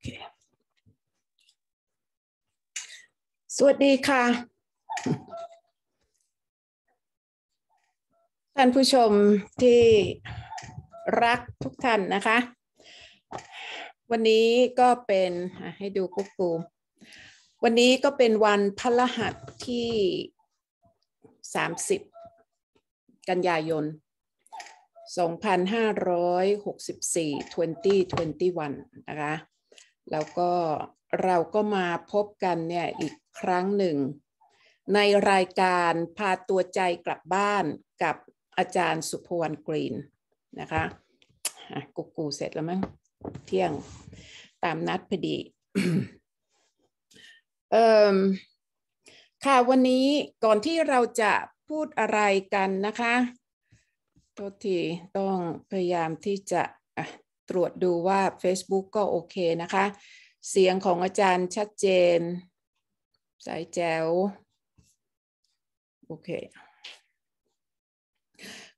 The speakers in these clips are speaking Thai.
Okay. สวัสดีค่ะท่านผู้ชมที่รักทุกท่านนะคะ วันนี้ก็เป็นให้ดูกุ๊กกูวันนี้ก็เป็นวันพระรหัสที่ 30 กันยายน2564 2021นะคะแล้วก็เราก็มาพบกันเนี่ยอีกครั้งหนึ่งในรายการพาตัวใจกลับบ้านกับอาจารย์สุพวรรณกรีนนะคะกูกูเสร็จแล้วมั้งเที่ยงตามนัดพอดีเอ่อค่ะวันนี้ก่อนที่เราจะพูดอะไรกันนะคะ โทษทีต้องพยายามที่จะตรวจดูว่า Facebook ก็โอเคนะคะ เสียงของอาจารย์ชัดเจน สายแจ๋วโอเค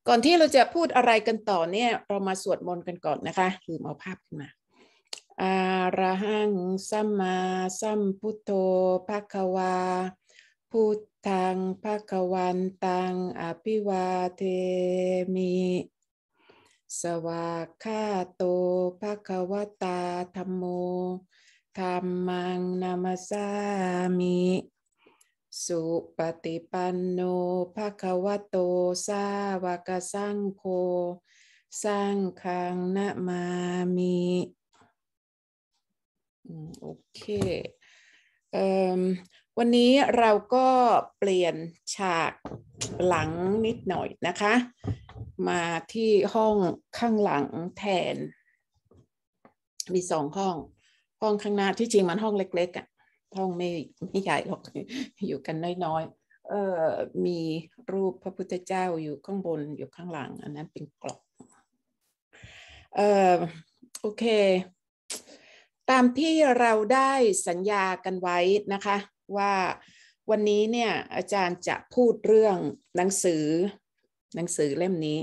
ก่อนที่เราจะพูดอะไรกันต่อเนี่ยเรามาสวดมนต์กันก่อนนะคะคืมเอาภาพขึ้นมาอาระหังสัมมาสัมพุทโธภะคะวาพุทธังภะคะวันตังอภิวาเทมิสวากขาโตภะคะวตาธรรมโมธรรมังนามาสามิ สุปฏิปันโนภะคะวะโต สาวกสังโฆสร้างคังนะมามิโอเคเวันนี้เราก็เปลี่ยนฉากหลังนิดหน่อยนะคะมาที่ห้องข้างหลังแทน มีสองห้องห้องข้างหน้าที่จริงมันห้องเล็กๆอะ่ะห้องไม่ไม่ใหญ่หรอกอยู่กันน้อยๆเอ่อมีรูปพระพุทธเจ้าอยู่ข้างบนอยู่ข้างหลังอันนั้นเป็นกรอบเอ่อโอเค ตามที่เราได้สัญญากันไว้นะคะ ว่าวันนี้เนี่ยอาจารย์จะพูดเรื่องหนังสือหนังสือเล่มนี้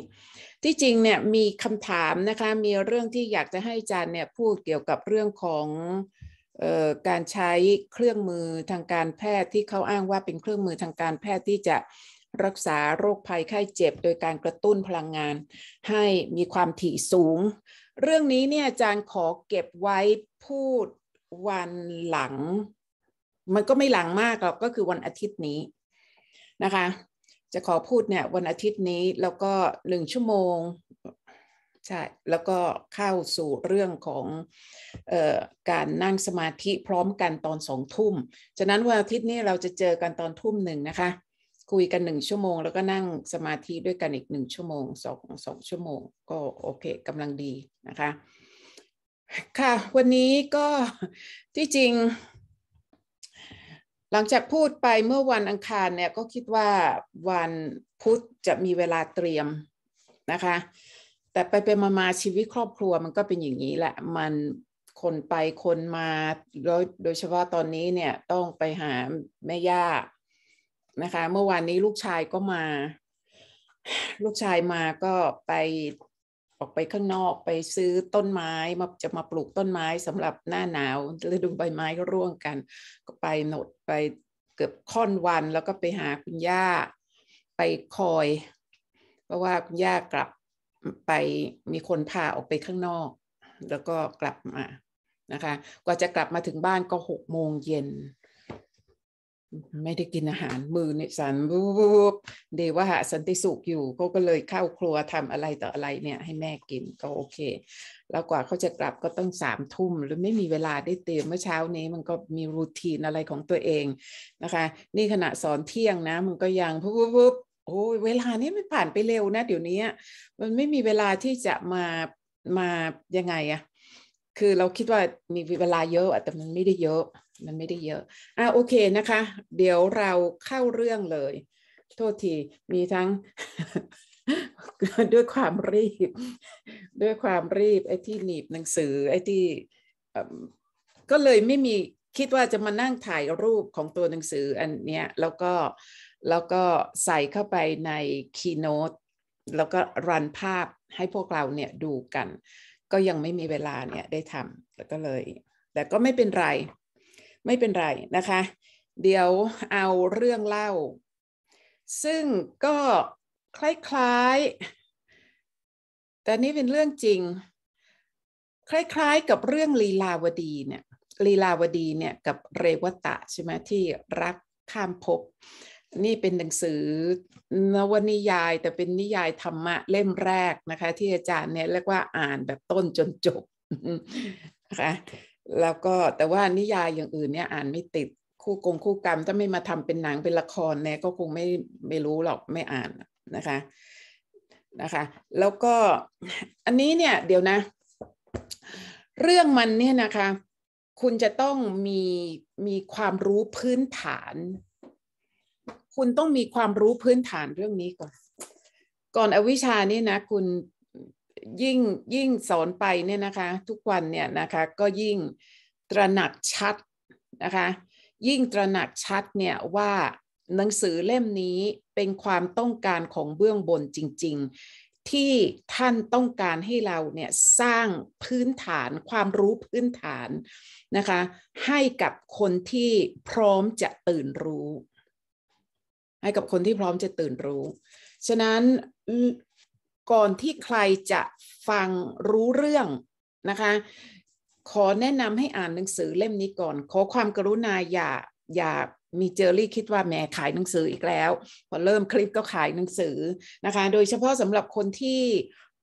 ที่จริงเนี่ยมีคำถามนะคะมีเรื่องที่อยากจะให้อาจารย์เนี่ยพูดเกี่ยวกับเรื่องของการใช้เครื่องมือทางการแพทย์ที่เขาอ้างว่าเป็นเครื่องมือทางการแพทย์ที่จะรักษาโรคภัยไข้เจ็บโดยการกระตุ้นพลังงาน ให้มีความถี่สูง เรื่องนี้เนี่ยอาจารย์ขอเก็บไว้พูดวันหลัง มันก็ไม่หลังมากหรอกก็คือวันอาทิตย์นี้นะคะจะขอพูดเนี่ยวันอาทิตย์นี้แล้วก็หนึ่งชั่วโมงใช่แล้วก็เข้าสู่เรื่องของออการนั่งสมาธิพร้อมกันตอนสองทุ่มฉะนั้นวันอาทิตย์นี้เราจะเจอกันตอนทุ่มหนึ่งนะคะคุยกันหนึ่งชั่วโมง แล้วก็นั่งสมาธิด้วยกันอีกหนึ่งชั่วโมงสองสองชั่วโมงก็โอเคกำลังดีนะคะค่ะวันนี้ก็ที่จริงหลังจากพูดไปเมื่อวันอังคารเนี่ยก็คิดว่าวันพุธจะมีเวลาเตรียมนะคะ แต่ไปไปมามาชีวิตครอบครัวมันก็เป็นอย่างนี้แหละมันคนไปคนมาโดยโดยเฉพาะตอนนี้เนี่ยต้องไปหาแม่ย่านะคะ เมื่อวานนี้ลูกชายก็มา ลูกชายมาก็ไปออกไปข้างนอกไปซื้อต้นไม้มาจะมาปลูกต้นไม้สำหรับหน้าหนาวฤดูใบไม้ร่วงกัน ก็ไปหนดไปเกือบค่อนวันแล้วก็ไปหาคุณย่าไปคอยเพราะว่าคุณย่ากลับไปมีคนพาออกไปข้างนอกแล้วก็กลับมานะคะกว่าจะกลับมาถึงบ้านก็หกโมงเย็นไม่ได้กินอาหารมือในสันบูบเดวหะสันติสุขอยู่เขาก็เลยเข้าครัวทำอะไรต่ออะไรเนี่ย ให้แม่กินก็โอเคแล้วกว่าเขาจะกลับก็ต้องสามทุ่มหรือไม่มีเวลาได้เตรียมเมื่อเช้านี้มันก็มีรูทีนอะไรของตัวเองนะคะ นี่ขณะสอนเที่ยงนะ มันก็ยังปุ๊บปบโอ้ยเวลานี้มันผ่านไปเร็วนะเดี๋ยวนี้มันไม่มีเวลาที่จะมามายังไงอะคือเราคิดว่ามีเวลาเยอะแต่มันไม่ได้เยอะมันไม่ได้เยอะอ่ะโอเคนะคะ เดี๋ยวเราเข้าเรื่องเลย โทษที มีทั้งด้วยความรีบด้วยความรีบ ไอ้ที่หนีบหนังสือไอ้ที่ก็เลยไม่มีคิดว่าจะมานั่งถ่ายรูปของตัวหนังสืออันเนี้ยแล้วก็แล้วก็ใส่เข้าไปใน Keynote แล้วก็รันภาพให้พวกเราเนี่ยดูกันก็ยังไม่มีเวลาเนี่ยได้ทำแล้วก็เลย แต่ก็ไม่เป็นไรไม่เป็นไรนะคะ เดี๋ยวเอาเรื่องเล่า ซึ่งก็คล้ายๆแต่นี่เป็นเรื่องจริง คล้ายๆกับเรื่องลีลาวดีเนี่ยลีลาวดีเนี่ยกับเรวตะใช่ไหมที่รักข้ามภพนี่เป็นหนังสือนวนิยายแต่เป็นนิยายธรรมะเล่มแรกนะคะ ที่อาจารย์เนี่ยเรียกว่าอ่านแบบต้นจนจบนะคะแล้วก็แต่ว่านิยายอย่างอื่นเนี่ยอ่านไม่ติดคู่กงคู่กรรมถ้าไม่มาทำเป็นหนังเป็นละครเนี่ยก็คงไม่ไม่ รู้หรอกไม่อ่านนะคะนะคะ แล้วก็ อันนี้เนี่ย เดี๋ยวนะ เรื่องมันเนี่ยนะคะ คุณจะต้องมีมีความรู้พื้นฐานคุณต้องมีความรู้พื้นฐานเรื่องนี้ก่อน ก่อนอวิชานี่นะ คุณยิ่งยิ่งสอนไปเนี่ยนะคะทุกวันเนี่ยนะคะก็ยิ่งตระหนักชัด นะคะ ยิ่งตระหนักชัดเนี่ยว่าหนังสือเล่มนี้เป็นความต้องการของเบื้องบนจริงๆ ที่ท่านต้องการให้เราเนี่ยสร้างพื้นฐาน ความรู้พื้นฐานนะคะให้กับคนที่พร้อมจะตื่นรู้ให้กับคนที่พร้อมจะตื่นรู้ ฉะนั้นก่อนที่ใครจะฟังรู้เรื่องนะคะ ขอแนะนำให้อ่านหนังสือเล่มนี้ก่อน ขอความกรุณาอย่าอย่ามีเจอรี่คิดว่าแม่ขายหนังสืออีกแล้ว พอเริ่มคลิปก็ขายหนังสือนะคะ โดยเฉพาะสำหรับคนที่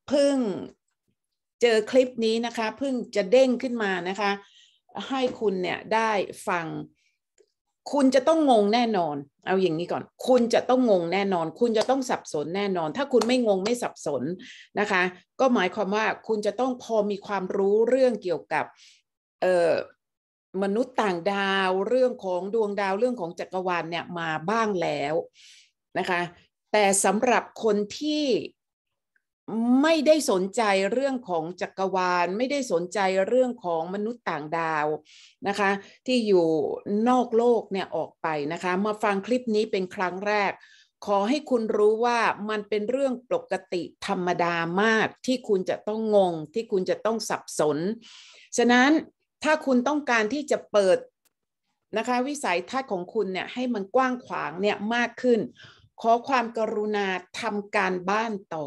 เพิ่งเจอคลิปนี้นะคะ เพิ่งจะเด้งขึ้นมานะคะ ให้คุณเนี่ยได้ฟังคุณ จะต้องงงแน่นอน เอาอย่างนี้ก่อน คุณจะต้องงงแน่นอน คุณจะต้องสับสนแน่นอน ถ้าคุณไม่งงไม่สับสนนะคะ ก็หมายความว่าคุณจะต้องพอมีความรู้เรื่องเกี่ยวกับเอ่อมนุษย์ต่างดาว เรื่องของดวงดาว เรื่องของจักรวาลเนี่ยมาบ้างแล้วนะคะ แต่สำหรับคนที่ไม่ได้สนใจเรื่องของจักรวาล ไม่ได้สนใจเรื่องของมนุษย์ต่างดาวนะคะที่อยู่นอกโลกเนี่ยออกไปนะคะมาฟังคลิปนี้เป็นครั้งแรก ขอให้คุณรู้ว่ามันเป็นเรื่องปกติธรรมดามาก ที่คุณจะต้องงงที่คุณจะต้องสับสน ฉะนั้นถ้าคุณต้องการที่จะเปิดนะคะวิสัยทัศน์ของคุณเนี่ยให้มันกว้างขวางเนี่ยมากขึ้น ขอความกรุณาทำการบ้านต่อ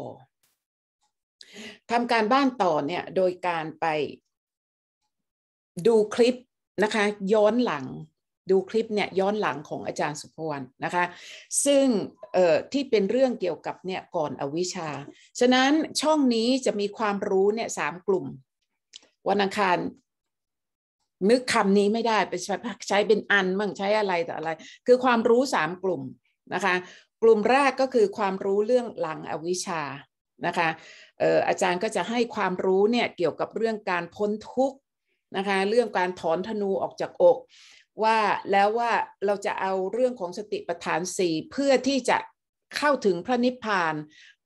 ทำการบ้านต่อเนี่ยโดยการไปดูคลิปนะคะย้อนหลังดูคลิปเนี่ยย้อนหลังของอาจารย์สุพวรรณนะคะซึ่งที่เป็นเรื่องเกี่ยวกับเนี่ยก่อนอวิชชา ฉะนั้นช่องนี้จะมีความรู้เนี่ยสามกลุ่มวันอังคารนึกคำนี้ไม่ได้ไปใช้ใช้เป็นอันมั่งใช้อะไรแต่อะไร คือความรู้สามกลุ่มนะคะกลุ่มแรกก็คือความรู้เรื่องหลังอวิชชานะคะอาจารย์ก็จะให้ความรู้ เนี่ย เกี่ยวกับเรื่องการพ้นทุกข์นะคะเรื่องการถอนธนูออกจากอก ว่าแล้วว่าเราจะเอาเรื่องของสติปัฏฐานสี่เพื่อที่จะเข้าถึงพระนิพพาน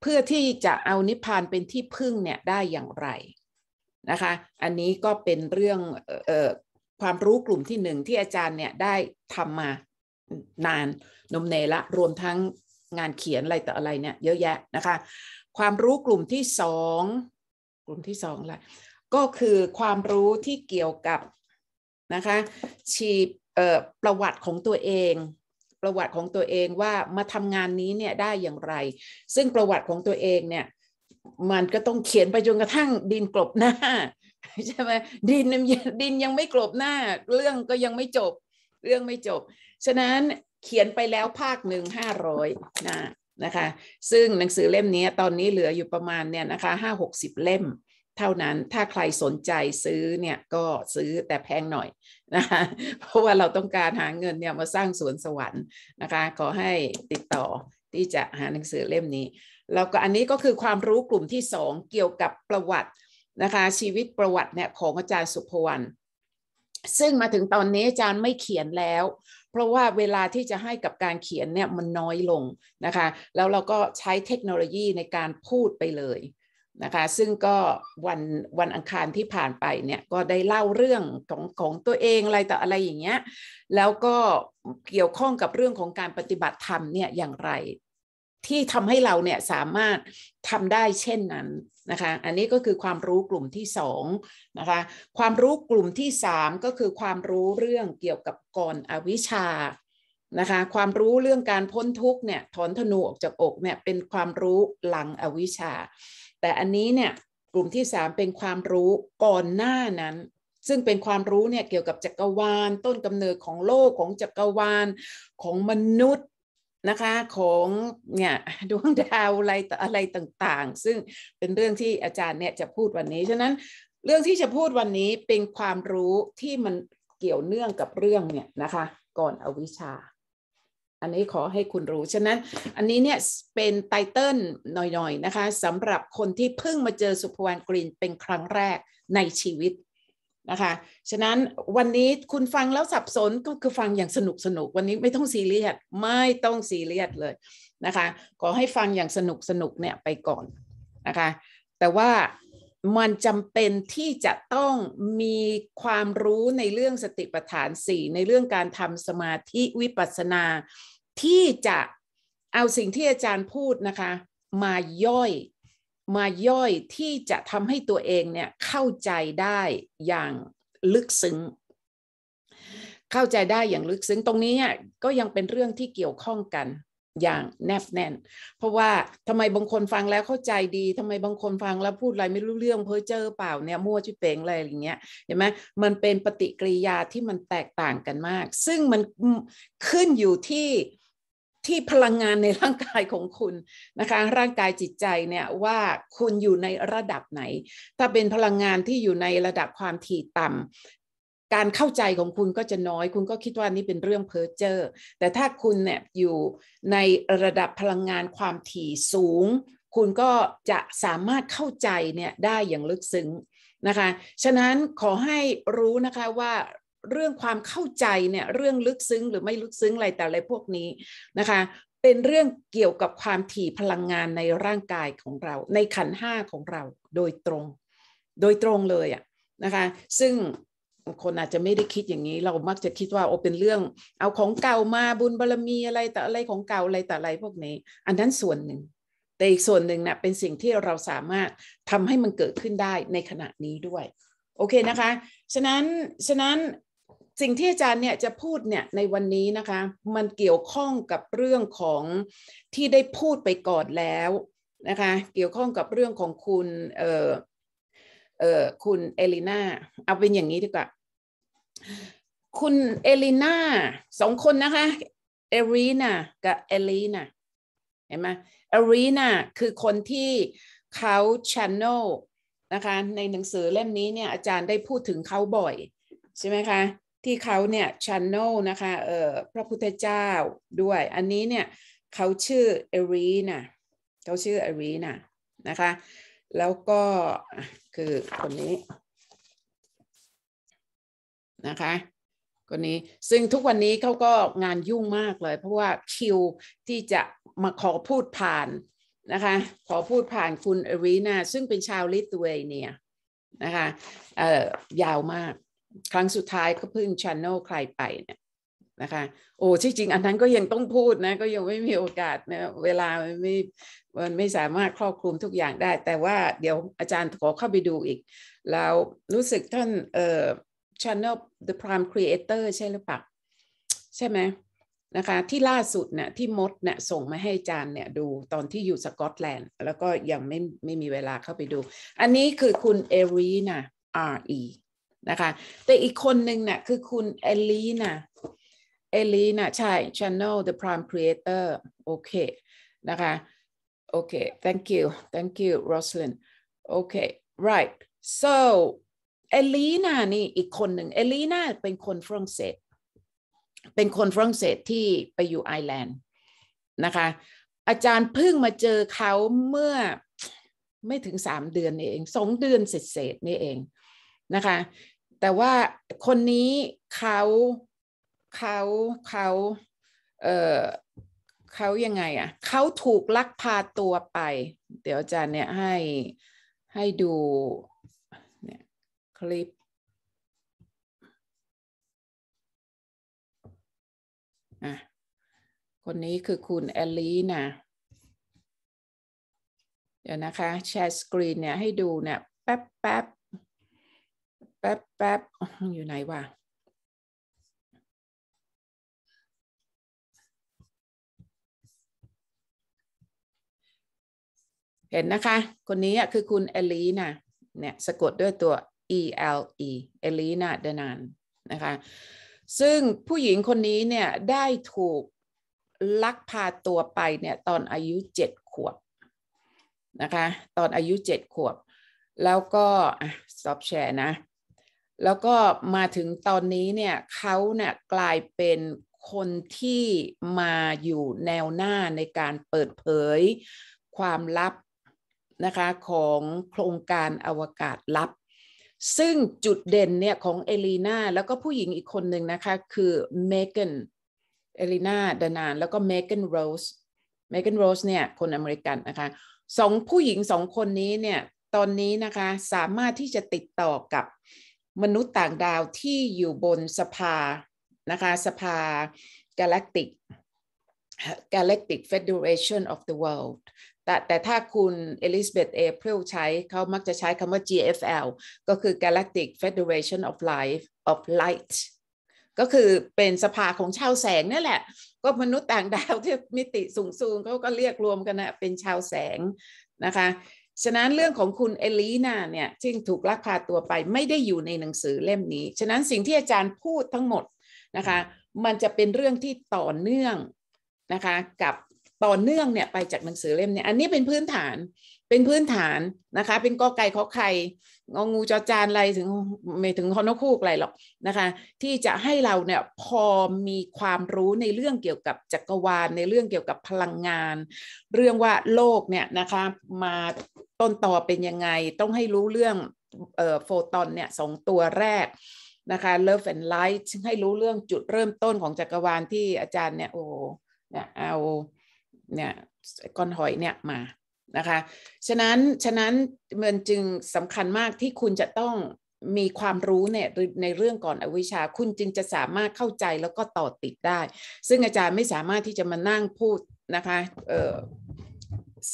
เพื่อที่จะเอานิพพานเป็นที่พึ่งเนี่ยได้อย่างไรนะคะ อันนี้ก็เป็นเรื่องออความรู้กลุ่มที่หนึ่งที่อาจารย์ เนี่ย ได้ทำมานาน นม เนละรวมทั้งงานเขียนอะไรต่ออะไรเนี่ยเยอะแยะนะคะความรู้กลุ่มที่สอง กลุ่มที่สองละ ก็คือความรู้ที่เกี่ยวกับนะคะ ชีเอ่อ ประวัติของตัวเอง ประวัติของตัวเองว่ามาทำงานนี้เนี่ยได้อย่างไร ซึ่งประวัติของตัวเองเนี่ย มันก็ต้องเขียนไปจนกระทั่งดินกลบหน้าใช่ไหมดินดินยังไม่กลบหน้า เรื่องก็ยังไม่จบ เรื่องไม่จบ ฉะนั้นเขียนไปแล้วภาคหนึ่งห้าร้อยนะนะคะซึ่งหนังสือเล่มนี้ตอนนี้เหลืออยู่ประมาณเนี่ยนะคะห้าหกสิบเล่ม เท่านั้นถ้าใครสนใจซื้อเนี่ยก็ซื้อแต่แพงหน่อยนะคะ เพราะว่าเราต้องการหาเงินเนี่ยมาสร้างสวนสวรรค์นะคะขอให้ติดต่อที่จะหาหนังสือเล่มนี้แล้วก็อันนี้ก็คือความรู้กลุ่มที่สองเกี่ยวกับประวัตินะคะชีวิตประวัติเนี่ยของอาจารย์สุภวรรณซึ่งมาถึงตอนนี้อาจารย์ไม่เขียนแล้วเพราะว่าเวลาที่จะให้กับการเขียนเนี่ยมันน้อยลงนะคะ แล้วเราก็ใช้เทคโนโลยีในการพูดไปเลยนะคะซึ่งก็วันวันอังคารที่ผ่านไปเนี่ยก็ได้เล่าเรื่องของของตัวเองอะไรต่ออะไรอย่างเงี้ยแล้วก็เกี่ยวข้องกับเรื่องของการปฏิบัติธรรมเนี่ยอย่างไร ที่ทำให้เราเนี่ยสามารถทำได้เช่นนั้นนะคะอันนี้ก็คือความรู้กลุ่มที่2นะคะความรู้กลุ่มที่ 3 ก็คือความรู้เรื่องเกี่ยวกับก่อนอวิชานะคะความรู้เรื่องการพ้นทุกเนี่ยถอนธนูออกจากอกเนี่ยเป็นความรู้หลังอวิชา แต่อันนี้เนี่ยกลุ่มที่ 3 เป็นความรู้ก่อนหน้านั้น ซึ่งเป็นความรู้เนี่ยเกี่ยวกับจักรวาลต้นกำเนิดของโลกของจักรวาลของมนุษย์นะคะของเนี่ยดวงดาวอะไรอะไรต่างๆ ซึ่งเป็นเรื่องที่อาจารย์เนี่ยจะพูดวันนี้ฉะนั้น เรื่องที่จะพูดวันนี้เป็นความรู้ที่มันเกี่ยวเนื่องกับเรื่องเนี่ยนะคะก่อนอวิชา อันนี้ขอให้คุณรู้ฉะนั้นอันนี้เนี่ยเป็นไตเติลหน่อยๆนนะคะสำหรับคนที่เพิ่งมาเจอสุภวรรณกรีนเป็นครั้งแรกในชีวิตนะคะ ฉะนั้นวันนี้คุณฟังแล้วสับสนก็คือฟังอย่างสนุกสนุกวันนี้ไม่ต้องซีเรียส ไม่ต้องซีเรียสเลยนะคะขอให้ฟังอย่างสนุกสนุกเนี่ยไปก่อนนะคะ แต่ว่ามันจำเป็นที่จะต้องมีความรู้ในเรื่องสติปัฏฐานสี่ในเรื่องการทำสมาธิวิปัสสนา ที่จะเอาสิ่งที่อาจารย์พูดนะคะมาย่อยมาย่อยที่จะทำให้ตัวเองเนี่ย เข้าใจได้อย่างลึกซึ้ง เข้าใจได้อย่างลึกซึ้งตรงนี้เนี่ยก็ยังเป็นเรื่องที่เกี่ยวข้องกันอย่างแนบแน่น เพราะว่าทำไมบางคนฟังแล้วเข้าใจดีทำไมบางคนฟังแล้วพูดอะไรไม่รู้เรื่องเพ้อเจ้อเปล่าเนี่ย มั่วชิเป่งอะไรอย่างเงี้ยเห็นไหมมันเป็นปฏิกิริยาที่มันแตกต่างกันมาก ซึ่งมันขึ้นอยู่ที่ที่พลังงานในร่างกายของคุณนะคะ ร่างกายจิตใจเนี่ยว่าคุณอยู่ในระดับไหน ถ้าเป็นพลังงานที่อยู่ในระดับความถี่ต่ำการเข้าใจของคุณก็จะน้อย คุณก็คิดว่านี่เป็นเรื่องเพ้อเจ้อแต่ถ้าคุณเนี่ยอยู่ในระดับพลังงานความถี่สูง คุณก็จะสามารถเข้าใจเนี่ยได้อย่างลึกซึ้งนะคะ ฉะนั้นขอให้รู้นะคะว่าเรื่องความเข้าใจเนี่ยเรื่องลึกซึ้งหรือไม่ลึกซึ้งอะไรแต่อะไรพวกนี้นะคะ เป็นเรื่องเกี่ยวกับความถี่พลังงานในร่างกายของเรา ในขันห้าของเราโดยตรงโดยตรงเลยอะนะคะ ซึ่งคนอาจจะไม่ได้คิดอย่างนี้ เรามักจะคิดว่าโอเป็นเรื่องเอาของเก่ามาบุญบารรมีอะไรแต่อะไรของเก่าอะไรแต่อะไรพวกนี้ อันนั้นส่วนหนึ่งแต่อีกส่วนหนึ่งเนะ่ยเป็นสิ่งที่เราสามารถทำให้มันเกิดขึ้นได้ในขณะนี้ด้วยโอเคนะคะ ฉะนั้นฉะนั้นสิ่งที่อาจารย์เนี่ยจะพูดเนี่ยในวันนี้นะคะ มันเกี่ยวข้องกับเรื่องของที่ได้พูดไปก่อนแล้วนะคะ เกี่ยวข้องกับเรื่องของคุณเออเออคุณเอลินาเอาเป็นอย่างนี้ดีกว่าคุณเอลินาสองคนนะคะเอรีนากับเอลีนาเห็นไหมเอรีนาคือคนที่เขาชานโนนะคะ ในหนังสือเล่มนี้เนี่ย อาจารย์ได้พูดถึงเขาบ่อย ใช่ไหมคะที่เขาเนี่ยชันโนลนะคะเอ่อพระพุทธเจ้าด้วย อันนี้เนี่ยเขาชื่อเอรีนะเขาชื่อเอรีนะนะคะ แล้วก็คือคนนี้นะคะคนนี้ซึ่งทุกวันนี้เขาก็งานยุ่งมากเลย เพราะว่าคิวที่จะมาขอพูดผ่านนะคะ ขอพูดผ่านคุณเอรีนาซึ่งเป็นชาวลิทัวเนียนะคะเอ่อยาวมากครั้งสุดท้ายก็เพิ่งชันแนลใครไปเนี่ยนะคะโอ้ที่จริงอันนั้นก็ยังต้องพูดนะก็ยังไม่มีโอกาสนะเวลาไม่มันไม่สามารถครอบคลุมทุกอย่างได้ แต่ว่าเดี๋ยวอาจารย์ขอเข้าไปดูอีก แล้วรู้สึกท่านเอ่อช h น n น e The Prime Creator ใช่หรือเปล่าใช่ไหมนะคะที่ล่าสุดเนี่ยที่มดเนี่ยส่งมาให้อาจารย์เนี่ยดูตอนที่อยู่สกอตแลนด์แล้วก็ยังไม่ไม่มีเวลาเข้าไปดู อันนี้คือคุณเอรีนะ R E นะคะแต่อีกคนหนึ่งนะ่ะคือคุณเอลีนะเอลีนะใช่ Channel the Prime Creator โอเคนะคะโอเค thank you thank you Roslyn โอเค right so เอลีนานี่อีกคนหนึ่งเอลีนาเป็นคนฝรั่งเศส เป็นคนฝรั่งเศสที่ไปอยู่ไอแลนด์นะคะอาจารย์พึ่งมาเจอเขาเมื่อไม่ถึงสามเดือนเองสองเดือนเสร็จๆนี่เองนะคะแต่ว่าคนนี้เขาเขาเขาเออเขายังไงอะ่ะเขาถูกลักพาตัวไป เดี๋ยวอาจารย์เนี่ยให้ให้ดูเนี่ยคลิปอ่ะคนนี้คือคุณแอลลี่นะเดี๋ยวนะคะแชร์สกรีนเนี่ยให้ดูเนี่ยแป๊บแป๊บแป๊บแป๊บอยู่ไหนวะเห็นนะคะคนนี้คือคุณเอลีนะเนี่ยสะกดด้วยตัว E L E เอลีนาเดนานนะคะซึ่งผู้หญิงคนนี้เนี่ยได้ถูกลักพาตัวไปเนี่ยตอนอายุเจ็ดขวบนะคะตอนอายุเจ็ดขวบแล้วก็สอบแชร์นะแล้วก็มาถึงตอนนี้เนี่ยเขาเนี่ยกลายเป็นคนที่มาอยู่แนวหน้าในการเปิดเผยความลับนะคะ ของโครงการอวกาศลับ ซึ่งจุดเด่นเนี่ย ของเอลีนาแล้วก็ผู้หญิงอีกคนหนึ่งนะคะ คือเมแกนเอลีนาดานาน แล้วก็เมแกนโรสเมแกนโรสเนี่ยคนอเมริกันนะคะสองผู้หญิงสองคนนี้เนี่ยตอนนี้นะคะสามารถที่จะติดต่อกับมนุษย์ต่างดาวที่อยู่บนสภานะคะสภากาแลิกกาแล็กติกเฟดเดอเรชั่นออฟเดอะเวิลด์แต่แต่ถ้าคุณเอลิซเบธเอพริลใช้เขามักจะใช้คำว่า GFL ก็คือ Galactic Federation of Life of Light ก็คือเป็นสภาของชาวแสงนั่นแหละก็มนุษย์ต่างดาวที่มิติสูงๆเขาก็เรียกรวมกันนะเป็นชาวแสงนะคะฉะนั้นเรื่องของคุณเอลีนาเนี่ยซึ่งถูกลักพาตัวไปไม่ได้อยู่ในหนังสือเล่มนี้ ฉะนั้นสิ่งที่อาจารย์พูดทั้งหมดนะคะ มันจะเป็นเรื่องที่ต่อเนื่องนะคะ กับต่อเนื่องเนี่ยไปจากหนังสือเล่มเนี่ยอันนี้เป็นพื้นฐานเป็นพื้นฐานนะคะ เป็นกอไก่ขอไข่งองูจอจานอะไรถึงไม่ถึงคอนคูกอะไรหรอกนะคะ ที่จะให้เราเนี่ยพอมีความรู้ในเรื่องเกี่ยวกับจักรวาลในเรื่องเกี่ยวกับพลังงาน เรื่องว่าโลกเนี่ยนะคะมาต้นต่อเป็นยังไง ต้องให้รู้เรื่องโฟตอนเนี่ยสองตัวแรกนะคะ Love and Light ให้รู้เรื่องจุดเริ่มต้นของจักรวาลที่อาจารย์เนี่ยโอ้เนี่ยเอาเนี่ยก้อนหอยเนี่ยมานะคะฉะนั้นฉะนั้นมันจึงสำคัญมากที่คุณจะต้องมีความรู้เนี่ยในเรื่องก่อนอวิชาคุณจึงจะสามารถเข้าใจแล้วก็ต่อติดได้ ซึ่งอาจารย์ไม่สามารถที่จะมานั่งพูดนะคะเออ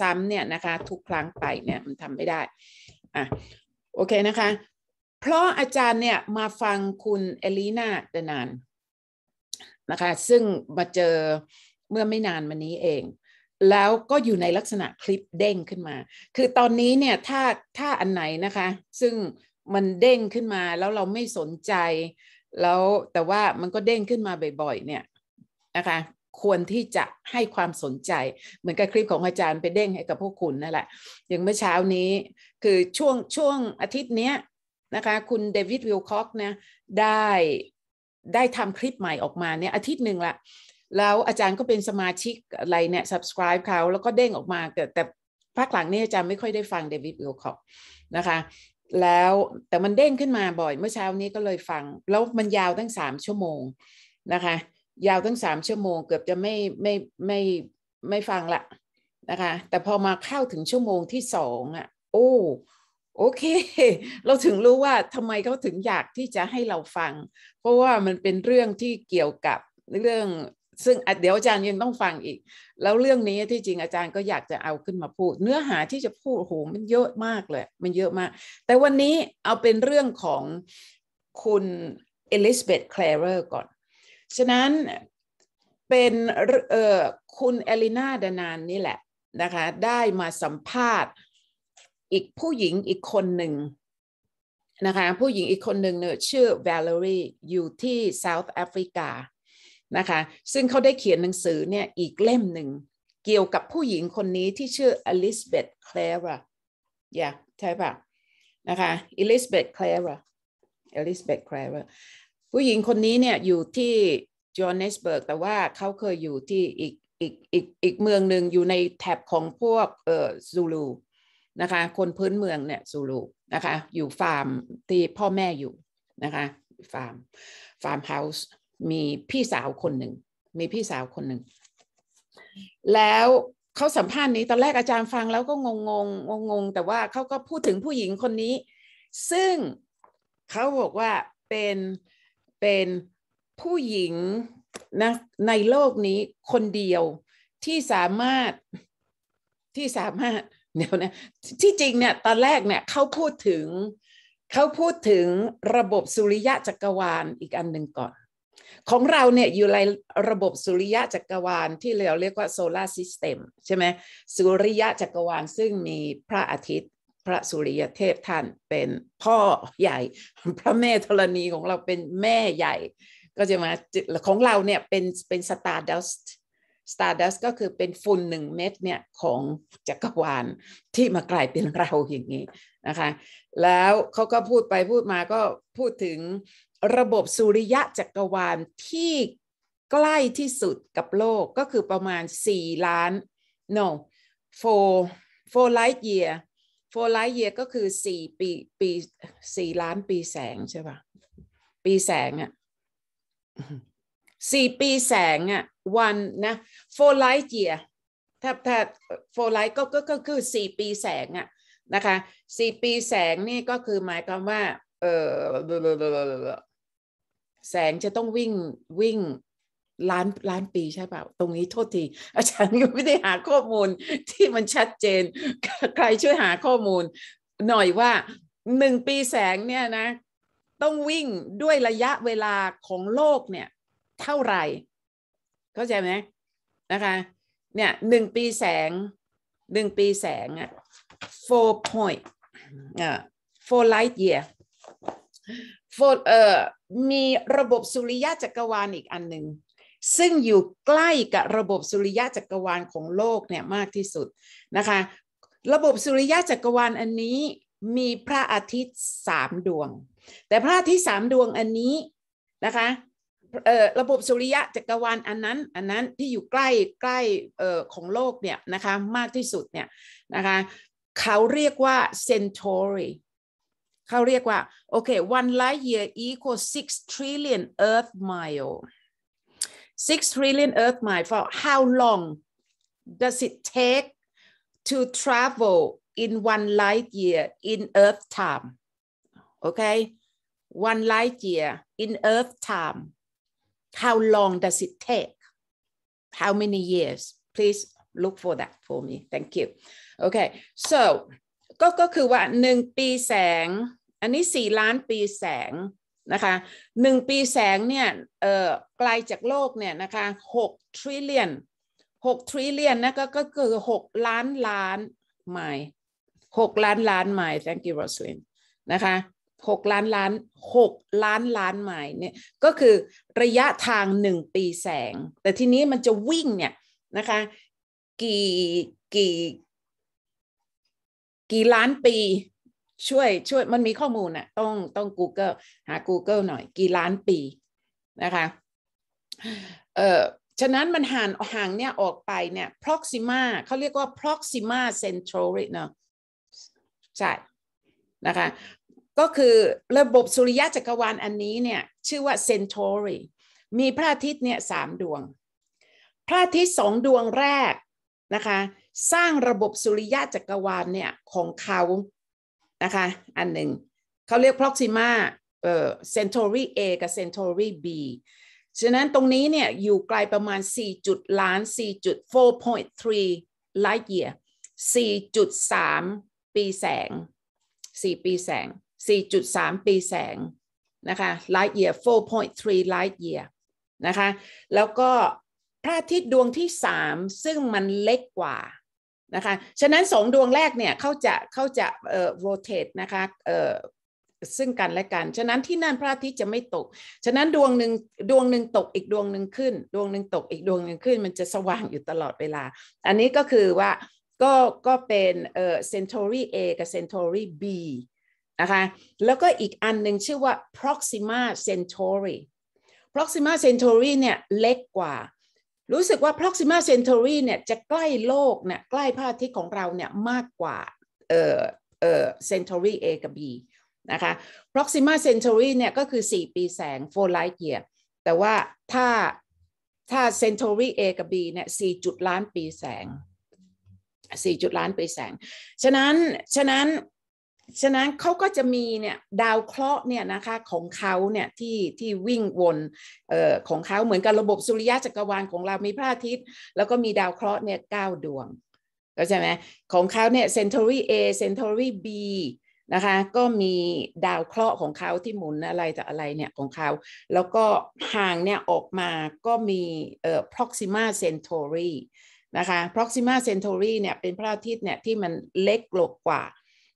ซ้ำเนี่ยนะคะทุกครั้งไปเนี่ยมันทำไม่ได้อ่ะโอเคนะคะเพราะอาจารย์เนี่ยมาฟังคุณเอลีนาเดนานนะคะซึ่งมาเจอเมื่อไม่นานมานี้เอง แล้วก็อยู่ในลักษณะคลิปเด้งขึ้นมา คือตอนนี้เนี่ยถ้าถ้าอันไหนนะคะ ซึ่งมันเด้งขึ้นมาแล้วเราไม่สนใจแล้วแต่ว่ามันก็เด้งขึ้นมาบ่อย ๆ เนี่ยนะคะควรที่จะให้ความสนใจเหมือนกับคลิปของอาจารย์ไปเด้งให้กับพวกคุณนั่นแหละอย่างเมื่อเช้านี้คือช่วงช่วงอาทิตย์นี้นะคะ คุณเดวิดวิลคอกเนี่ยได้ได้ทำคลิปใหม่ออกมาเนี่ยอาทิตย์หนึ่งละแล้วอาจารย์ก็เป็นสมาชิกอะไรเนี่ย subscribe เขา แล้วก็เด้งออกมาแต่แต่ภาคหลังนี่อาจารย์ไม่ค่อยได้ฟังเดวิดวิลคอกนะคะ แล้วแต่มันเด้งขึ้นมาบ่อย เมื่อเช้านี้ก็เลยฟังแล้วมันยาวตั้งสามชั่วโมงนะคะยาวตั้งสามชั่วโมงเกือบ จะไม่ไม่ไม่ไม่ฟังละนะคะแต่พอมาเข้าถึงชั่วโมงที่สองอ่ะโอ้โอเค เราถึงรู้ว่าทำไมเขาถึงอยากที่จะให้เราฟัง เพราะว่ามันเป็นเรื่องที่เกี่ยวกับเรื่องซึ่งเดี๋ยวอาจารย์ ยังต้องฟังอีก แล้วเรื่องนี้ที่จริงอาจารย์ก็อยากจะเอาขึ้นมาพูด เนื้อหาที่จะพูดโอ้โหมันเยอะมากเลย มันเยอะมาก แต่วันนี้เอาเป็นเรื่องของคุณเอลิซเบธแคลเรอร์ก่อนฉะนั้นเป็นคุณเอลินาดานานนี่แหละนะคะได้มาสัมภาษณ์อีกผู้หญิงอีกคนหนึ่งนะคะผู้หญิงอีกคนหนึ่งเนี่ยชื่อ Valerie อยู่ที่เซาท์แอฟริกานะคะซึ่งเขาได้เขียนหนังสือเนี่ยอีกเล่มหนึ่งเกี่ยวกับผู้หญิงคนนี้ที่ชื่ออลิสเบธคลราอย่าใช่ปะนะคะอลิสเบธคลราอลิสเบธคลราผู้หญิงคนนี้เนี่ยอยู่ที่จอห์นเนสเบิร์กแต่ว่าเขาเคยอยู่ที่อีกอีกอีกอีกเมืองหนึ่งอยู่ในแถบของพวกเอ่อซูลูนะคะคนพื้นเมืองเนี่ยซูลูนะคะอยู่ฟาร์มที่พ่อแม่อยู่นะคะฟาร์มฟาร์มเฮาส์มีพี่สาวคนหนึ่งมีพี่สาวคนหนึ่ง แล้วเขาสัมภาษณ์นี้ตอนแรกอาจารย์ฟังแล้วก็งงงงงงแต่ว่าเขาก็พูดถึงผู้หญิงคนนี้ ซึ่งเขาบอกว่าเป็นเป็นผู้หญิงนะในโลกนี้คนเดียวที่สามารถที่สามารถเดี๋ยวนะที่จริงเนี่ยตอนแรกเนี่ยเขาพูดถึงเขาพูดถึงระบบสุริยะจักรวาลอีกอันหนึ่งก่อน ของเราเนี่ยอยู่ในระบบสุริยะจักรวาลที่เราเรียกว่าโซลาร์ซิสเต็มใช่ไหมสุริยะจักรวาลซึ่งมีพระอาทิตย์พระสุริยเทพท่านเป็นพ่อใหญ่ พระแม่ธรณีของเราเป็นแม่ใหญ่ ก็จะมาของเราเนี่ยเป็นเป็นสตาร์ดัสสตาร์ดัสก็คือเป็นฝุ่นหนึ่งเม็ดเนี่ย ของจักรวาลที่มากลายเป็นเราอย่างนี้นะคะแล้วเขาก็พูดไปพูดมาก็พูดถึงระบบสุริยะจักรวาลที่ใกล้ที่สุดกับโลกก็คือประมาณ 4 ล้าน no 4 4 light year ฟร์ไลท์เยียก็คือสี่ปีปีสี่ล้านปีแสงใช่ปะปีแสงอะ่ปีแสงอะ่ะ วันนะโฟร์ไลท์เยียถ้าถ้าโฟร์ไลท์ก็ก็คือสี่ปีแสงอะ่ะนะคะ่ปีแสงนี่ก็คือหมายความว่าเออแสงจะต้องวิ่งวิ่งล้านล้านปีใช่เปล่าตรงนี้โทษที อาจารย์ยังไม่ได้หาข้อมูลที่มันชัดเจน ใครช่วยหาข้อมูล หน่อยว่าหนึ่งปีแสงเนี่ยนะ ต้องวิ่งด้วยระยะเวลาของโลกเนี่ย เท่าไหร่ เข้าใจไหมนะคะ เนี่ยหนึ่งปีแสงหนึ่งปีแสงอะ four point อ่ four light year four เอ่อมีระบบสุริยะจักรวาลอีกอันหนึ่งซึ่งอยู่ใกล้กับระบบสุริยะจักรวาลของโลกเนี่ยมากที่สุดนะคะระบบสุริยะจักรวาลอันนี้มีพระอาทิตย์สามดวง แต่พระอาทิตย์สามดวงอันนี้นะคะระบบสุริยะจักรวาลอันนั้นอันนั้นที่อยู่ใกล้ใกล้ของโลกเนี่ยนะคะมากที่สุดเนี่ยนะคะเขาเรียกว่า c e n t อ u r เขาเรียกว่าโอเค one light year equals six trillion Earth mile s six trillion earth miles for how long does it take to travel in one light year in earth time okay one light year in earth time how long does it take how many years please look for that for me thank you okay so ก็ก็คือว่าหนึ่งปีแสงนะคะหนึ่งปีแสงเนี่ยเอ่อไกลาจากโลกเนี่ยนะคะหกทริลเลียนหกทริลเลียนนะก็ก็คือหกล้านล้านไมล์หกล้านล้านไมล์ thank you Roslyn นะคะหกล้านล้านหกล้านล้านไมล์เนี่ยก็คือระยะทางหนึ่งปีแสง แต่ทีนี้มันจะวิ่งเนี่ยนะคะกี่กี่ กี่ล้านปีช่วย ช่วย มันมีข้อมูลน่ะต้องต้อง Google หา Google หน่อยกี่ล้านปี นะคะ เอ่อฉะนั้นมันห่างห่างเนี่ยออกไป เนี่ย proxima เขาเรียกว่า proxima centauri เนาะใช่ นะคะ ก็คือระบบสุริยะจักรวาลอันนี้เนี่ยชื่อว่า Centauri มีพระอาทิตย์เนี่ยสามดวง พระอาทิตย์สองดวงแรก นะคะ สร้างระบบสุริยะจักรวาลเนี่ย ของเขานะคะอันหนึ่งเขาเรียก proxima เอ่อ Centauri A กับ Centauri B ฉะนั้นตรงนี้เนี่ยอยู่ไกลประมาณ4จุดล้าน4จุด4.3 light year 4.3 ปีแสง 4 ปีแสง 4.3 ปีแสงนะคะ light year 4.3 light year นะคะแล้วก็พระอาทิตย์ดวงที่ 3 ซึ่งมันเล็กกว่านะคะฉะนั้นสองดวงแรกเนี่ยเขาจะเขาจะเอ่อ rotate นะคะเอ่อซึ่งกันและกันฉะนั้นที่นั่นพระอาทิตย์จะไม่ตก ฉะนั้นดวงหนึ่งดวงหนึ่งตกอีกดวงหนึ่งขึ้น ดวงหนึ่งตกอีกดวงหนึ่งขึ้นมันจะสว่างอยู่ตลอดเวลา อันนี้ก็คือว่าก็ก็เป็นเอ่อ Centauri A กับ Centauri B นะคะแล้วก็อีกอันหนึ่งชื่อว่า Proxima Centauri Proxima Centauri เนี่ยเล็กกว่ารู้สึกว่า Proxima Centauri เนี่ย จะใกล้โลกเนี่ย ใกล้พระอาทิตย์ของเราเนี่ย มากกว่าเออเออ c e n t อ u r i A กับ B นะคะ Proxima Centauri เนี่ย ก็คือ 4 ปีแสง4 light year แต่ว่าถ้าถ้า Centauri A กับ B เนี่ย4จุดล้านปีแสง 4 จุดล้านปีแสง ฉะนั้นฉะนั้นฉะนั้นเขาก็จะมีเนี่ยดาวเคราะห์เนี่ยนะคะของเขาเนี่ยที่ที่วิ่งวนเอ่อของเขาเหมือนกับระบบสุริยะจักรวาลของเรามีพระอาทิตย์แล้วก็มีดาวเคราะห์เนี่ยเก้าดวงก็ใช่ไหมของเขาเนี่ยเซนทอรี่เอเซนทอรี่บีนะคะก็มีดาวเคราะห์ของเขาที่หมุนอะไรแต่อะไรเนี่ยของเขา แล้วก็ห่างเนี่ยออกมาก็มีเอ่อพ็อกซิมาเซนทอรี่นะคะพ็อกซิมาเซนทอรี่เนี่ยเป็นพระอาทิตย์เนี่ยที่มันเล็กลงกว่า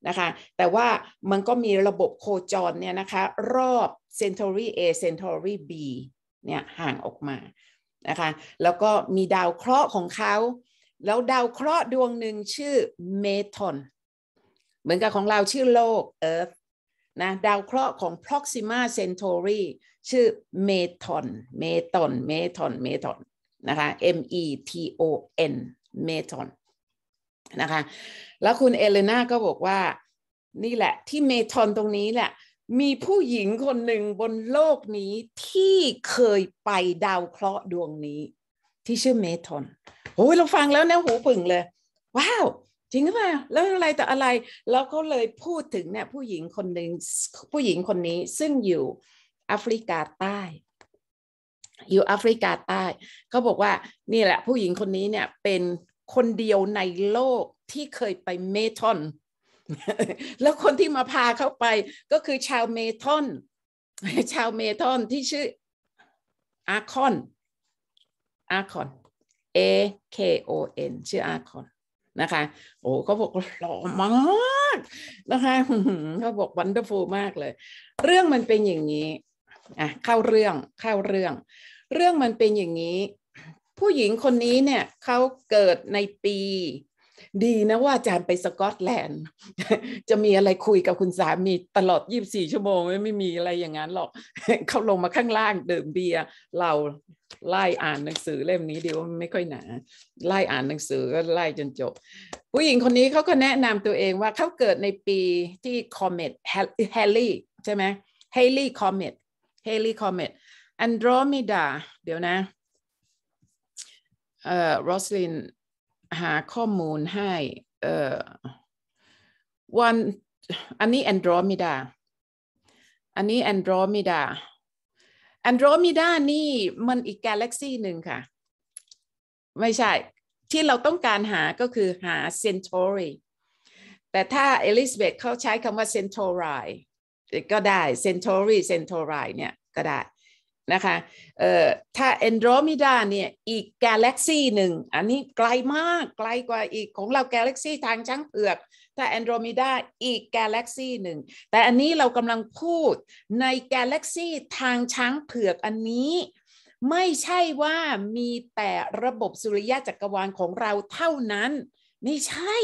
นะคะ แต่ว่ามันก็มีระบบโคจรเนี่ยนะคะรอบ Centauri A c e ทอรี่บ B เนี่ยห่างออกมานะคะ แล้วก็มีดาวเคราะห์ของเขา แล้วดาวเคราะห์ดวงหนึ่งชื่อเมทอน เหมือนกับของเราชื่อโลก Earth นะ ดาวเคราะห์ของ Proxima Centauri ชื่อเมทอน เมทอน เมทอน เมทอนนะคะ M E T O N เมทอนนะคะ แล้วคุณเอเลนาก็บอกว่า นี่แหละที่เมทอนตรงนี้แหละ มีผู้หญิงคนหนึ่งบนโลกนี้ที่เคยไปดาวเคราะห์ดวงนี้ที่ชื่อเมทอนโอ้ยเราฟังแล้วเนี่ยหูปึ่งเลย ว้าวจริงหรือเปล่า แล้วอะไรแต่อะไร แล้วก็เลยพูดถึงเนี่ยผู้หญิงคนหนึ่งผู้หญิงคนนี้ซึ่งอยู่แอฟริกาใต้ อยู่แอฟริกาใต้เขาบอกว่า นี่แหละ ผู้หญิงคนนี้เนี่ยเป็นคนเดียวในโลกที่เคยไปเมทอน แล้วคนที่มาพาเข้าไปก็คือชาวเมทอน ชาวเมทอนที่ชื่ออาคอนอาคอน A K O N ชื่ออาคอนนะคะ โอ้ เขาบอกหล่อมากนะคะเขาบอกวันเดอร์ฟูลมากเลย เรื่องมันเป็นอย่างนี้อ่ะเข้าเรื่องเข้าเรื่อง เรื่องมันเป็นอย่างนี้ผู้หญิงคนนี้เนี่ยเขาเกิดในปีดีนะว่าอาจารย์ไปสกอตแลนด์จะมีอะไรคุยกับคุณสามีตลอด 24 ชั่วโมงไม่มีอะไรอย่างนั้นหรอกเขาลงมาข้างล่างดื่มเบียร์เราไล่อ่านหนังสือเล่มนี้ดีว่าไม่ค่อยหนาไล่อ่านหนังสือก็ไล่จนจบ ผู้หญิงคนนี้เขาก็แนะนำตัวเองว่าเขาเกิดในปีที่คอมเมตเฮลลี่ใช่ไหมเฮลลี่คอมเมตเฮลลี่คอมเมตแอนโดรมิดาเดี๋ยวนะเอ่อรอสลินหาข้อมูลให้เอ่อวันอันนี้แอนดรอมิดาอันนี้แอนดรอมิดาแอนดรอมิดานี่มันอีกกาแล็กซีหนึ่งค่ะไม่ใช่ที่เราต้องการหาก็คือหาเซนโอรีแต่ถ้าเอลิซาเบธเขาใช้คำว่าเซนทอรายก็ได้เซนโอรีเซนทอรายเนี่ยก็ได้นะคะ เอ่อ ถ้าแอนโดรเมดาเนี่ยอีกกาแล็กซีหนึ่งอันนี้ไกลมาก ไกลกว่าอีกของเรากาแล็กซีทางช้างเผือกถ้าแอนโดรเมดาอีกกาแล็กซีหนึ่งแต่อันนี้เรากำลังพูดในกาแล็กซีทางช้างเผือกอันนี้ ไม่ใช่ว่ามีแต่ระบบสุริยะจักรวาลของเราเท่านั้น ไม่ใช่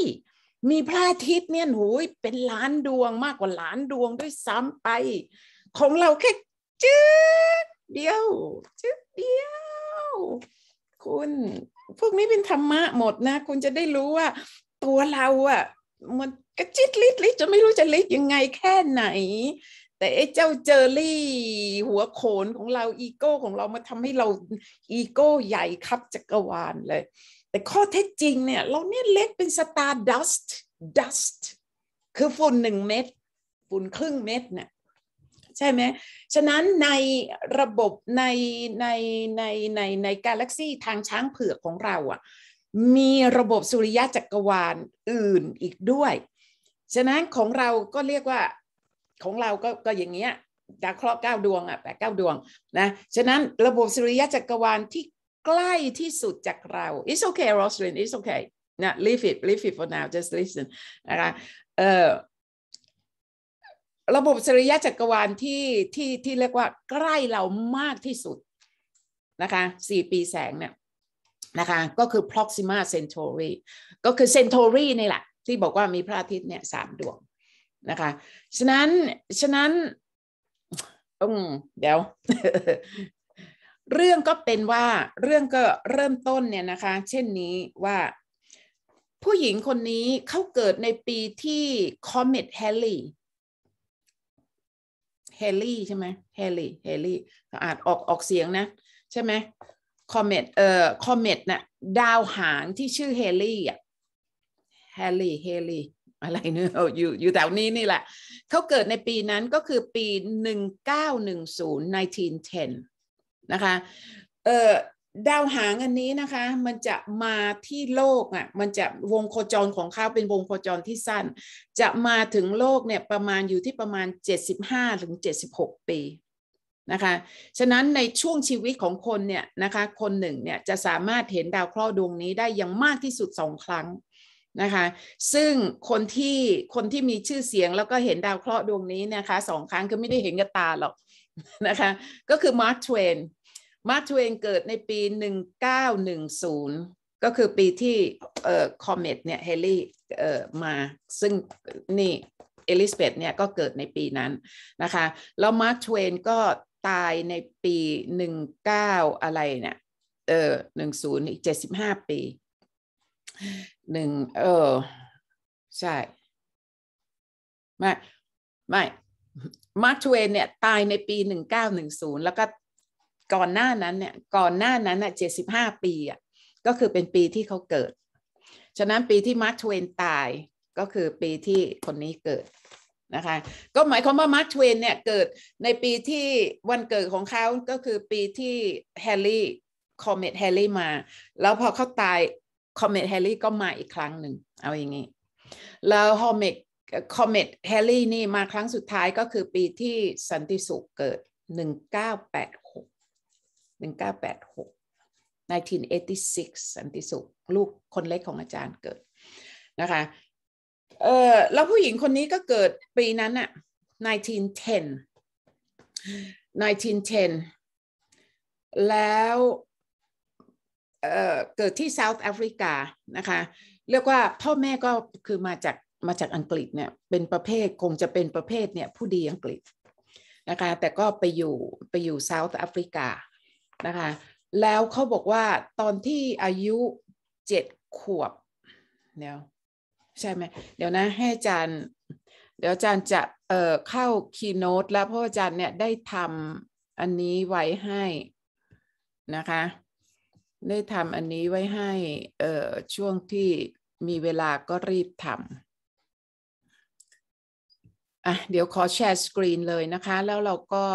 มีพระอาทิตย์เนี่ยหูยเป็นล้านดวงมากกว่าล้านดวงด้วยซ้ำไป ของเราแค่จืดเดียวจุดเดียว คุณพวกนี้เป็นธรรมะหมดนะ คุณจะได้รู้ว่า ตัวเราอะมันกระจิตลิดลิดจะไม่รู้จะลิดยังไงแค่ไหน แต่ไอ้เจ้าเจอรี่หัวโขนของเราอีโก้ของเรามาทำให้เราอีโก้ใหญ่ครับจักรวาลเลย แต่ข้อเท็จจริงเนี่ย เราเนี่ยเล็กเป็น สตาร์ดัสต์ ดัสต์ คือฝุ่นหนึ่งเม็ดฝุ่นครึ่งเม็ดเนี่ยใช่ไหมฉะนั้นในระบบในในในในในกาแล็กซีทางช้างเผือกของเราอะ่ะมีระบบสุริยะจักรวาลอื่นอีกด้วย ฉะนั้นของเราก็เรียกว่าของเราก็ก็อย่างเงี้ยดาวเคราะห์เก้าดวงอ่ะแปดเก้าดวงนะ ฉะนั้นระบบสุริยะจักรวาลที่ใกล้ที่สุดจากเรา it's okay Roslyn it's okay นะ leave it leave it for now just listen นะคะเอ่อระบบสุริยะจักรวาลที่ที่ที่เรียกว่าใกล้เรามากที่สุดนะคะสี่ปีแสงเนี่ยนะคะ ก็คือ Proxima Centauri ก็คือ Centauri นี่แหละ ที่บอกว่ามีพระอาทิตย์เนี่ยสามดวงนะคะ ฉะนั้นฉะนั้นอืมเดี๋ยว เรื่องก็เป็นว่าเรื่องก็เริ่มต้นเนี่ยนะคะ เช่นนี้ว่าผู้หญิงคนนี้เขาเกิดในปีที่คอมเมตแฮลลี่เฮลี่ใช่ไหมเฮลี่เฮลี่อ่านออกออกเสียงนะ ใช่ไหมคอมเมตเอ่อคอมเมตน่ะ ดาวหางที่ชื่อเฮลี่อ่ะเฮลี่เฮลี่ อะไรเนี่ยอยู่อยู่แถวนี้นี่แหละ เขาเกิดในปีนั้นก็คือปี 1910 1910 นะคะ เออดาวหางอันนี้นะคะ มันจะมาที่โลกอ่ะมันจะวงโคจรของเขาเป็นวงโคจรที่สั้น จะมาถึงโลกเนี่ยประมาณอยู่ที่ประมาณ 75 ถึง 76 ปีนะคะฉะนั้นในช่วงชีวิตของคนเนี่ยนะคะคนหนึ่งเนี่ยจะสามารถเห็นดาวเคราะห์ดวงนี้ได้อย่างมากที่สุดสองครั้งนะคะซึ่งคนที่คนที่มีชื่อเสียงแล้วก็เห็นดาวเคราะห์ดวงนี้นะคะสองครั้งก็ไม่ได้เห็นกับตาหรอกนะคะก็คือมาร์คทเวนมาร์ทเวนเกิดในปี 1910 ก็คือปีที่เอ่อคอมเมตเนี่ย เฮลี่เอ่อมาซึ่งนี่ เอลิสเบธเนี่ยก็เกิดในปีนั้นนะคะ แล้วมาร์ทเวนก็ตายในปี 19 อะไรเนี่ยเออหนึ่งศูนย์อีกเจ็ดสิบห้าปีหนึ่งเออใช่ ไม่ ไม่มาร์ทเวนเนี่ยตายในปีหนึ่งเก้าหนึ่งศูนย์แล้วก็ก่อนหน้านั้นเนี่ย ก่อนหน้านั้นอ่ะเจ็ดสิบห้าปีอ่ะ ก็คือเป็นปีที่เขาเกิด ฉะนั้นปีที่มาร์คทเวนตายก็คือปีที่คนนี้เกิดนะคะ ก็หมายความว่ามาร์คทเวนเนี่ยเกิดในปีที่วันเกิดของเขาก็คือปีที่แฮร์รี่คอมเมตแฮร์รี่มา แล้วพอเขาตายคอมเมตแฮร์รี่ก็มาอีกครั้งหนึ่งเอาอย่างนี้ แล้วคอมเมตคอมเมตแฮร์รี่นี่มาครั้งสุดท้ายก็คือปีที่สันติสุขเกิดหนึ่งเก้าแปด1986 1986สันติสุขลูกคนเล็กของอาจารย์เกิด นะคะ เออแล้วผู้หญิงคนนี้ก็เกิดปีนั้นอะ1910 1910 แล้ว เออเกิดที่เซาท์แอฟริกานะคะ เรียกว่าพ่อแม่ก็คือมาจากมาจากอังกฤษเนี่ย เป็นประเภทคงจะเป็นประเภทเนี่ยผู้ดีอังกฤษนะคะ แต่ก็ไปอยู่ไปอยู่เซาท์แอฟริกานะคะ แล้วเขาบอกว่าตอนที่อายุเจ็ดขวบ เดี๋ยว ใช่ไหม เดี๋ยวนะ ให้อาจารย์เดี๋ยวอาจารย์จะเอ่อเข้าคีโนตแล้วเพราะอาจารย์เนี่ย ได้ทำอันนี้ไว้ให้ นะคะ ได้ทำอันนี้ไว้ให้เอ่อช่วงที่มีเวลาก็รีบทำอ่ะเดี๋ยวขอแชร์สกรีนเลยนะคะ แล้วเราก็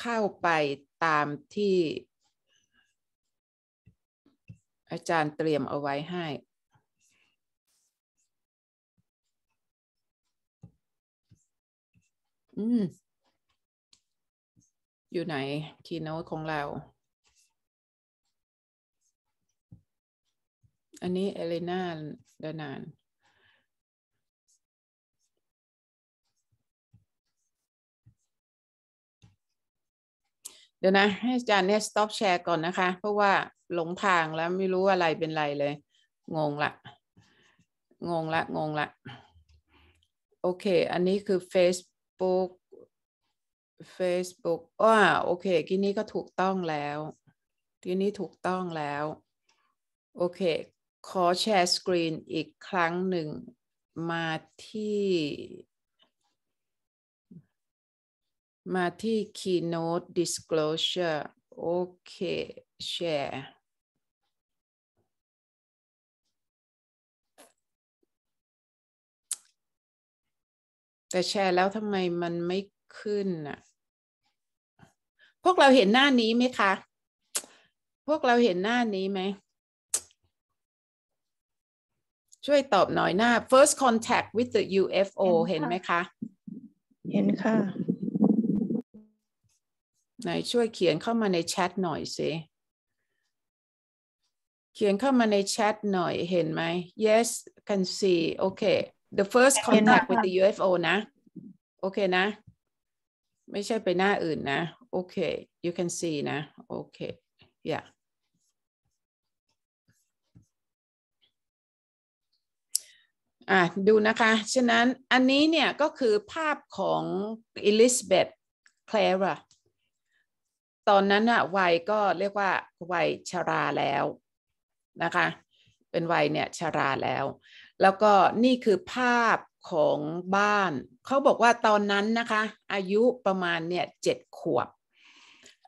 เข้าไปตามที่ อาจารย์เตรียมเอาไว้ให้ อือยู่ไหนคีโน้ตของเรา อันนี้เอเลนาดานานเดี๋ยวนะ ให้อาจารย์เนี่ย stop แชร์ก่อนนะคะ เพราะว่าหลงทางแล้วไม่รู้อะไรเป็นไรเลย งงละ งงละ งงละ โอเค อันนี้คือ Facebook Facebook ว้าโอเคที่นี้ก็ถูกต้องแล้ว ที่นี้ถูกต้องแล้ว โอเค ขอแชร์สกรีนอีกครั้งหนึ่งมาที่มาที่ Keynote Disclosure โอเคแชร์แต่แชร์แล้วทำไมมันไม่ขึ้นอ่ะพวกเราเห็นหน้านี้ไหมคะพวกเราเห็นหน้านี้ไหมช่วยตอบหน่อยหน้า first contact with the UFO เห็นไหมคะเห็นค่ะไหนช่วยเขียนเข้ามาในแชทหน่อยสิ เขียนเข้ามาในแชทหน่อยเห็นไหม yes can see okay the first contact with the UFO นะโอเคนะไม่ใช่ไปหน้าอื่นนะโอเค you can see นะโอเค yeah อ่ะดูนะคะ ฉะนั้นอันนี้เนี่ยก็คือภาพของ Elizabeth Clara ตอนนั้นอะวัยก็เรียกว่าวัยชราแล้วนะคะเป็นวัยเนี่ยชราแล้ว แล้วก็นี่คือภาพของบ้าน เขาบอกว่าตอนนั้นนะคะอายุประมาณเนี่ยเจ็ดขวบ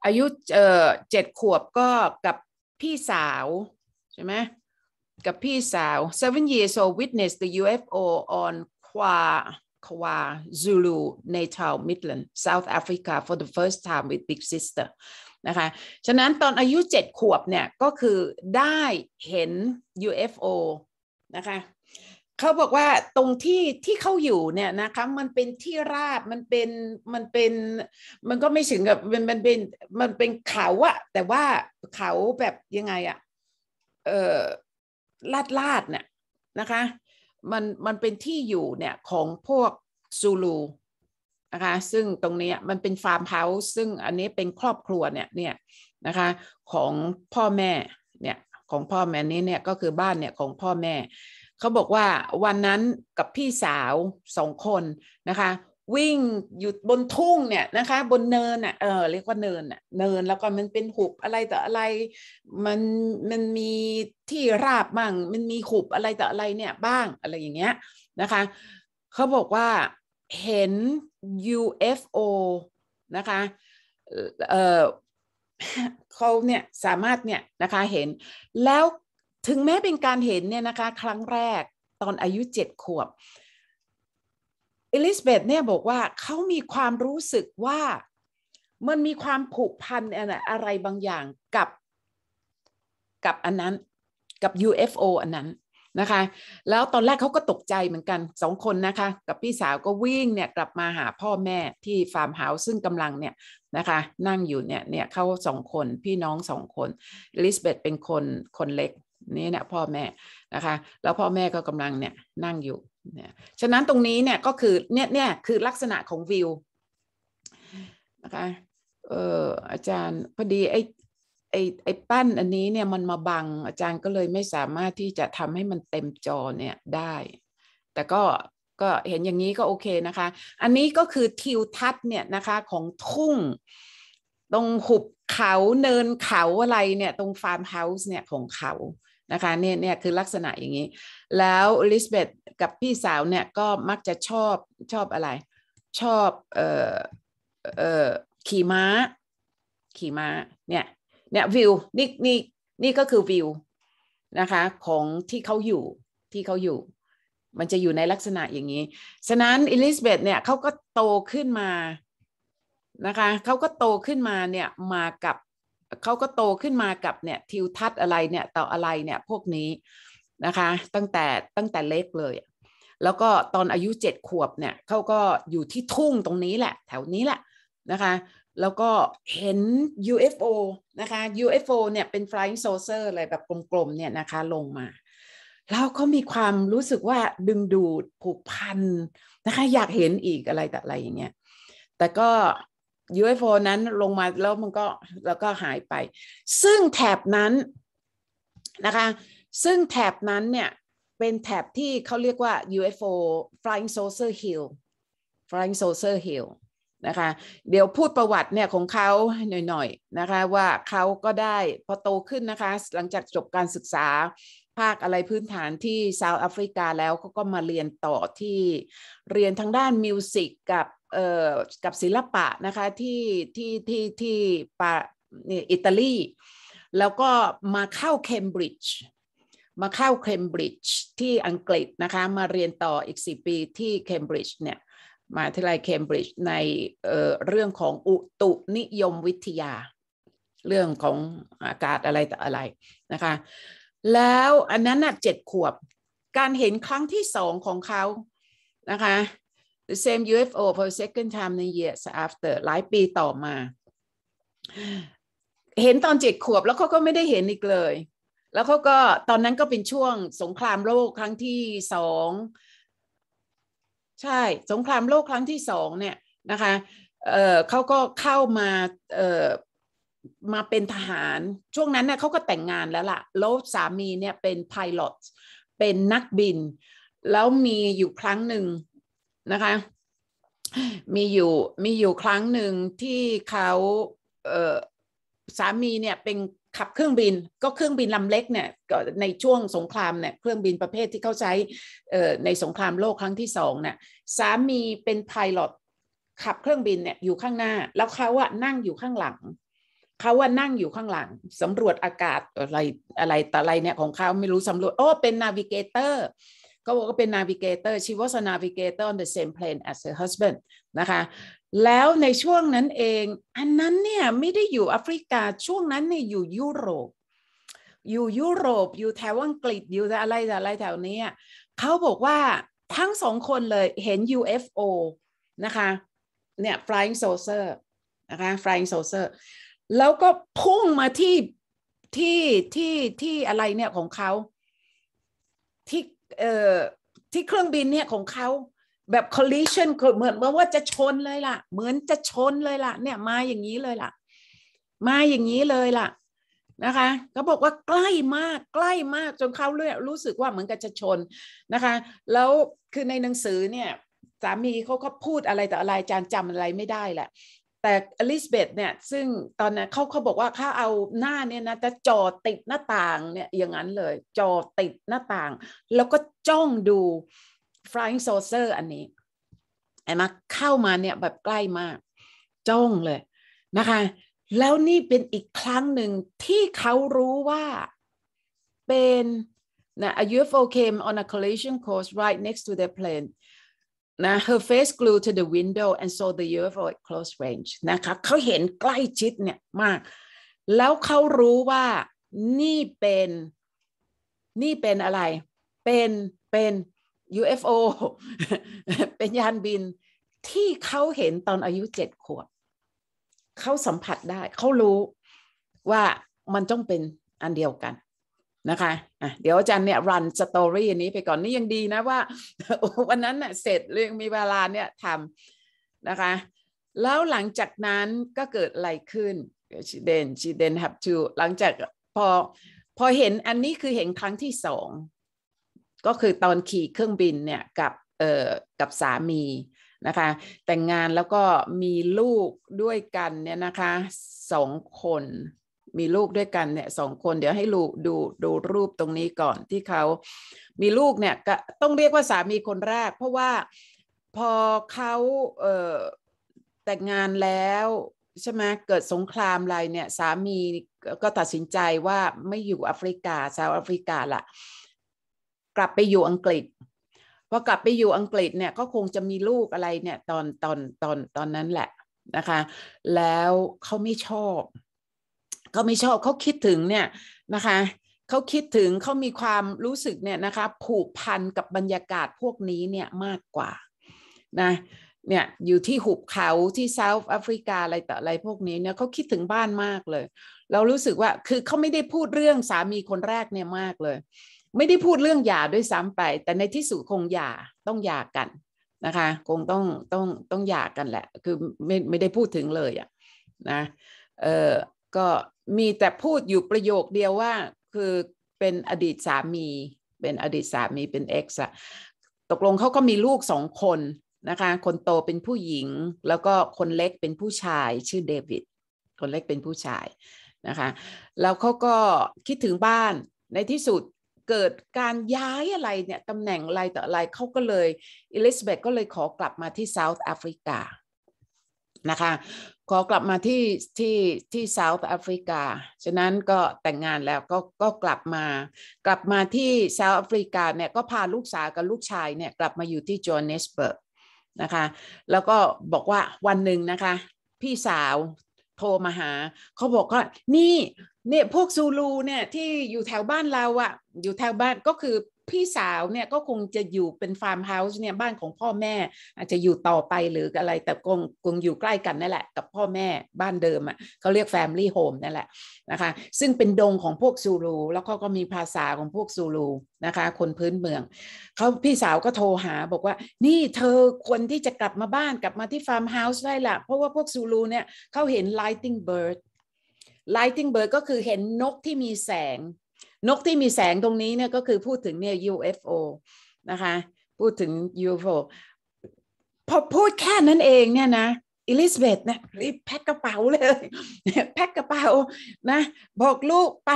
อายุเอ่อเจ็ดขวบก็กับพี่สาวใช่ไหมกับพี่สาว seven years old w i t n e s s the UFO on Kwa Kwa Zulu Natal Midland South Africa for the first time with Big Sister นะคะฉะนั้นตอนอายุ 7 ขวบเนี่ยก็คือได้เห็น UFO นะคะเขาบอกว่าตรงที่ที่เขาอยู่เนี่ยนะคะมันเป็นที่ราบมันเป็นมันเป็นมันก็ไม่ถึงกับมันมันเป็นมันเป็นเขาอะแต่ว่าเขาแบบยังไงอะเออลาดลาดเนี่ยนะคะมันมันเป็นที่อยู่เนี่ยของพวกซูลูนะคะซึ่งตรงนี้มันเป็นฟาร์มเฮาส์ซึ่งอันนี้เป็นครอบครัวเนี่ยเนี่ยนะคะของพ่อแม่เนี่ยของพ่อแม่นี้เนี่ยก็คือบ้านเนี่ยของพ่อแม่ เขาบอกว่าวันนั้นกับพี่สาวสองคนนะคะวิ่งอยู่บนทุ่งเนี่ยนะคะบนเนินอ่ะเออเรียกว่าเนินอ่ะเนินแล้วก็มันเป็นหุบอะไรต่ออะไรมันมันมีที่ราบบ้างมันมีหุบอะไรต่ออะไร เนี่ยบ้างอะไรอย่างเงี้ยนะคะเขาบอกว่าเห็น UFO นะคะเออเขาเนี่ยสามารถเนี่ยนะคะเห็นแล้วถึงแม้เป็นการเห็นเนี่ยนะคะครั้งแรกตอนอายุเจ็ดขวบอลิสเบธเนี่ยบอกว่าเขามีความรู้สึกว่ามันมีความผูกพันอะไรบางอย่างกับกับอันนั้นกับ UFO อันนั้นนะคะ แล้วตอนแรกเขาก็ตกใจเหมือนกันสองคนนะคะกับพี่สาวก็วิ่งเนี่ยกลับมาหาพ่อแม่ที่ฟาร์มเฮาส์ซึ่งกำลังเนี่ยนะคะนั่งอยู่เนี่ยเนี่ยเขาสองคนพี่น้องสองคนลิสเบตเป็นคนคนเล็กนี่เนี่ยพ่อแม่นะคะแล้วพ่อแม่ก็กำลังเนี่ยนั่งอยู่นี่ยฉะนั้นตรงนี้เนี่ยก็คือเนี่ยเนี่ยคือลักษณะของวิวนะคะเอออาจารย์พอดีไอไอไอปป้นอันนี้เนี่ยมันมาบังอาจารย์ก็เลยไม่สามารถที่จะทำให้มันเต็มจอเนี่ยได้ แต่ก็ก็เห็นอย่างนี้ก็โอเคนะคะ อันนี้ก็คือทิวทัศน์เนี่ยนะคะของทุ่งตรงหุบเขาเนินเขาอะไรเนี่ยตรงฟาร์มเฮาส์เนี่ยของเขานะคะเนี่ยเนี่ยคือลักษณะอย่างนี้ แล้วลิสเบตกับพี่สาวเนี่ยก็มักจะชอบชอบอะไร ชอบเอ่อเอ่อขี่ม้าขี่ม้าเนี่ยเนี่ยวิวนี่นี่นี่ก็คือวิวนะคะของที่เขาอยู่ที่เขาอยู่ มันจะอยู่ในลักษณะอย่างนี้ ฉะนั้นอลิสเบตเนี่ยเขาก็โตขึ้นมานะคะเขาก็โตขึ้นมาเนี่ยมากับเขาก็โตขึ้นมากับเนี่ยทิวทัศน์อะไรเนี่ยต่ออะไรเนี่ยพวกนี้นะคะตั้งแต่ตั้งแต่เล็กเลยแล้วก็ตอนอายุเจ็ดขวบเนี่ยเขาก็อยู่ที่ทุ่งตรงนี้แหละแถวนี้แหละนะคะ แล้วก็เห็น UFO นะคะ UFO เนี่ยเป็น flying saucer อะไรแบบกลมๆเนี่ยนะคะลงมาแล้วก็มีความรู้สึกว่าดึงดูดผูกพันนะคะ อยากเห็นอีกอะไรแต่อะไรอย่างเงี้ยแต่ก็ UFO นั้นลงมาแล้วมันก็แล้วก็หายไป ซึ่งแถบนั้นนะคะซึ่งแถบนั้นเนี่ยเป็นแถบที่เขาเรียกว่า UFO Flying Saucer Hill Flying Saucer Hill นะคะเดี๋ยวพูดประวัติเนี่ยของเขาหน่อยๆนะคะว่าเขาก็ได้พอโตขึ้นนะคะ หลังจากจบการศึกษาภาคอะไรพื้นฐานที่เซาว์แอฟริกาแล้วเขาก็มาเรียนต่อที่เรียนทางด้านมิวสิกกับเอ่อกับศิลปะนะคะที่ที่ที่ที่ปาอิตาลีแล้วก็มาเข้าเคมบริดจ์มาเข้าเคมบริดจ์ที่อังกฤษนะคะมาเรียนต่ออีกสปีที่เคมบริดจ์เนี่ยมาที่ไรเคมบริดจ์ในเเรื่องของอุตุนิยมวิทยา เรื่องของอากาศอะไรต่ออะไรนะคะ แล้วอันนั้นน่ะเจ็ดขวบการเห็นครั้งที่สองของเขานะคะ the same UFO for second time in years after หลายปีต่อมาเห็นตอนเจ็ดขวบแล้วเขาก็ไม่ได้เห็นอีกเลย แล้วเขาก็ตอนนั้นก็เป็นช่วงสงครามโลกครั้งที่สองใช่สงครามโลกครั้งที่สองเนี่ยนะคะเออเขาก็เข้ามาเออมาเป็นทหารช่วงนั้นเน่ยเขาก็แต่งงานแล้วละ่ะแล้วสามีเนี่ยเป็นพายโลตเป็นนักบิน แล้วมีอยู่ครั้งหนึ่งนะคะมี อยู่ มีอยู่ครั้งหนึ่งที่เขาเสามีเนี่ยเป็นขับเครื่องบิน ก็เครื่องบินลำเล็กเนี่ยในช่วงสงคราม เนี่ยเครื่องบินประเภทที่เขาใช้ในสงครามโลกครั้งที่สองเนี่ยสามีเป็นพายลอตขับเครื่องบินเนี่ยอยู่ข้างหน้าแล้วเขาว่านั่งอยู่ข้างหลังเขาว่านั่งอยู่ข้างหลังสำรวจอากาศอะไรอะไรต่ออะไรเนี่ยของเขาไม่รู้สำรวจโอ้เป็นนาวิเกเตอร์ก็บอกก็เป็นาวิเกเตอร์ชีวสนาวิเกเตอร์ on the same plane as her husband นะคะ แล้วในช่วงนั้นเองอันนั้นเนี่ย ไม่ได้อยู่แอฟริกาช่วงนั้นเนี่ย อยู่ยุโรปอยู่ยุโรปอยู่แถวอังกฤษอยู่อะไรแอะไรแถวนี้เขาบอกว่าทั้งสองคนเลยเห็น UFO นะคะ เนี่ย flying saucer นะคะ flying saucer แล้วก็พุ่งมาที่ที่ที่ ที่ อะไรเนี่ยของเขาที่เอ่อที่เครื่องบินเนี่ยของเขาแบบ collision เหมือนเหมือนว่าจะชนเลยล่ะเหมือนจะชนเลยล่ะเนี่ยมาอย่างนี้เลยล่ะมาอย่างนี้เลยล่ะนะคะเขาบอกว่าใกล้มากใกล้มากจนเขาเรื่อรู้สึกว่าเหมือนกับจะชนนะคะ แล้วคือในหนังสือเนี่ยสามีเขาก็พูดอะไรแต่อะไรจานจำอะไรไม่ได้แหละแต่อลิซเบธเนี่ยซึ่งตอนนั้นเขาเขาบอกว่าถ้าเอาหน้าเนี่ยนะจะจอติดหน้าต่างเนี่ยอย่างนั้นเลยจอติดหน้าต่างแล้วก็จ้องดู flying saucer อันนี้ไอ้มาเข้ามาเนี่ยแบบใกล้มากจ้องเลยนะคะแล้วนี่เป็นอีกครั้งหนึ่งที่เขารู้ว่าเป็นนะ a UFO came on a collision course right next to their plane นะ her face glued to the window and saw the UFO at close range นะคะเขาเห็นใกล้ชิดเนี่ยมาก แล้วเขารู้ว่านี่เป็นนี่เป็นอะไรเป็นเป็น UFO เป็นยานบินที่เขาเห็นตอนอายุเจ็ดขวบเขาสัมผัสได้ เขารู้ว่ามันต้องเป็นอันเดียวกันนะคะะเดี๋ยวอาจารย์เนี่ยรันสตอรี่อันนี้ไปก่อนนี่ยังดีนะว่า วันนั้นเน่ะเสร็จเรื่องมีเวลาเนี่ยทำนะคะ แล้วหลังจากนั้นก็เกิดอะไรขึ้นชีเดนชีเดนฮับ e ูหลังจากพอพอเห็นอันนี้คือเห็นครั้งที่สองก็คือตอนขี่เครื่องบินเนี่ยกับเอ่อกับสามีนะคะ แต่งงานแล้วก็มีลูกด้วยกันเนี่ยนะคะสองคนมีลูกด้วยกันเนี่ยสองคนเดี๋ยวให้ลูกดูดูรูปตรงนี้ก่อนที่เขามีลูกเนี่ยก็ต้องเรียกว่าสามีคนแรก เพราะว่าพอเขาเแต่งงานแล้วใช่ไหมเกิดสงครามอะไรเนี่ยสามีก็ตัดสินใจว่าไม่อยู่แอฟริกาชาวแอฟริกาละกลับไปอยู่อังกฤษพอกลับไปอยู่อังกฤษเนี่ยก็คงจะมีลูกอะไรเนี่ยตอนตอนตอนตอนนั้นแหละนะคะแล้วเขาไม่ชอบก็ไม่ชอบเขาคิดถึงเนี่ยนะคะ เขาคิดถึงเขามีความรู้สึกเนี่ยนะคะ ผูกพันกับบรรยากาศพวกนี้เนี่ยมากกว่านะเนี่ยอยู่ที่หุบเขาที่เซาท์แอฟริกาอะไรต่ออะไรพวกนี้เนี่ยเขาคิดถึงบ้านมากเลยเรารู้สึกว่าคือเขาไม่ได้พูดเรื่องสามีคนแรกเนี่ยมากเลย ไม่ได้พูดเรื่องหย่าด้วยซ้ำไป แต่ในที่สุดคงหย่าต้องหย่ากันนะคะ คงต้องต้องต้องหย่ากันแหละ คือไม่ไม่ได้พูดถึงเลยอะนะเออก็มีแต่พูดอยู่ประโยคเดียวว่าคือเป็นอดีตสามี เป็นอดีตสามีเป็นเอ็กซ์อะตกลงเขาก็มีลูกสองคนนะคะคนโตเป็นผู้หญิง แล้วก็คนเล็กเป็นผู้ชายชื่อเดวิดคนเล็กเป็นผู้ชายนะคะแล้วเขาก็คิดถึงบ้านในที่สุดเกิดการย้ายอะไรเนี่ยตำแหน่งอะไรต่ออะไรเขาก็เลยอิลิซาเบธก็เลยขอกลับมาที่เซาท์แอฟริกานะคะขอกลับมาที่ที่ที่เซาท์แอฟริกาฉะนั้นก็แต่งงานแล้วก็ก็กลับมา กลับมาที่เซาท์แอฟริกาเนี่ยก็พาลูกสาวกับลูกชายเนี่ยกลับมาอยู่ที่จอห์นเนสเบิร์กนะคะแล้วก็บอกว่าวันหนึ่งนะคะพี่สาวโทรมาหาเขาบอกว่านี่เนี่ยพวกซูลูเนี่ยที่อยู่แถวบ้านเราอะอยู่แถวบ้านก็คือพี่สาวเนี่ย ก็คงจะอยู่เป็นฟาร์มเฮาส์เนี่ยบ้านของพ่อแม่อาจจะอยู่ต่อไปหรืออะไรแต่คงคง อยู่ใกล้กันนั่นแหละ กับพ่อแม่บ้านเดิมอะ่ะเขาเรียกแฟมลี่โฮมนั่นแหละนะคะซึ่งเป็นดงของพวกซูลูแล้วเขาก็มีภาษาของพวกซูลูนะคะ คนพื้นเมืองเขาพี่สาวก็โทรหาบอกว่า นี่เธอควรที่จะกลับมาบ้านกลับมาที่ฟาร์มเฮาส์ได้ละเพราะว่าพวกซูลูเนี่ยเขาเห็นไล g ิงเบิร์ดไล i ิงเบิร์ดก็คือเห็นนกที่มีแสงนกที่มีแสงตรงนี้เนี่ยก็คือพูดถึงเนี่ย UFO นะคะพูดถึง UFO พอพูดแค่นั้นเองเนี่ยนะอิลิสเบตเนี่ยรีบแพ็คกระเป๋าเลยแพ็คกระเป๋านะบอกลูกไป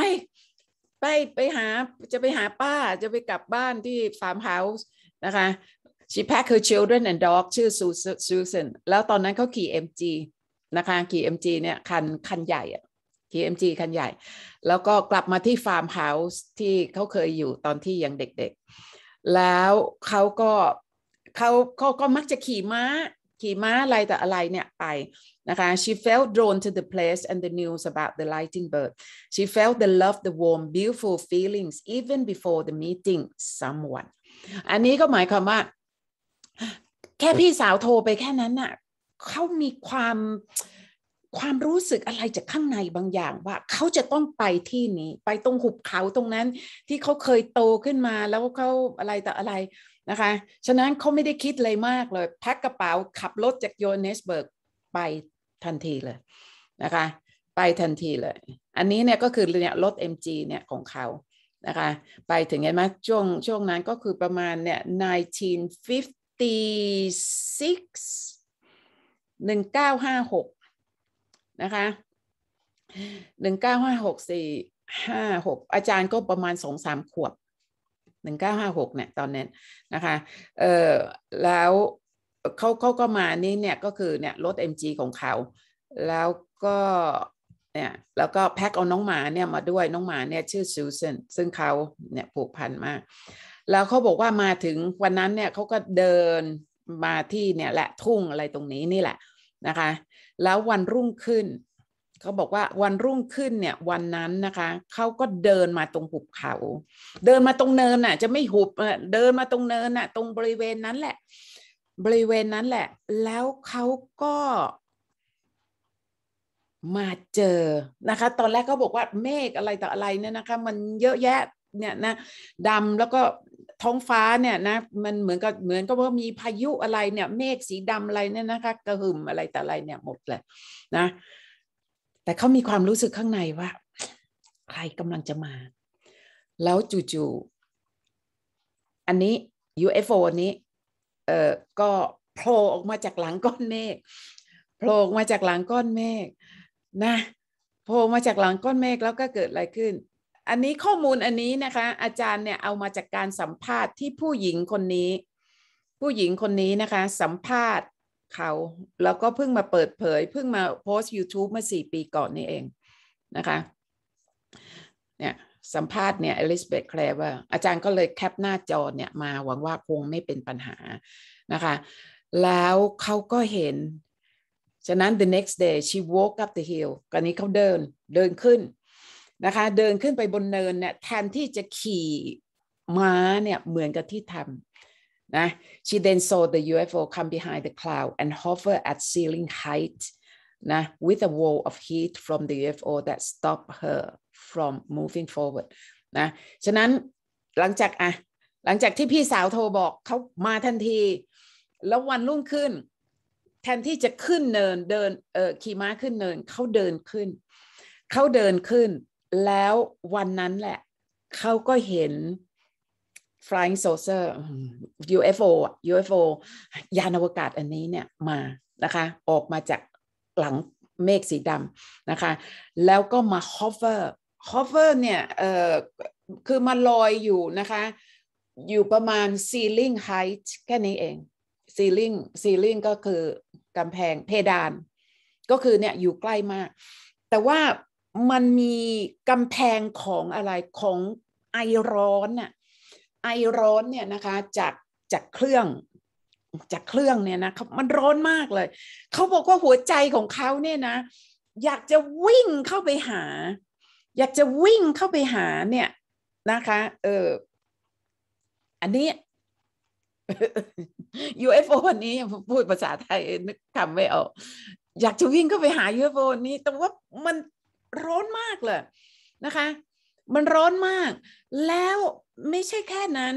ไป ไปหาจะไปหาป้าจะไปกลับบ้านที่ฟาร์มเฮาส์นะคะ she packed her children and dog ชื่อซูซันแล้วตอนนั้นเขาขี่ MG นะคะขี่ MG เนี่ยคันคันใหญ่อะม m g คันใหญ่ แล้วก็กลับมาที่ฟาร์มเฮาส์ที่เขาเคยอยู่ตอนที่ยังเด็กๆ แล้วเขาก็เขาเขาก็มักจะขี่ม้าขี่ม้าอะไรแต่อะไรเนี่ยไปนะคะ she felt drawn to the place and the news about the lighting bird she felt the love the warm beautiful feelings even before the meeting someone อันนี้ก็หมายความว่า แค่พี่สาวโทรไปแค่นั้นน่ะเขามีความความรู้สึกอะไรจากข้างในบางอย่าง ว่าเขาจะต้องไปที่นี้ ไปตรงหุบเขาตรงนั้นที่เขาเคยโตขึ้นมาแล้วเขาอะไรแต่อะไรนะคะฉะนั้นเขาไม่ได้คิดอะไรมากเลยแพ็คกระเป๋าขับรถจากโยเนสเบิร์กไปทันทีเลยนะคะ ไปทันทีเลย อันนี้เนี่ยก็คือเนี่ยรถ MG เนี่ยของเขานะคะ ไปถึงเห็นไหมช่วงช่วงนั้นก็คือประมาณเนี่ย1956 1956นะคะ หนึ่งเก้าห้าหกสี่ห้าหกอาจารย์ก็ประมาณสองสามขวบหนึ่งเก้าห้าหกเนี่ยตอนนั้นนะคะ เออแล้วเขาเขาก็มานี่เนี่ยก็คือเนี่ยรถ MG ของเขาแล้วก็เนี่ยแล้วก็แพ็คเอาน้องหมาเนี่ยมาด้วยน้องหมาเนี่ยชื่อซูซนซึ่งเขาเนี่ยผูกพันมาก แล้วเขาบอกว่ามาถึงวันนั้นเนี่ยเขาก็เดินมาที่เนี่ยแหละทุ่งอะไรตรงนี้นี่แหละนะคะแล้ววันรุ่งขึ้นเขาบอกว่าวันรุ่งขึ้นเนี่ยวันนั้นนะคะ เขาก็เดินมาตรงหุบเขา เดินมาตรงเนินน่ะจะไม่หุบเดินมาตรงเนินน่ะตรงบริเวณนั้นแหละ บริเวณนั้นแหละ แล้วเขาก็มาเจอนะคะ ตอนแรกเขาบอกว่าเมฆอะไรต่ออะไรเนี่ยนะคะ มันเยอะแยะเนี่ยนะดำแล้วก็ท้องฟ้าเนี่ยนะมันเหมือนกับเหมือนกับว่ามีพายุอะไรเนี่ย เมฆสีดำอะไรเนี่ยนะคะกระหึ่มอะไรแต่อะไรเนี่ยหมดเลยนะ แต่เขามีความรู้สึกข้างในว่าใครกำลังจะมาแล้วจู่ๆอันนี้ UFO นี้เอ่อก็โผล่ออกมาจากหลังก้อนเมฆโผล่ออกมาจากหลังก้อนเมฆนะโผล่มาจากหลังก้อนเมฆแล้วก็เกิดอะไรขึ้นอันนี้ข้อมูลอันนี้นะคะ อาจารย์เนี่ย เอามาจากการสัมภาษณ์ที่ผู้หญิงคนนี้ ผู้หญิงคนนี้นะคะสัมภาษณ์เขาแล้วก็เพิ่งมาเปิดเผยเพิ่งมาโพสต์ YouTube เมื่อสี่ปีก่อนนี่เองนะคะเนี่ยสัมภาษณ์เนี่ยอลิสเบธแคลร์ว่าอาจารย์ก็เลยแคปหน้าจอเนี่ย มาหวังว่าคงไม่เป็นปัญหานะคะแล้วเขาก็เห็น ฉะนั้น the next day she woke up the hill กันนี้เขาเดินเดินขึ้นนะคะเดินขึ้นไปบนเนินเนี่ยแทนที่จะขี่ม้าเนี่ยเหมือนกับที่ทำนะ she then saw the UFO come behind the cloud and hover at ceiling height นะ with a wall of heat from the UFO that stopped her from moving forward นะฉะนั้นหลังจากอ่ะหลังจากที่พี่สาวโทรบอกเขามาทันทีแล้ววันรุ่งขึ้น แทนที่จะขึ้นเนินเดินเออขี่ม้าขึ้นเนินเขาเดินขึ้นเขาเดินขึ้นแล้ววันนั้น แหละเขาก็เห็น flying saucer UFO UFO ยานอวกาศอันนี้ เนี่ย มานะคะ ออกมาจากหลังเมฆสีดำนะคะ แล้วก็มา hover hover เนี่ยเออคือ มาลอยอยู่นะคะ อยู่ประมาณ ceiling height แค่นี้เอง ceiling ceiling ก็คือกำแพงเพดาน ก็คือเนี่ยอยู่ใกล้มาก แต่ ว่ามันมีกำแพงของอะไรของไอร้อนน่ะไอร้อนเนี่ยนะคะ จากจากเครื่อง จากเครื่องเนี่ยนะมันร้อนมากเลยเขาบอกว่าหัวใจของเขาเนี่ยนะอยากจะวิ่งเข้าไปหา อยากจะวิ่งเข้าไปหาเนี่ยนะคะ เอออันนี้ UFO อันนี้พูดภาษาไทยนึกคำไม่ออกอยากจะวิ่งเข้าไปหา UFO นี้ แต่ว่ามันร้อนมากเลยนะคะ มันร้อนมาก แล้วไม่ใช่แค่นั้น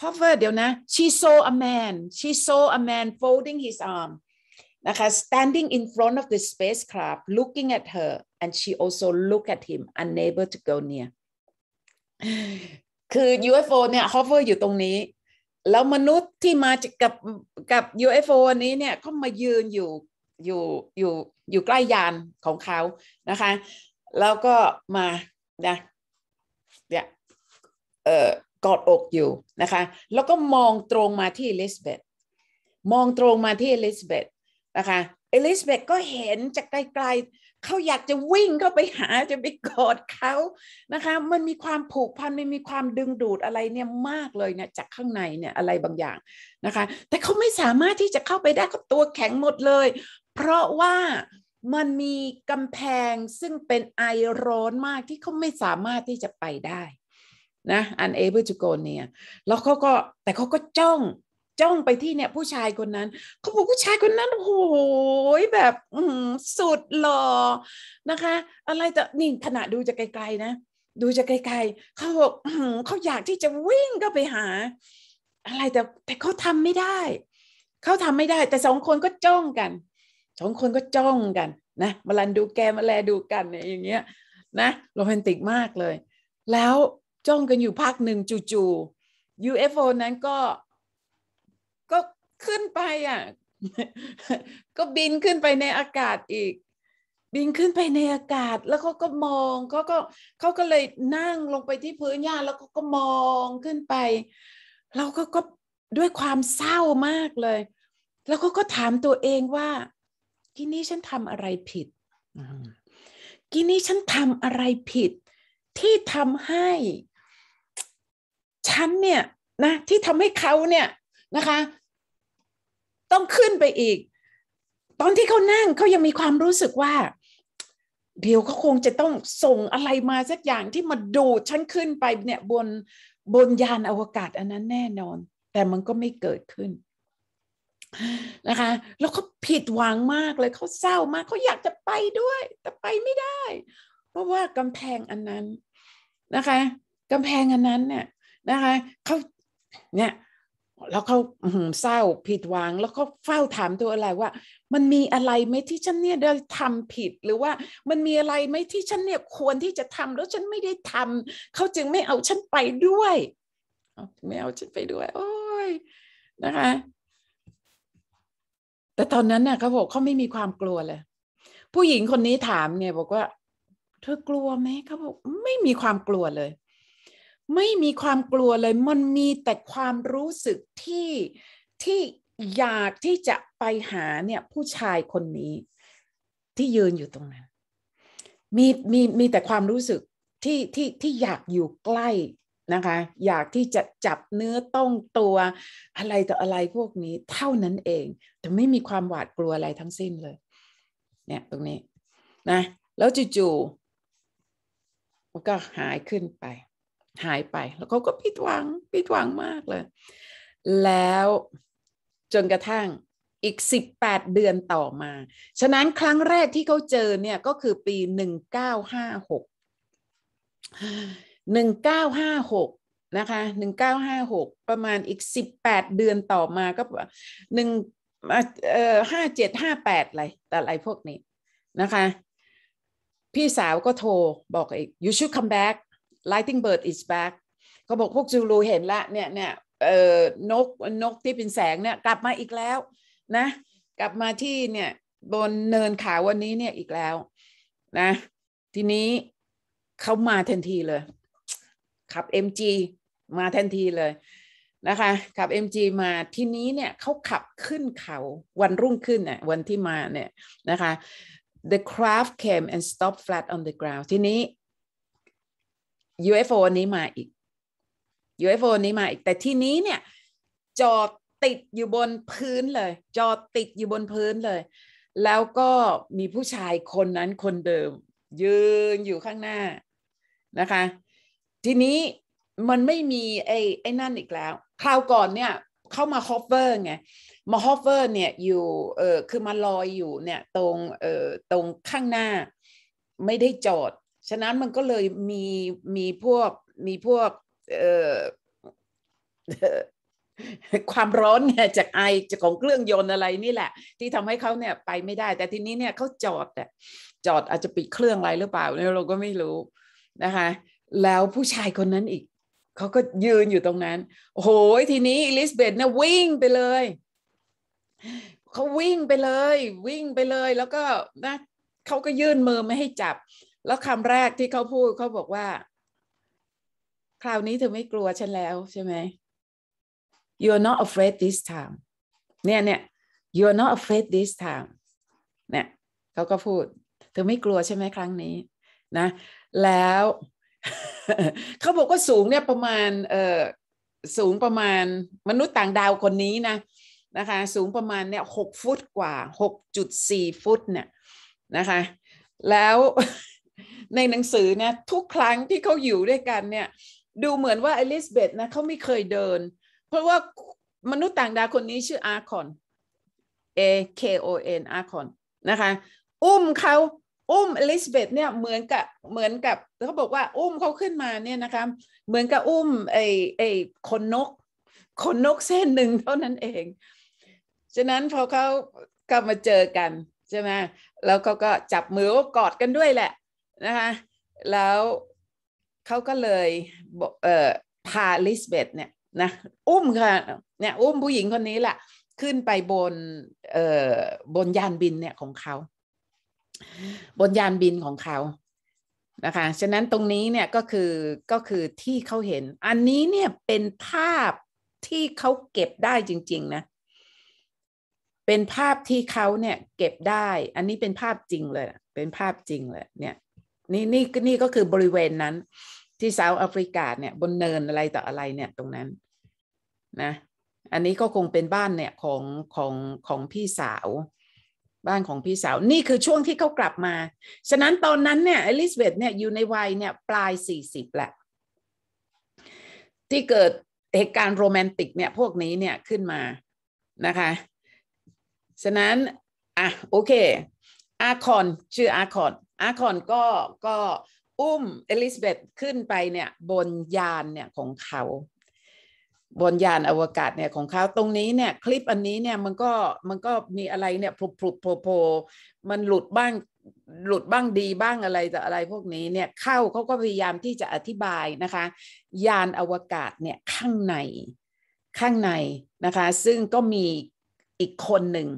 Hover เดี๋ยวนะ she saw a man she saw a man folding his arm นะคะ standing in front of the spacecraft looking at her and she also looked at him unable to go near คือ UFO เนี่ย hover อยู่ตรงนี้ แล้วมนุษย์ที่มากับกับ UFO นี้เนี่ยก็มายืนอยู่อยู่อยู่อยู่ใกล้ยานของเขานะคะ แล้วก็มา นะเนี่ยเอ่อ กอดอกอยู่นะคะ แล้วก็มองตรงมาที่อลิซเบธมองตรงมาที่อลิซเบธนะคะอลิซเบธก็เห็นจากไกล ๆ เขาอยากจะวิ่งเข้าไปหาจะไปกอดเขา นะคะ มันมีความผูกพันมัน มีความดึงดูดอะไรเนี่ยมากเลยเนี่ยจากข้างในเนี่ยอะไรบางอย่าง นะคะ แต่เขาไม่สามารถที่จะเข้าไปได้ก็ตัวแข็งหมดเลยเพราะว่ามันมีกำแพงซึ่งเป็นไอร้อนมากที่เขาไม่สามารถที่จะไปได้นะ unable to go เนี่ยแล้วเขาก็แต่เขาก็จ้องจ้องไปที่เนี่ยผู้ชายคนนั้น เขาบอกผู้ชายคนนั้นโอ้โหแบบสุดหล่อนะคะ อะไรแต่นี่ขณะดูจะไกล ๆนะดูจะไกลๆเขาบอกเขาอยากที่จะวิ่งก็ไปหา อะไรแต่แต่เขาทำไม่ได้ เขาทำไม่ได้แต่สองคนก็จ้องกันสองคนก็จ้องกันนะมาลันดูแกมาแลดูกันเนี่ยอย่างเงี้ย นะโรแมนติกมากเลยแล้วจ้องกันอยู่พักหนึ่งจู่ๆ UFO นั้นก็ก็ขึ้นไปอ่ะก็บินขึ้นไปในอากาศอีก บินขึ้นไปในอากาศแล้วเขาก็มองเขาก็เขาก็เลยนั่งลงไปที่พื้นหญ้าแล้วก็ก็มองขึ้นไปเราก็ก็ด้วยความเศร้ามากเลย แล้วเขาก็ถามตัวเองว่ากินนี้ฉันทำอะไรผิด กินนี้ฉันทำอะไรผิด ที่ทำให้ฉันเนี่ยนะที่ทำให้เขาเนี่ยนะคะ ต้องขึ้นไปอีก ตอนที่เขานั่งเขายังมีความรู้สึกว่า เดี๋ยวเขาคงจะต้องส่งอะไรมาสักอย่างที่มาดูดฉันขึ้นไปเนี่ยบนบนยานอวกาศอันนั้นแน่นอน แต่มันก็ไม่เกิดขึ้นนะคะแล้วเขาผิดหวังมากเลยเขาเศร้ามากเขาอยากจะไปด้วย แต่ไปไม่ได้ เพราะว่ากำแพงอันนั้นนะคะกำแพงอันนั้นเนี่ยนะคะเขาเนี่ยแล้วเขาเศร้าผิดหวังแล้วเขาเฝ้าถามตัวอะไรว่ามันมีอะไรไหมที่ฉันเนี่ย ได้ทำผิดหรือว่ามันมีอะไรไหมที่ฉันเนี่ย ควรที่จะทำแล้วฉันไม่ได้ทำเขาจึงไม่เอาฉันไปด้วยไม่เอาฉันไปด้วย โอ้ยนะคะแต่ตอนนั้นน่ะเขาบอกเขาไม่มีความกลัวเลย ผู้หญิงคนนี้ถามไงบอกว่าเธอกลัวไหมเขาบอกไม่มีความกลัวเลย ไม่มีความกลัวเลย มันมีแต่ความรู้สึกที่ที่อยากที่จะไปหาเนี่ยผู้ชายคนนี้ที่ยืนอยู่ตรงนั้นมีมีมีแต่ความรู้สึกที่ที่ที่อยากอยู่ใกล้นะคะอยากที่จะจับเนื้อต้องตัวอะไรต่ออะไรพวกนี้เท่านั้นเอง แต่ไม่มีความหวาดกลัวอะไรทั้งสิ้นเลยเนี่ยตรงนี้นะแล้วจู่ๆมันก็หายขึ้นไปหายไปแล้วเขาก็ผิดหวังผิดหวังมากเลย แล้วจนกระทั่งอีก 18 เดือนต่อมา ฉะนั้นครั้งแรกที่เขาเจอเนี่ยก็คือปี 1956หนึ่งเก้าห้าหกนะคะหนึ่งเก้าห้าหกประมาณอีกสิบแปดเดือนต่อมาก็หนึ่งเอ่อห้าเจ็ดห้าแปดอะไรแต่อะไรพวกนี้นะคะ พี่สาวก็โทรบอกอีก you should come back lighting bird is back ก็บอกพวกจูรูเห็นละเนี่ยเนี่ยเอ่อนกนกที่เป็นแสงเนี่ยกลับมาอีกแล้วนะกลับมาที่เนี่ยบนเนินขาววันนี้เนี่ยอีกแล้วนะทีนี้เขามาทันทีเลยขับ MG มาทันทีเลยนะคะ ขับ MG มาทีนี้เนี่ยเขาขับขึ้นเขาวันรุ่งขึ้นน่ยวันที่มาเนี่ย นะคะ the craft came and stopped flat on the ground ทีนี้ UFO นี้มาอีก UFO นี้มาอีกแต่ทีนี้เนี่ยจอดติดอยู่บนพื้นเลย จอดติดอยู่บนพื้นเลย แล้วก็มีผู้ชายคนนั้นคนเดิม ยืนอยู่ข้างหน้านะคะทีนี้มันไม่มีไอ้ไอ้นั่นอีกแล้ว คราวก่อนเนี่ยเข้ามาฮอฟเวอร์ไงมาฮอฟเวอร์เนี่ยอยู่เออคือมาลอยอยู่เนี่ยตรงเออตรงข้างหน้า ไม่ได้จอด ฉะนั้นมันก็เลยมีมีพวกมีพวกเออความร้อนเนี่ยจากไอ จากของเครื่องยนต์อะไรนี่แหละ ที่ทำให้เขาเนี่ยไปไม่ได้ แต่ทีนี้เนี่ยเขาจอดอ่ะจอดอาจจะปิดเครื่องอะไรหรือเปล่าเนี่ยเราก็ไม่รู้นะคะแล้วผู้ชายคนนั้นอีกเขาก็ยืนอยู่ตรงนั้น โอ้โหทีนี้อลิซเบธเนี่ยวิ่งไปเลยเขาวิ่งไปเลย วิ่งไปเลย แล้วก็นะเขาก็ยื่นมือไม่ให้จับ แล้วคำแรกที่เขาพูดเขาบอกว่า คราวนี้เธอไม่กลัวฉันแล้วใช่ไหม you're not afraid this time เนี่ยเนี่ย you're not afraid this time เนี่ย เขาก็พูด เธอไม่กลัวใช่ไหมครั้งนี้ นะ แล้วเขาบอกว่าสูงเนี่ยประมาณเออสูงประมาณมนุษย์ต่างดาวคนนี้นะนะคะสูงประมาณเนี่ยหกฟุตกว่าหกจุดสี่ฟุตเนี่ยนะคะแล้วในหนังสือเนี่ยทุกครั้งที่เขาอยู่ด้วยกันเนี่ยดูเหมือนว่าอลิซเบธนะเขาไม่เคยเดิน เพราะว่ามนุษย์ต่างดาวคนนี้ชื่อ อาร์คอน A K O N อาร์คอนนะคะอุ้มเขาอุ้มอลิซเบธเนี่ยเหมือนกับเหมือนกับเขาบอกว่าอุ้มเขาขึ้นมาเนี่ยนะคะเหมือนกับอุ้มไอ้ไอ้ขนนกขนนกเส้นหนึ่งเท่านั้นเอง ฉะนั้นพอเขาก็มาเจอกันใช่ไหมแล้วเขาก็จับมือกอดกันด้วยแหละนะคะแล้วเขาก็เลยเอ่อพาลิสเบตเนี่ยนะอุ้มค่ะเนี่ยอุ้มผู้หญิงคนนี้แหละขึ้นไปบนเอ่อบนยานบินเนี่ยของเขาบนยานบินของเขา นะคะ ฉะนั้นตรงนี้เนี่ยก็คือก็คือที่เขาเห็น อันนี้เนี่ยเป็นภาพที่เขาเก็บได้จริงๆนะ เป็นภาพที่เขาเนี่ยเก็บได้ อันนี้เป็นภาพจริงเลย เป็นภาพจริงเลย เนี่ย นี่นี่นี่ก็คือบริเวณนั้นที่เซาท์แอฟริกาเนี่ยบนเนินอะไรต่ออะไรเนี่ยตรงนั้นนะ อันนี้ก็คงเป็นบ้านเนี่ยของของของพี่สาวบ้านของพี่สาวนี่คือช่วงที่เขากลับมา ฉะนั้นตอนนั้น เนี่ยอลิซเบธเนี่ยอยู่ในวัยเนี่ยปลายสี่สิบแหละที่เกิดเหตุการณ์โรแมนติกเนี่ยพวกนี้เนี่ยขึ้นมานะคะฉะนั้นอ่ะโอเคอาคอน ชื่ออาคอน อาคอนก็ก็อุ้มเอลิซเบธขึ้นไปเนี่ยบนยานเนี่ยของเขาบนยานอวกาศเนี่ย ของเขาตรงนี้เนี่ย คลิปอันนี้เนี่ย มันก็มันก็มีอะไรเนี่ยพลุพลโผโผมันหลุดบ้างหลุดบ้างดีบ้างอะไรแต่อะไรพวกนี้เนี่ย เข้าเขาก็พยายามที่จะอธิบายนะคะ ยานอวกาศเนี่ย ข้างในข้างในนะคะ ซึ่งก็มีอีกคนหนึ่ง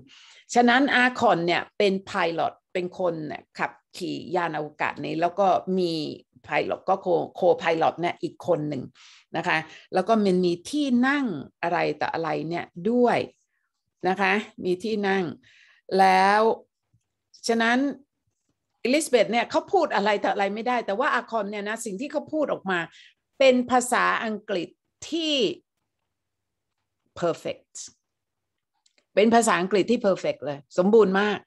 ฉะนั้นอาคอนเนี่ยเป็นพายロเป็นคนขับขี่ยานอวกาศนี้แล้วก็มีพายลก็โคโคพายลเนี่ยอีกคนหนึ่งนะคะแล้วก็มันมีที่นั่งอะไรต่ออะไรเนี่ยด้วยนะคะมีที่นั่งแล้ว ฉะนั้นอลิสเบธเนี่ยเขาพูดอะไรต่ออะไรไม่ได้แต่ว่าอาคอมเนี่ยนะสิ่งที่เขาพูดออกมา เป็นภาษาอังกฤษที่ perfect เป็นภาษาอังกฤษที่ perfect เลยสมบูรณ์มาก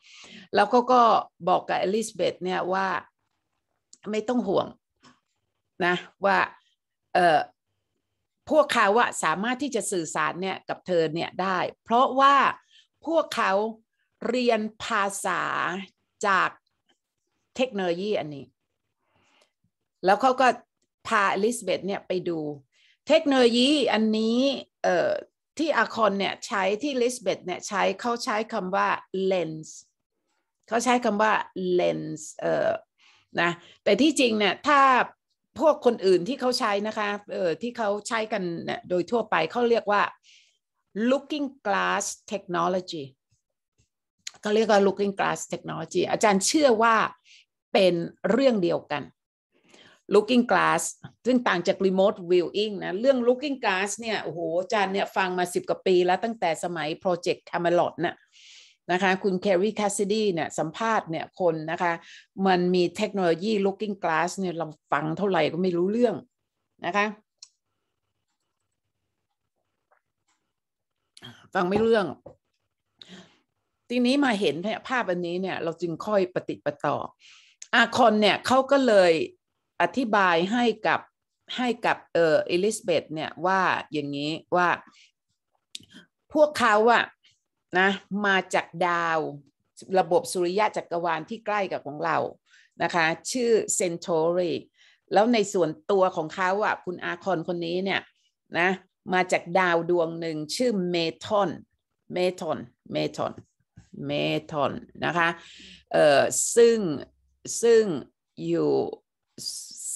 แล้วก็ก็บอกกับอลิสเบธเนี่ยว่าไม่ต้องห่วงนะว่าเออพวกเขาอะสามารถที่จะสื่อสารเนี่ยกับเธอเนี่ยได้ เพราะว่าพวกเขาเรียนภาษาจากเทคโนโลยีอันนี้ แล้วเขาก็พาอลิสเบตเนี่ยไปดูเทคโนโลยีอันนี้เอ่อที่อาคอนเนี่ยใช้ที่ลิสเบตเนี่ยใช้เขาใช้คำว่าเลนส์เขาใช้คำว่าเลนส์เอ่อนะแต่ที่จริงเนี่ยถ้าพวกคนอื่นที่เขาใช้นะคะ เออที่เขาใช้กันนโดยทั่วไปเขาเรียกว่า looking glass technology เขาเรียกว่า looking glass technology อาจารย์เชื่อว่าเป็นเรื่องเดียวกัน looking glass ซึ่งต่างจาก remote viewing นะ เรื่อง looking glass เนี่ย โอ้โห อาจารย์เนี่ยฟังมาสิบกว่าปีแล้วตั้งแต่สมัย Project Camelot นะ่ะนะคะคุณแครีแคสซิดี้เนี่ยสัมภาษณ์เนี่ยคนนะคะ มันมีเทคโนโลยี looking glass เนี่ยเราฟังเท่าไหร่ก็ไม่รู้เรื่องนะคะ ฟังไม่เรื่องทีนี้มาเห็นภาพอันนี้เนี่ย เราจึงค่อยปฏิปต่ออาคอนเนี่ยเขาก็เลยอธิบายให้กับให้กับเออเอลิซเบธเนี่ยว่าอย่างนี้ว่าพวกเขาอะนะมาจากดาวระบบสุริยะจักรวาลที่ใกล้กับของเรา นะคะ ชื่อเซนโทรีแล้วในส่วนตัวของเขาอ่ะคุณอาคอนคนนี้เนี่ยนะมาจากดาวดวงหนึ่งชื่อเมทอนเมทอนเมทอนเมทอนนะคะเอ่อซึ่ง ซึ่งอยู่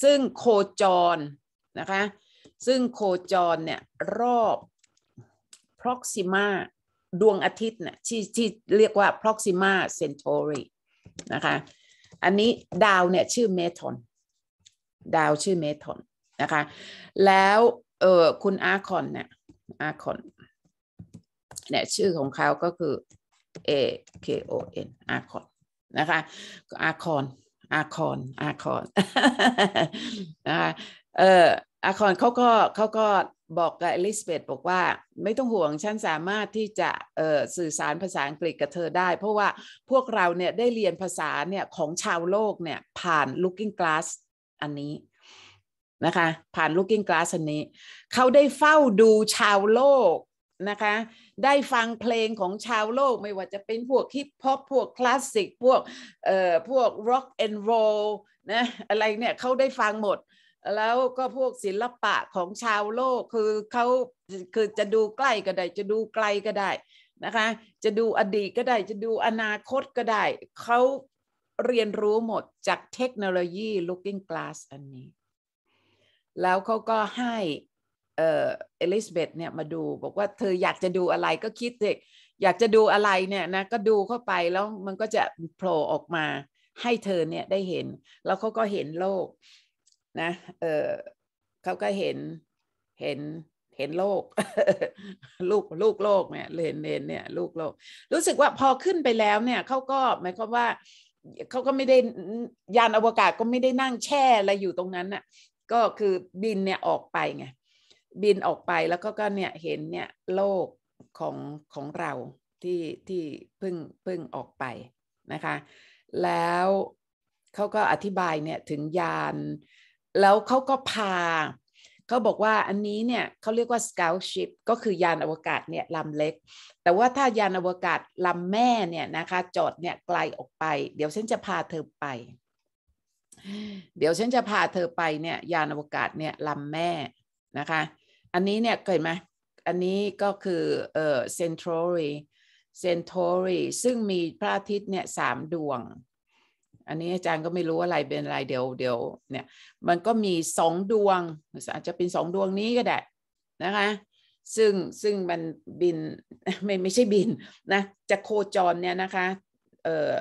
ซึ่งโคจร นะคะ ซึ่งโคจรเนี่ยรอบ Proxima ดวงอาทิตย์นะ่ะที่ที่เรียกว่า Proxima Centauri นะคะอันนี้ดาวเนี่ยชื่อเมทอนดาวชื่อเมทอนนะคะแล้วเออคุณอาคอนเนี่ยอาคอนเนี่ยชื่อของเขาก็คือ A K O N อาคอนนะคะอาคอนอาคอนอาคอนนะคะเอออาคอนเขาก็เขาก็บอกกับอลิซเบธบอกว่าไม่ต้องห่วงฉันสามารถที่จะสื่อสารภาษาอังกฤษกับเธอได้ เพราะว่าพวกเราเนี่ยได้เรียนภาษาเนี่ยของชาวโลกเนี่ยผ่าน looking glass อันนี้นะคะผ่าน looking glass อันนี้เขาได้เฝ้าดูชาวโลกนะคะได้ฟังเพลงของชาวโลกไม่ว่าจะเป็นพวกฮิปฮอปพวก คลาสสิก พวกเอ่อพวกร็อกแอนด์โรลนะอะไรเนี่ยเขาได้ฟังหมดเแล้วก็พวกศิลปะของชาวโลกคือเขาคือจะดูใกล้ก็ได้ จะดูไกลก็ได้นะคะ จะดูอดีตก็ได้ จะดูอนาคตก็ได้ เขาเรียนรู้หมดจากเทคโนโลยี looking glass อันนี้ แล้วเขาก็ให้เอลิซาเบธเนี่ยมาดูบอกว่าเธออยากจะดูอะไรก็คิดสิอยากจะดูอะไรเนี่ยนะก็ดูเข้าไปแล้วมันก็จะโผล่ออกมาให้เธอเนี่ยได้เห็น แล้วเขาก็เห็นโลกนะ เออเขาก็เห็น เห็น เห็นโลก ลูกลูกโลก เนี่ยเห็นเนเนี่ย ลูกโลก รู้สึกว่าพอขึ้นไปแล้ว เนี่ยเขาก็หมายความว่าเขาก็ไม่ได้ ยานอวกาศก็ไม่ได้นั่งแช่อะไรอยู่ตรงนั้นน่ะก็คือบินเนี่ยออกไปไง บินออกไปแล้วก็ก็เนี่ยเห็นเนี่ยโลกของของเราที่ที่เพิ่งเพิ่งออกไปนะคะ แล้วเขาก็อธิบายเนี่ยถึงยานแล้วเขาก็พาเขาบอกว่าอันนี้เนี่ยเขาเรียกว่า scout ship ก็คือยานอวกาศเนี่ยลำเล็ก แต่ว่าถ้ายานอวกาศลำแม่เนี่ยนะคะจอดเนี่ยไกลออกไปเดี๋ยวฉันจะพาเธอไป เดี๋ยวฉันจะพาเธอไปเนี่ยยานอวกาศเนี่ยลำแม่นะคะอันนี้เนี่ยเกิดไหมอันนี้ก็คือเอ่อเซนทรอรีเซนทอรีซึ่งมีพระอาทิตย์เนี่ยสามดวงอันนี้อาจารย์ก็ไม่รู้อะไรเป็นอะไร เดี๋ยวเดี๋ยวเนี่ยมันก็มีสองดวงอาจจะเป็นสองดวงนี้ก็ได้นะคะซึ่ง ซึ่งมันบิน ไม่ไม่ใช่บินนะจะโคจรเนี่ยนะคะเอ่อ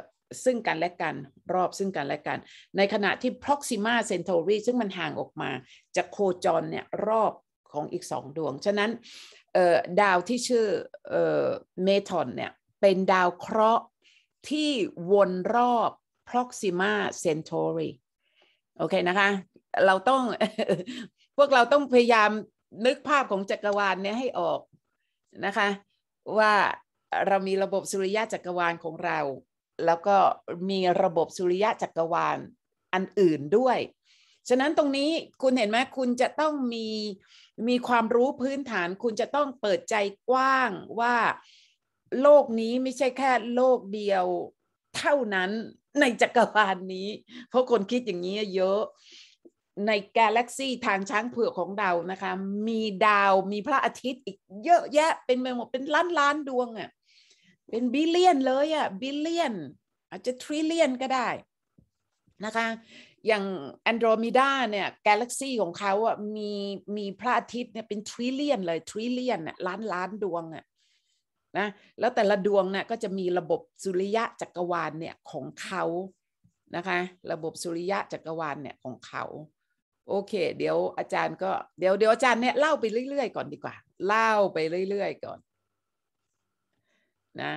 ซึ่งกัน และกัน รอบซึ่งกัน และกัน ในขณะที่ Proxima Centauri ซึ่งมันห่างออกมา จะโคจรเนี่ยรอบของอีกสองดวง ฉะนั้นดาวที่ชื่อเมทอนเนี่ยเป็นดาวเคราะห์ที่วนรอบ Proxima Centauri โอเค นะคะ เราต้องพวกเราต้องพยายามนึกภาพของจักรวาลเนี้ยให้ออก นะคะ ว่าเรามีระบบสุริยะจักรวาลของเรา แล้วก็มีระบบสุริยะจักรวาลอันอื่นด้วย ฉะนั้นตรงนี้คุณเห็นไหมคุณจะต้องมี มีความรู้พื้นฐานคุณจะต้องเปิดใจกว้างว่าโลกนี้ไม่ใช่แค่โลกเดียวเท่านั้นในจักรวาลนนี้ เพราะคนคิดอย่างนี้เยอะ ในกาแล็กซีทางช้างเผือกของเรานะคะ มีดาวมีพระอาทิตย์อีกเยอะแยะเป็นไปหมดเป็นล้านล้านดวงอะ่ะเป็นบิลเลียนเลยอะ่ะบิลเลียนอาจจะ ทริเลียนก็ได้นะคะอย่างแอนโดรมิดาเนี่ยกาแล็กซีของเขาอะ่ะมีมีพระอาทิตย์เนี่ยเป็นทริเลียนเลยทริเลียนล้านล้านดวงอะ่ะนะแล้วแต่ละดวงนะ่ะก็จะมีระบบสุริยะจักรวาลเนี่ยของเขานะคะ ระบบสุริยะจักรวาลเนี่ยของเขาโอเคเดี๋ยวอาจารย์ก็เดี๋ยวเดี๋ยวอาจารย์เนี่ยเล่าไปเรื่อยๆก่อนดีกว่า เล่าไปเรื่อยๆก่อนนะ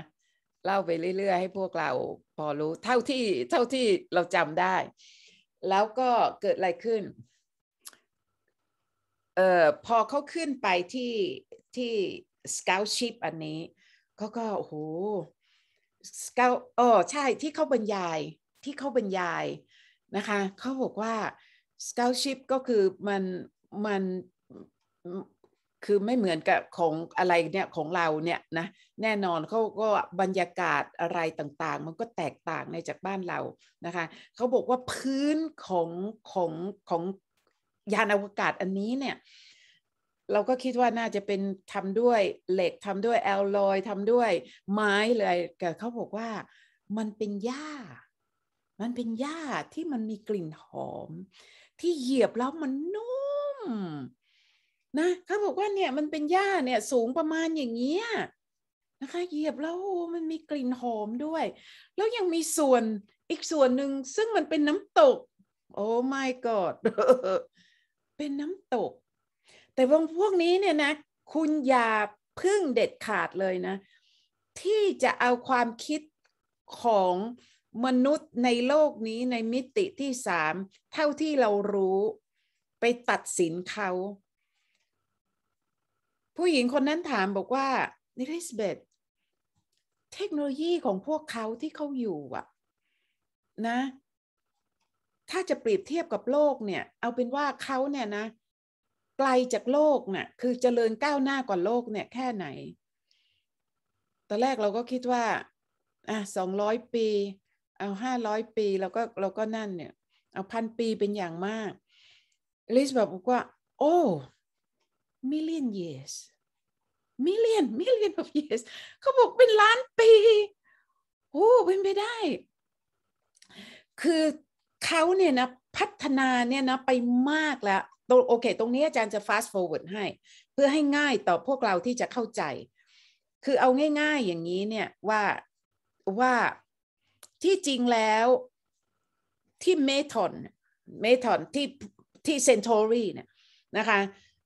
เล่าไปเรื่อย ๆให้พวกเราพอรู้เท่าที่เท่าที่เราจำได้ แล้วก็เกิดอะไรขึ้นเอ่อพอเขาขึ้นไปที่ที่ scoutship อันนี้ขาก็โอ้โหเกลาออใช่ที่เขาบรรยายที่เขาบรรยายนะคะเขาบอกว่า s c o u t s h i p ก็คือมันมันคือไม่เหมือนกับของอะไรเนี่ยของเราเนี่ยนะแน่นอนเขาก็บรรยากาศอะไรต่างๆ มันก็แตกต่างในจากบ้านเรานะคะเขาบอกว่าพื้นของของของยานอวกาศอันนี้เนี่ยเราก็คิดว่าน่าจะเป็นทำด้วย เหล็กทำด้วยแอลลอยทำด้วย ไม้เลยแต่เขาบอกว่ามันเป็นหญ้า มันเป็นหญ้าที่มันมีกลิ่นหอม ที่เหยียบแล้วมันนุ่มนะเขาบอกว่าเนี่ยมันเป็นหญ้าเนี่ยสูงประมาณอย่างเงี้ยนะคะเหยียบแล้วมันมีกลิ่นหอมด้วย แล้วยังมีส่วนอีกส่วนหนึ่งซึ่งมันเป็นน้ำตก โอ้ my god เป็นน้ำตกแต่วงพวกนี้เนี่ยนะคุณอย่าพึ่งเด็ดขาดเลยนะ ที่จะเอาความคิดของมนุษย์ในโลกนี้ในมิติที่สามเท่าที่เรารู้ไปตัดสินเขา ผู้หญิงคนนั้นถามบอกว่า นิริสเบตเทคโนโลยีของพวกเขาที่เขาอยู่อะนะถ้าจะเปรียบเทียบกับโลกเนี่ยเอาเป็นว่าเขาเนี่ยนะไกลจากโลกนะ่ะคือเจริญก้าวหน้ากว่าโลกเนี่ยแค่ไหน ตอนแรกเราก็คิดว่าอ่ะสองร้อยปีเอาห้าร้อยปีเราก็เราก็นั่นเนี่ย เอาพันปีเป็นอย่างมากลิสบอกบอกว่าโอ้ million years million million of years เขาบอกเป็นล้านปี โอ้เป็นไปได้ คือเขาเนี่ยนะ พัฒนาเนี่ยนะ ไปมากแล้วโอเค ตรงนี้อาจารย์จะ fast forward ให้ เพื่อให้ง่ายต่อพวกเราที่จะเข้าใจ คือเอาง่ายๆอย่างนี้เนี่ย ว่าว่าที่จริงแล้วที่เมทอนเมทอน ที่ที่เซนโทรีเนี่ยนะคะ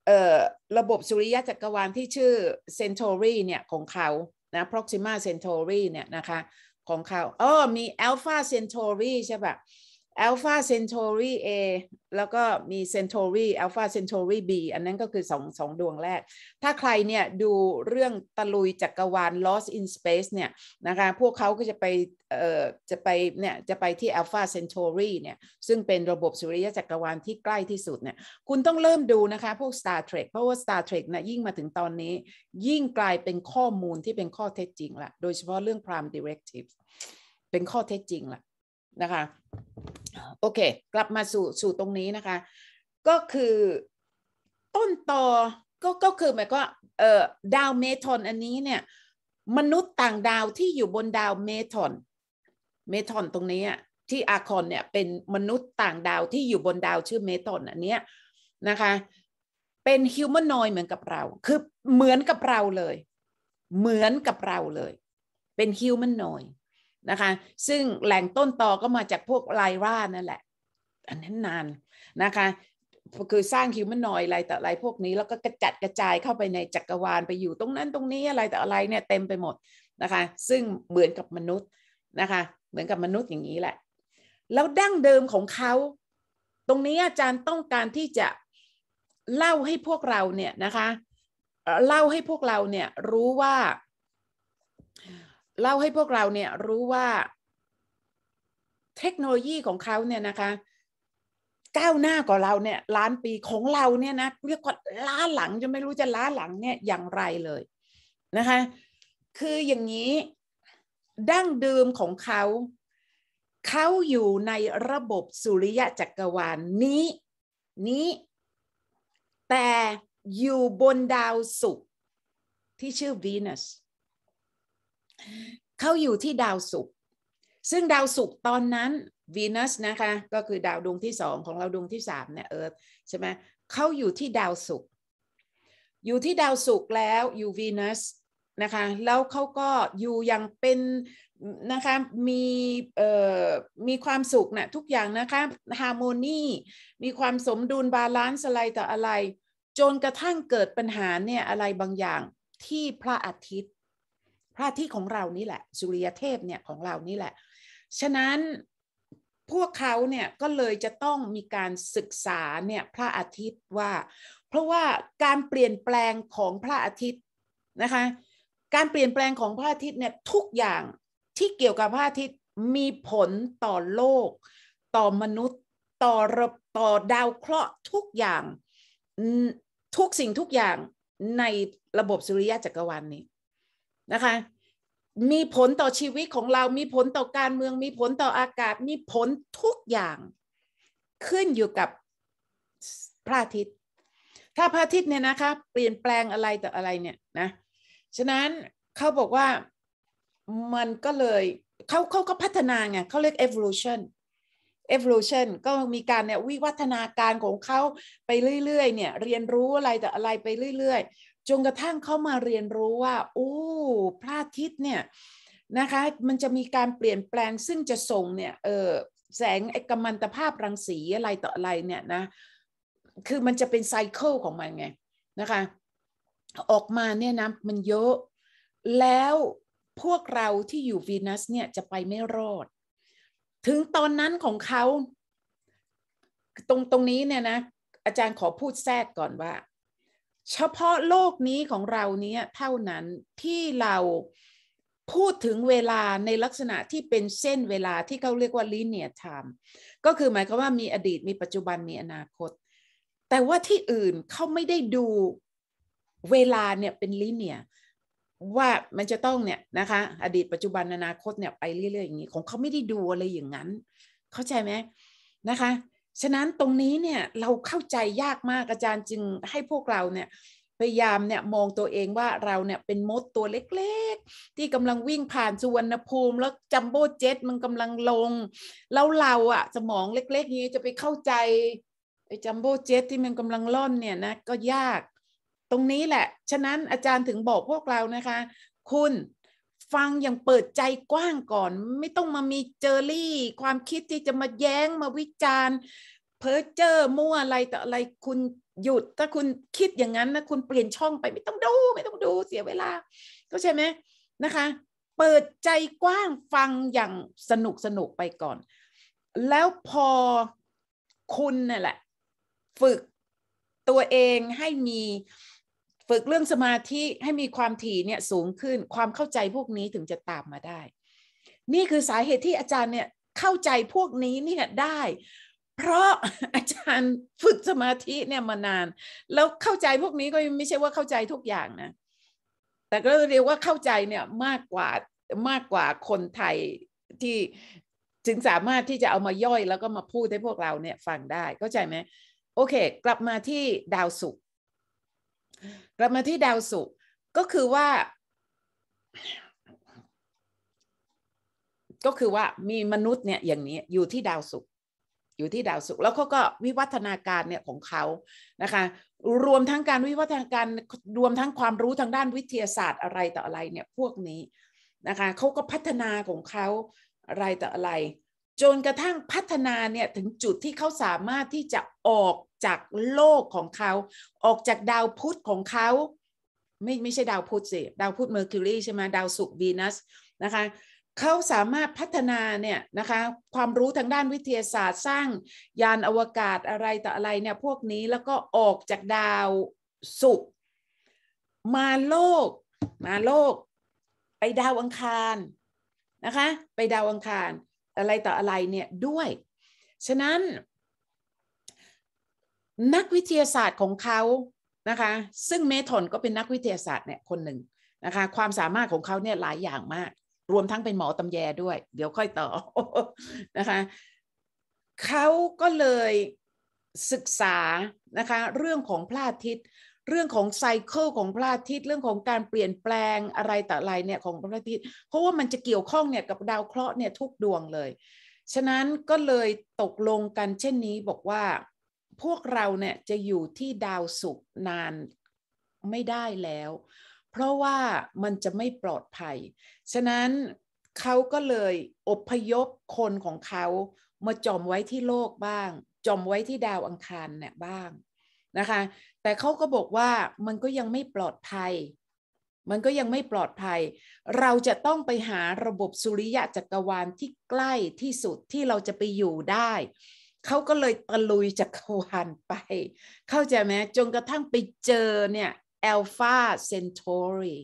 เอ่อระบบสุริยะจักรวาลที่ชื่อเซนโทรีเนี่ย ของเขานะ Proxima Centauri เนี่ย นะคะ ของเขาอ๋อมี Alpha Centauri ใช่ปะอัลฟาเซนทรีเอแล้วก็มีเซนโทรีอัลฟาเซนโทรีบอันนั้นก็คือสองสองดวงแรก ถ้าใครเนี่ยดูเรื่องตะลุยจักกรวาล Lost in Space เนี่ยนะคะพวกเขาก็จะไปเอ่อจะไปเนี่ยจะไปที่อัลฟาเซนโทรีเนี่ยซึ่งเป็นระบบสุริยะจักกรวาลที่ใกล้ที่สุดเนี่ยคุณต้องเริ่มดูนะคะพวก Star Trek เพราะว่า Star Trek นะยิ่งมาถึงตอนนี้ ยิ่งกลายเป็นข้อมูลที่เป็นข้อเท็จจริงละ โดยเฉพาะเรื่อง Prime Directive เป็นข้อเท็จจริงละนะคะโอเค กลับมาสู่สู่ตรงนี้นะคะ ก็คือ ต้นตอก็ก็คือหมายก็เอ่อดาวเมทอนอันนี้เนี่ยมนุษย์ต่างดาวที่อยู่บนดาวเมทอนเมทอนตรงนี้ที่อาคอนเนี่ยเป็นมนุษย์ต่างดาวที่อยู่บนดาวชื่อเมทอนอันนี้นะคะ เป็นฮิวแมนนอยเหมือนกับเรา คือเหมือนกับเราเลย เหมือนกับเราเลย เป็นฮิวแมนนอยนะคะ ซึ่งแหล่งต้นตอก็มาจากพวกไลร่า นั่นแหละ อันนั้นนานนะคะคือสร้างฮิวแมนนอยอะไรแต่อะไรพวกนี้แล้วก็กระจัดกระจายเข้าไปในจักรวาลไปอยู่ ตรงนั้นตรงนี้อะไรแต่อะไรเนี่ยเต็มไปหมดนะคะ ซึ่งเหมือนกับมนุษย์นะคะ เหมือนกับมนุษย์อย่างนี้แหละแล้วดั้งเดิมของเขาตรงนี้อาจารย์ต้องการที่จะเล่าให้พวกเราเนี่ยนะคะเล่าให้พวกเราเนี่ยรู้ว่าเล่าให้พวกเราเนี่ยรู้ว่าเทคโนโลยีของเขาเนี่ยนะคะก้าวหน้ากว่าเราเนี่ยล้านปีของเราเนี่ยนะเรียกว่าล้าหลังจะไม่รู้จะล้าหลังเนี่ยอย่างไรเลยนะคะคืออย่างนี้ ดั้งเดิมของเขา เขาอยู่ในระบบสุริยะจักรวาลนนี้นี้แต่อยู่บนดาวศุกร์ที่ชื่อวีนัสเขาอยู่ที่ดาวศุกร์ ซึ่งดาวศุกร์ตอนนั้นวีนัสนะคะก็คือดาวดวงที่สองของเราดวงที่สามเนี่ยเอิร์ธใช่ไหมเขาอยู่ที่ดาวศุกร์ อยู่ที่ดาวศุกร์แล้วอยู่วีนัสนะคะ แล้วเขาก็อยู่ยังเป็นนะคะมีเอ่อมีความสุขนะทุกอย่างนะคะฮาร์โมนีมีความสมดุลบาลานซ์อะไรต่ออะไร จนกระทั่งเกิดปัญหาเนี่ยอะไรบางอย่างที่พระอาทิตย์พระอาทิตย์ของเรานี่แหละสุริยเทพเนี่ยของเรานี่แหละ ฉะนั้นพวกเขาเนี่ยก็เลยจะต้องมีการศึกษาเนี่ยพระอาทิตย์ว่า เพราะว่าการเปลี่ยนแปลงของพระอาทิตย์นะคะการเปลี่ยนแปลงของพระอาทิตย์เนี่ยทุกอย่างที่เกี่ยวกับพระอาทิตย์มีผลต่อโลก ต่อมนุษย์ต่อระต่อดาวเคราะห์ ทุกอย่างทุกสิ่งทุกอย่างในระบบสุริยะจักรวาลนนี้นะคะมีผลต่อชีวิตของเรา มีผลต่อการเมือง มีผลต่ออากาศ มีผลทุกอย่าง ขึ้นอยู่กับพระอาทิตย์ถ้าพระอาทิตย์เนี่ยนะคะเปลี่ยนแปลงอะไรต่ออะไรเนี่ยนะฉะนั้นเขาบอกว่ามันก็เลยเขาเขาก็พัฒนาไงเขาเรียก evolution evolution ก็มีการเนี่ยวิวัฒนาการของเขาไปเรื่อยๆเนี่ยเรียนรู้อะไรแต่อะไรไปเรื่อยจนกระทั่งเขามาเรียนรู้ว่าโอ้พระอาทิตย์เนี่ยนะคะมันจะมีการเปลี่ยนแปลงซึ่งจะส่งเนี่ยเออแสงไอกมันตภาพรังสี อะไรต่ออะไรเนี่ยนะคือมันจะเป็นไซเคิลของมันไงนะคะออกมาเนี่ยนะมันเยอะแล้วพวกเราที่อยู่วีนัสเนี่ยจะไปไม่รอด ถึงตอนนั้นของเขาตรงตรงนี้เนี่ยนะอาจารย์ขอพูดแทรกก่อนว่าเฉพาะโลกนี้ของเราเนี้ยเท่านั้นที่เราพูดถึงเวลาในลักษณะที่เป็นเส้นเวลาที่เขาเรียกว่า linear time ก็คือหมายความว่ามีอดีตมีปัจจุบันมีอนาคต แต่ว่าที่อื่นเขาไม่ได้ดูเวลาเนี่ยเป็น linear ว่ามันจะต้องเนี่ยนะคะอดีตปัจจุบันอนาคตเนี่ยไปเรื่อยๆอย่างนี้ของเขาไม่ได้ดูอะไรอย่างนั้น เข้าใจไหมนะคะฉะนั้นตรงนี้เนี่ย เราเข้าใจยากมากอาจารย์จึงให้พวกเราเนี่ยพยายามเนี่ยมองตัวเองว่าเราเนี่ย เป็นมดตัวเล็กๆ ที่กำลังวิ่งผ่านสุวรรณภูมิ แล้วจัมโบ้เจ็ตมันกำลังลงแล้วเราอะสมองเล็กๆนี้จะไปเข้าใจไอ้จัมโบ้เจ็ตที่มันกำลังล่อนเนี่ยนะก็ยาก ตรงนี้แหละ ฉะนั้นอาจารย์ถึงบอกพวกเรานะคะ คุณฟังอย่างเปิดใจกว้างก่อน ไม่ต้องมามีเจอรี่ ความคิดที่จะมาแย้งมาวิจารณ์เพ้อเจ้อมั่วอะไรต่ออะไรคุณหยุด ถ้าคุณคิดอย่างนั้นนะคุณเปลี่ยนช่องไปไม่ต้องดูไม่ต้องดูเสียเวลาก็ใช่ไหมนะคะ เปิดใจกว้างฟังอย่างสนุกสนุกไปก่อน แล้วพอคุณนี่แหละ ฝึกตัวเองให้มีฝึกเรื่องสมาธิให้มีความถี่เนี่ยสูงขึ้นความเข้าใจพวกนี้ถึงจะตามมาได้ นี่คือสาเหตุที่อาจารย์เนี่ยเข้าใจพวกนี้เนี่ยได้ เพราะอาจารย์ฝึกสมาธิเนี่ยมานานแล้วเข้าใจพวกนี้ก็ไม่ใช่ว่าเข้าใจทุกอย่างนะ แต่ก็เรียกว่าเข้าใจเนี่ยมากกว่ามากกว่าคนไทยที่ถึงสามารถที่จะเอามาย่อยแล้วก็มาพูดให้พวกเราเนี่ยฟังได้เข้าใจไหมโอเค กลับมาที่ดาวศุกรกลับมาที่ดาวสุกก็คือว่า ก็คือว่ามีมนุษย์เนี่ยอย่างนี้อยู่ที่ดาวสุกอยู่ที่ดาวสุกแล้วเขาก็วิวัฒนาการเนี่ยของเขานะคะรวมทั้งการวิวัฒนาการรวมทั้งความรู้ทางด้านวิทยาศาสตร์อะไรต่ออะไรเนี่ยพวกนี้นะคะเขาก็พัฒนาของเขาอะไรต่ออะไรจนกระทั่งพัฒนาเนี่ยถึงจุดที่เขาสามารถที่จะออกจากโลกของเขา ออกจากดาวพุธของเขา ไม่ไม่ใช่ดาวพุธสิดาวพุธเมอร์คิวรีใช่ไหมดาวศุกร์วีนัสนะคะเขาสามารถพัฒนาเนี่ยนะคะความรู้ทางด้านวิทยาศาสตร์สร้างยานอวกาศอะไรต่ออะไรเนี่ยพวกนี้แล้วก็ออกจากดาวศุกร์มาโลกมาโลก ไปดาวอังคารนะคะไปดาวอังคารอะไรต่ออะไร เนี่ย ด้วย ฉะนั้นนักวิทยาศาสตร์ของเขานะคะซึ่งเมทอนก็เป็นนักวิทยาศาสตร์เนี่ยคนหนึ่งนะคะความสามารถของเขาเนี่ยหลายอย่างมาก รวมทั้งเป็นหมอตำแยด้วย เดี๋ยวค่อยต่อนะคะเขาก็เลยศึกษานะคะ เรื่องของพระอาทิตย์เรื่องของไซเคิลของพระอาทิตย์เรื่องของการเปลี่ยนแปลงอะไรต่ออะไรเนี่ยของพระอาทิตย์เพราะว่ามันจะเกี่ยวข้องเนี่ยกับดาวเคราะห์เนี่ยทุกดวงเลย ฉะนั้นก็เลยตกลงกันเช่นนี้บอกว่าพวกเราเนี่ยจะอยู่ที่ดาวศุกร์นานไม่ได้แล้ว เพราะว่ามันจะไม่ปลอดภัย ฉะนั้นเขาก็เลยอพยพคนของเขามาจอมไว้ที่โลกบ้างจอมไว้ที่ดาวอังคารเนี่ยบ้างนะคะแต่เขาก็บอกว่ามันก็ยังไม่ปลอดภัย มันก็ยังไม่ปลอดภัย เราจะต้องไปหาระบบสุริยะจักรวาลที่ใกล้ที่สุดที่เราจะไปอยู่ได้เขาก็เลยตะลุยจักรวาลไป เข้าใจไหมจนกระทั่งไปเจอเนี่ยเอลฟาเซนโทรี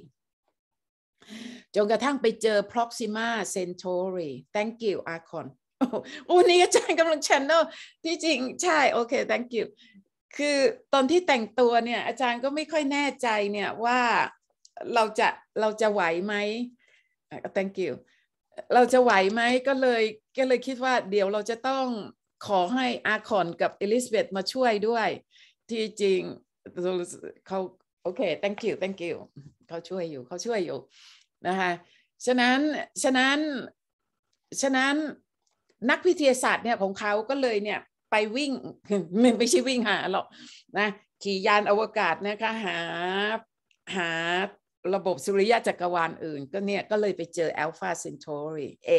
จนกระทั่งไปเจอ Proxima Centauri thank you อาคอนโอ้นี่อาจารย์กำลังแชนเน e ที่จริงใช่โอเค thank you คือ ตอนที่แต่งตัวเนี่ย อาจารย์ก็ไม่ค่อยแน่ใจเนี่ย ว่าเราจะเราจะไหวไหม thank you เราจะไหวไหมก็เลยก็เลยคิดว่าเดี๋ยวเราจะต้องขอให้อาคอนกับเอลิซเบธมาช่วยด้วย ที่จริงเขาโอเค thank you thank you เขาช่วยอยู่เขาช่วยอยู่นะคะฉะนั้น ฉะนั้น ฉะนั้นนักวิทยาศาสตร์เนี่ยของเขาก็เลยเนี่ยไปวิ่งไม่ใช่วิ่งหาหรอกนะขี่ยานอวกาศนะคะหาหาระบบสุริยะจักรวาลอื่น ก็เนี่ยก็เลยไปเจอ Alpha Centauri A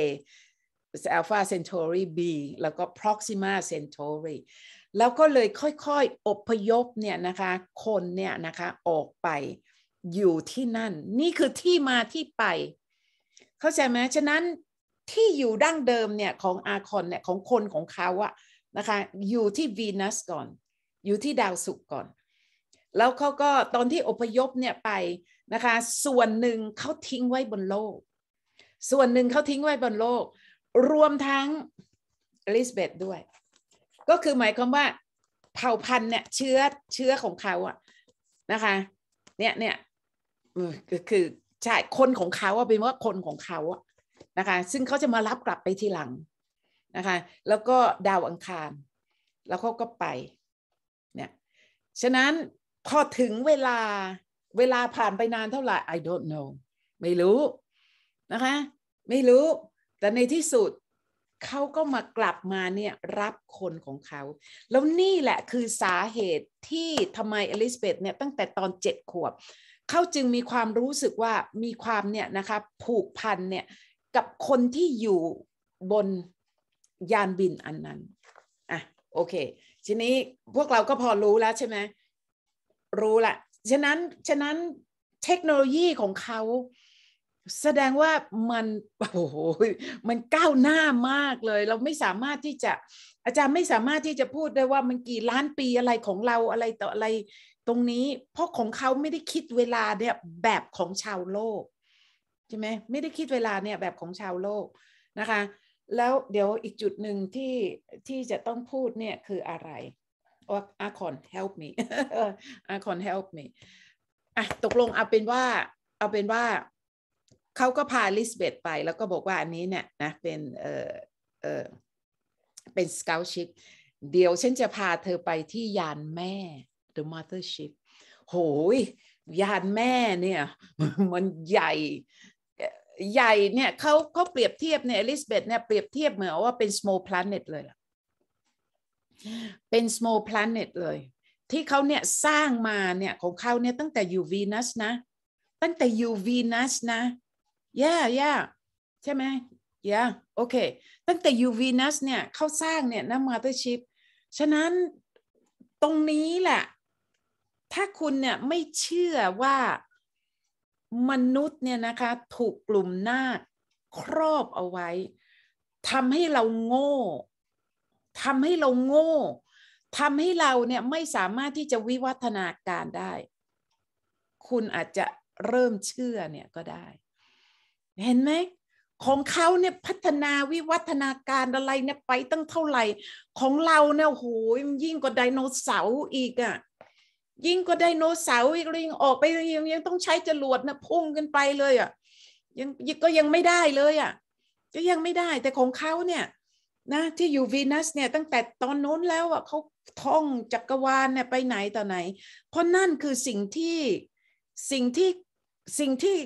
Alpha Centauri B แล้วก็ Proxima Centauri แล้วก็เลยค่อย ๆอพยพเนี่ยนะคะ คนเนี่ยนะคะ ออกไปอยู่ที่นั่น นี่คือที่มาที่ไป เข้าใจไหมฉะนั้นที่อยู่ดั้งเดิมเนี่ย ของอาคอนเนี่ย ของคนของเขาอะนะคะ อยู่ที่วีนัสก่อน อยู่ที่ดาวศุกร์ก่อน แล้วเขาก็ตอนที่อพยพเนี่ยไปนะคะ ส่วนหนึ่งเขาทิ้งไว้บนโลก ส่วนหนึ่งเขาทิ้งไว้บนโลก รวมทั้งลิสเบตด้วย ก็คือหมายความว่า เผ่าพันธุ์เนี่ยเชื้อเชื้อของเขาอะนะคะเนี่ยเนี่ยคือใช่คนของเขาอะเป็นว่าคนของเขาอะนะคะ ซึ่งเขาจะมารับกลับไปทีหลังนะคะ แล้วก็ดาว อังคาร แล้วเขาก็ไป เนี่ย ฉะนั้นพอถึงเวลาเวลาผ่านไปนานเท่าไหร่ I don't know ไม่รู้ นะคะ ไม่รู้ แต่ในที่สุดเขาก็มากลับมาเนี่ย รับคนของเขาแล้ว นี่แหละ คือสาเหตุที่ทำไมอลิซาเบธเนี่ย ตั้งแต่ตอนเจ็ดขวบ เขาจึงมีความรู้สึกว่ามีความเนี่ย นะคะผูกพันเนี่ย กับคนที่อยู่บนยานบินอันนั้นอ่ะ โอเค ทีนี้พวกเราก็พอรู้แล้วใช่ไหม รู้ละ ฉะนั้น ฉะนั้น เทคโนโลยีของเขาแสดงว่ามัน โอ้โห มันก้าวหน้ามากเลย เราไม่สามารถที่จะ อาจารย์ไม่สามารถที่จะพูดได้ว่ามันกี่ล้านปีอะไรของเราอะไรต่ออะไร ตรงนี้ เพราะของเขาไม่ได้คิดเวลาเนี่ยแบบของชาวโลก ใช่ไหมไม่ได้คิดเวลาเนี่ยแบบของชาวโลกนะคะแล้วเดี๋ยวอีกจุดหนึ่งที่ที่จะต้องพูดเนี่ยคืออะไรว่าอาคอน help me อาคอน help me อ่ะตกลงเอาเป็นว่า เอาเป็นว่า เขาก็พาลิสเบตไปแล้วก็บอกว่าอันนี้เนี่ยนะเป็นเออเออเป็นสกาวชิพเดี๋ยวฉันจะพาเธอไปที่ยานแม่ the mothership โหย ยานแม่เนี่ย มันใหญ่ใหญ่เนี่ยเขาเขาเปรียบเทียบเนี่ยอลิสเบตเนี่ยเปรียบเทียบเหมือนว่าเป็น small planet เลยล่ะ เป็น small planet เลย ที่เขาเนี่ย สร้างมาเนี่ย ของเขาเนี่ยตั้งแต่อยู่วีนัสนะตั้งแต่อยู่วีนัสนะย่าย่าใช่ไหมย่าโอเค ตั้งแต่อยู่วีนัสเนี่ยเขาสร้างเนี่ยนะมาเตอร์ชิพฉะนั้นตรงนี้แหละ ถ้าคุณเนี่ย ไม่เชื่อว่ามนุษย์เนี่ยนะคะ ถูกกลุ่มนาคครอบเอาไว้ทำให้เราโง่ทำให้เราโง่ทำให้เราเนี่ยไม่สามารถที่จะวิวัฒนาการได้ คุณอาจจะเริ่มเชื่อเนี่ยก็ได้ เห็นไหม ของเขาเนี่ยพัฒนาวิวัฒนาการอะไรเนี่ยไปตั้งเท่าไหร่ ของเราเนี่ยโหยยิ่งกว่าไดโนเสาร์อีกอะ่ะยิ่งก็ไดโนเสาร์ลิงออกไปยังยังต้องใช้จรวดนะพุ่งกันไปเลยอะ่ะยังก็ยังไม่ได้เลยอะ่ะก็ยังไม่ได้ แต่ของเขาเนี่ยนะที่อยู่วีนัสเนี่ยตั้งแต่ตอนโน้นแล้วอ่ะเขาท่องจักรวาลเนี่ยไปไหนต่อไหน เพราะนั่นคือสิ่งที่สิ่งที่สิ่งที่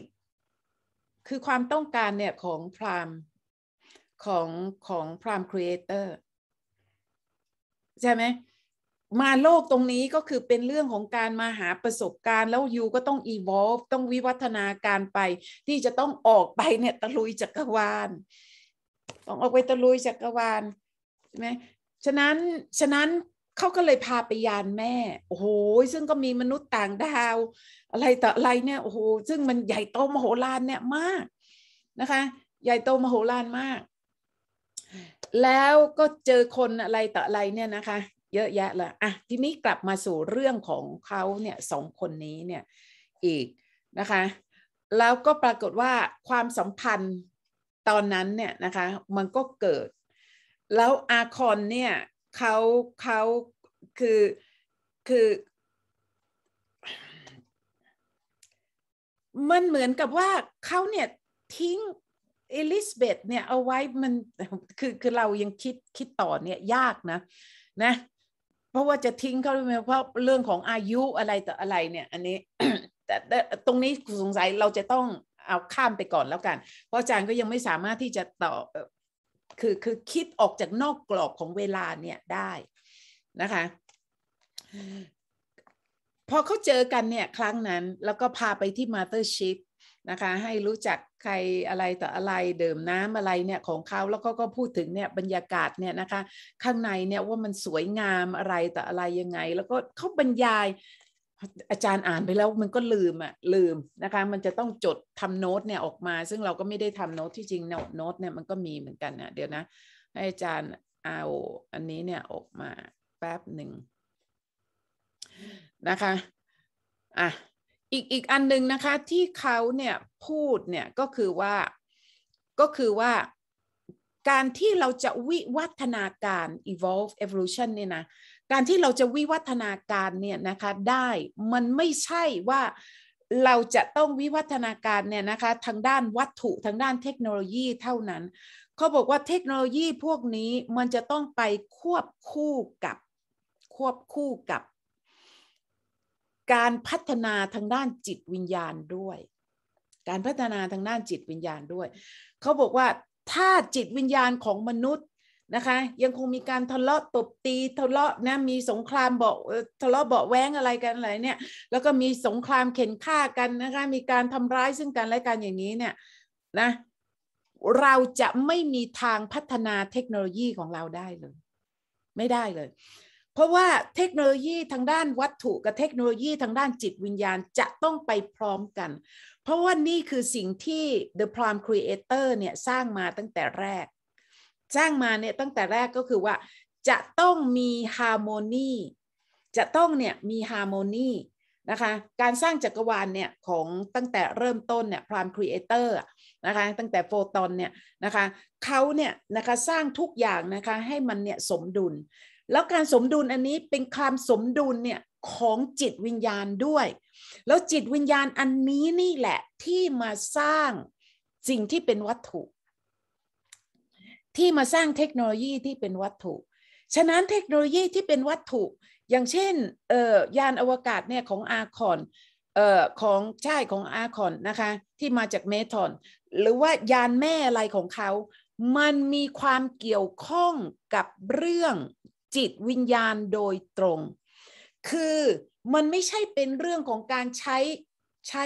คือความต้องการเนี่ยของพรามของของพรามครีเอเตอร์ใช่ไหมมาโลกตรงนี้ก็คือเป็นเรื่องของการมาหาประสบการณ์ แล้วยูก็ต้อง evolve ต้องวิวัฒนาการไป ที่จะต้องออกไปเนี่ยตะลุยจักรวาล ต้อง ออกไป ตะลุยจักกรวาล ใช่ไหมฉะนั้นฉะนั้นเขาก็เลยพาไปยานแม่โอ้โหซึ่งก็มีมนุษย์ต่าง ดาว อะไรต่ออะไรเนี่ยโอ้โหซึ่งมันใหญ่โตมโหฬารเนี่ยมากนะคะ ใหญ่โตมโหฬารมาก แล้วก็เจอคนอะไรต่ออะไรเนี่ยนะคะเยอะแยะละอ่ะ ทีนี้กลับมาสู่เรื่องของเขาเนี่ยสองคนนี้เนี่ย อีกนะคะ แล้วก็ปรากฏว่าความสัมพันธ์ตอนนั้นเนี่ยนะคะ มันก็เกิด แล้วอาคอนเนี่ยเขาเขาคือ คือ มันเหมือนกับว่าเขาเนี่ย ทิ้งเอลิสเบธเนี่ย เอาไว้มัน คือ คือเรายังคิดคิดต่อเนี่ย ยากนะนะเพราะว่าจะทิ้งเขาไหมเพราะเรื่องของอายุอะไรต่ออะไรเนี่ย อันนี้แต่ตรงนี้สงสัยเราจะต้องเอาข้ามไปก่อนแล้วกัน เพราะอาจารย์ก็ยังไม่สามารถที่จะต่อคือคือคิดออกจากนอกกรอบของเวลาเนี่ยได้นะคะ พอเขาเจอกันเนี่ยครั้งนั้นแล้วก็พาไปที่มาเตอร์ชิพนะคะให้รู้จักใครอะไรต่ออะไรเดิมน้ำอะไรเนี่ย ของเขาแล้วก็ก็พูดถึง เนี่ยบรรยากาศเนี่ยนะคะ ข้างในเนี่ยว่ามันสวยงามอะไร ต่ออะไรยังไง แล้วก็เขาบรรยาย อาจารย์อ่านไปแล้วมันก็ลืมอะลืมนะคะ มันจะต้องจดทำโน้ตเนี่ยออกมาซึ่งเราก็ไม่ได้ทำโน้ตที่จริงโน้ตเนี่ยมันก็มีเหมือนกันนะเดี๋ยวนะ ให้อาจารย์เอาอันนี้เนี่ย ออกมาแป๊บหนึ่งนะคะอ่ะอีกอีกอันนึงนะคะที่เขาเนี่ยพูดเนี่ยก็คือว่าก็คือว่าการที่เราจะวิวัฒนาการ evolve evolution เนี่ยนะการที่เราจะวิวัฒนาการเนี่ยนะคะได้มันไม่ใช่ว่าเราจะต้องวิวัฒนาการเนี่ยนะคะทางด้านวัตถุทางด้านเทคโนโลยีเท่านั้นเขาบอกว่าเทคโนโลยีพวกนี้มันจะต้องไปควบคู่กับควบคู่กับการพัฒนาทางด้านจิตวิญญาณด้วยการพัฒนาทางด้านจิตวิญญาณด้วย เขาบอกว่าถ้าจิตวิญญาณของมนุษย์นะคะ ยังคงมีการทะเลาะตบตี ทะเลาะนะมีสงครามเบาทะเลาะเบาแว้งอะไรกันอะไรเนี่ยแล้วก็มีสงครามเข็นฆ่ากันนะคะมีการทำร้ายซึ่งกันและกันอย่างนี้เนี่ยนะเราจะไม่มีทางพัฒนาเทคโนโลยีของเราได้เลย ไม่ได้เลยเพราะว่าเทคโนโลยีทางด้านวัตถุกับเทคโนโลยีทางด้านจิตวิญญาณจะต้องไปพร้อมกัน เพราะว่านี่คือสิ่งที่ The Prom Creator เนี่ยสร้างมาตั้งแต่แรก สร้างมาเนี่ยตั้งแต่แรกก็คือว่าจะต้องมีฮาร์โมนีจะต้องเนี่ยมีฮาร์โมนีนะคะการสร้างจักรวาลเนี่ยของตั้งแต่เริ่มต้นเนี่ยพรามครีเอเตอร์นะคะตั้งแต่โฟตอนเนี่ยนะคะเขาเนี่ยนะคะสร้างทุกอย่างนะคะให้มันเนี่ยสมดุลแล้วการสมดุลอันนี้เป็นความสมดุลเนี่ย ของจิตวิญญาณด้วย แล้วจิตวิญญาณอันนี้นี่แหละที่มาสร้างสิ่งที่เป็นวัตถุ ที่มาสร้างเทคโนโลยีที่เป็นวัตถุ ฉะนั้นเทคโนโลยีที่เป็นวัตถุ อย่างเช่นเอ่อยานอวกาศเนี่ยของอาคอน เอ่อของใช่ของอาคอนนะคะที่มาจากเมทอนหรือว่ายานแม่อะไรของเขา มันมีความเกี่ยวข้องกับเรื่องจิตวิญญาณโดยตรง คือมันไม่ใช่เป็นเรื่องของการใช้ใช้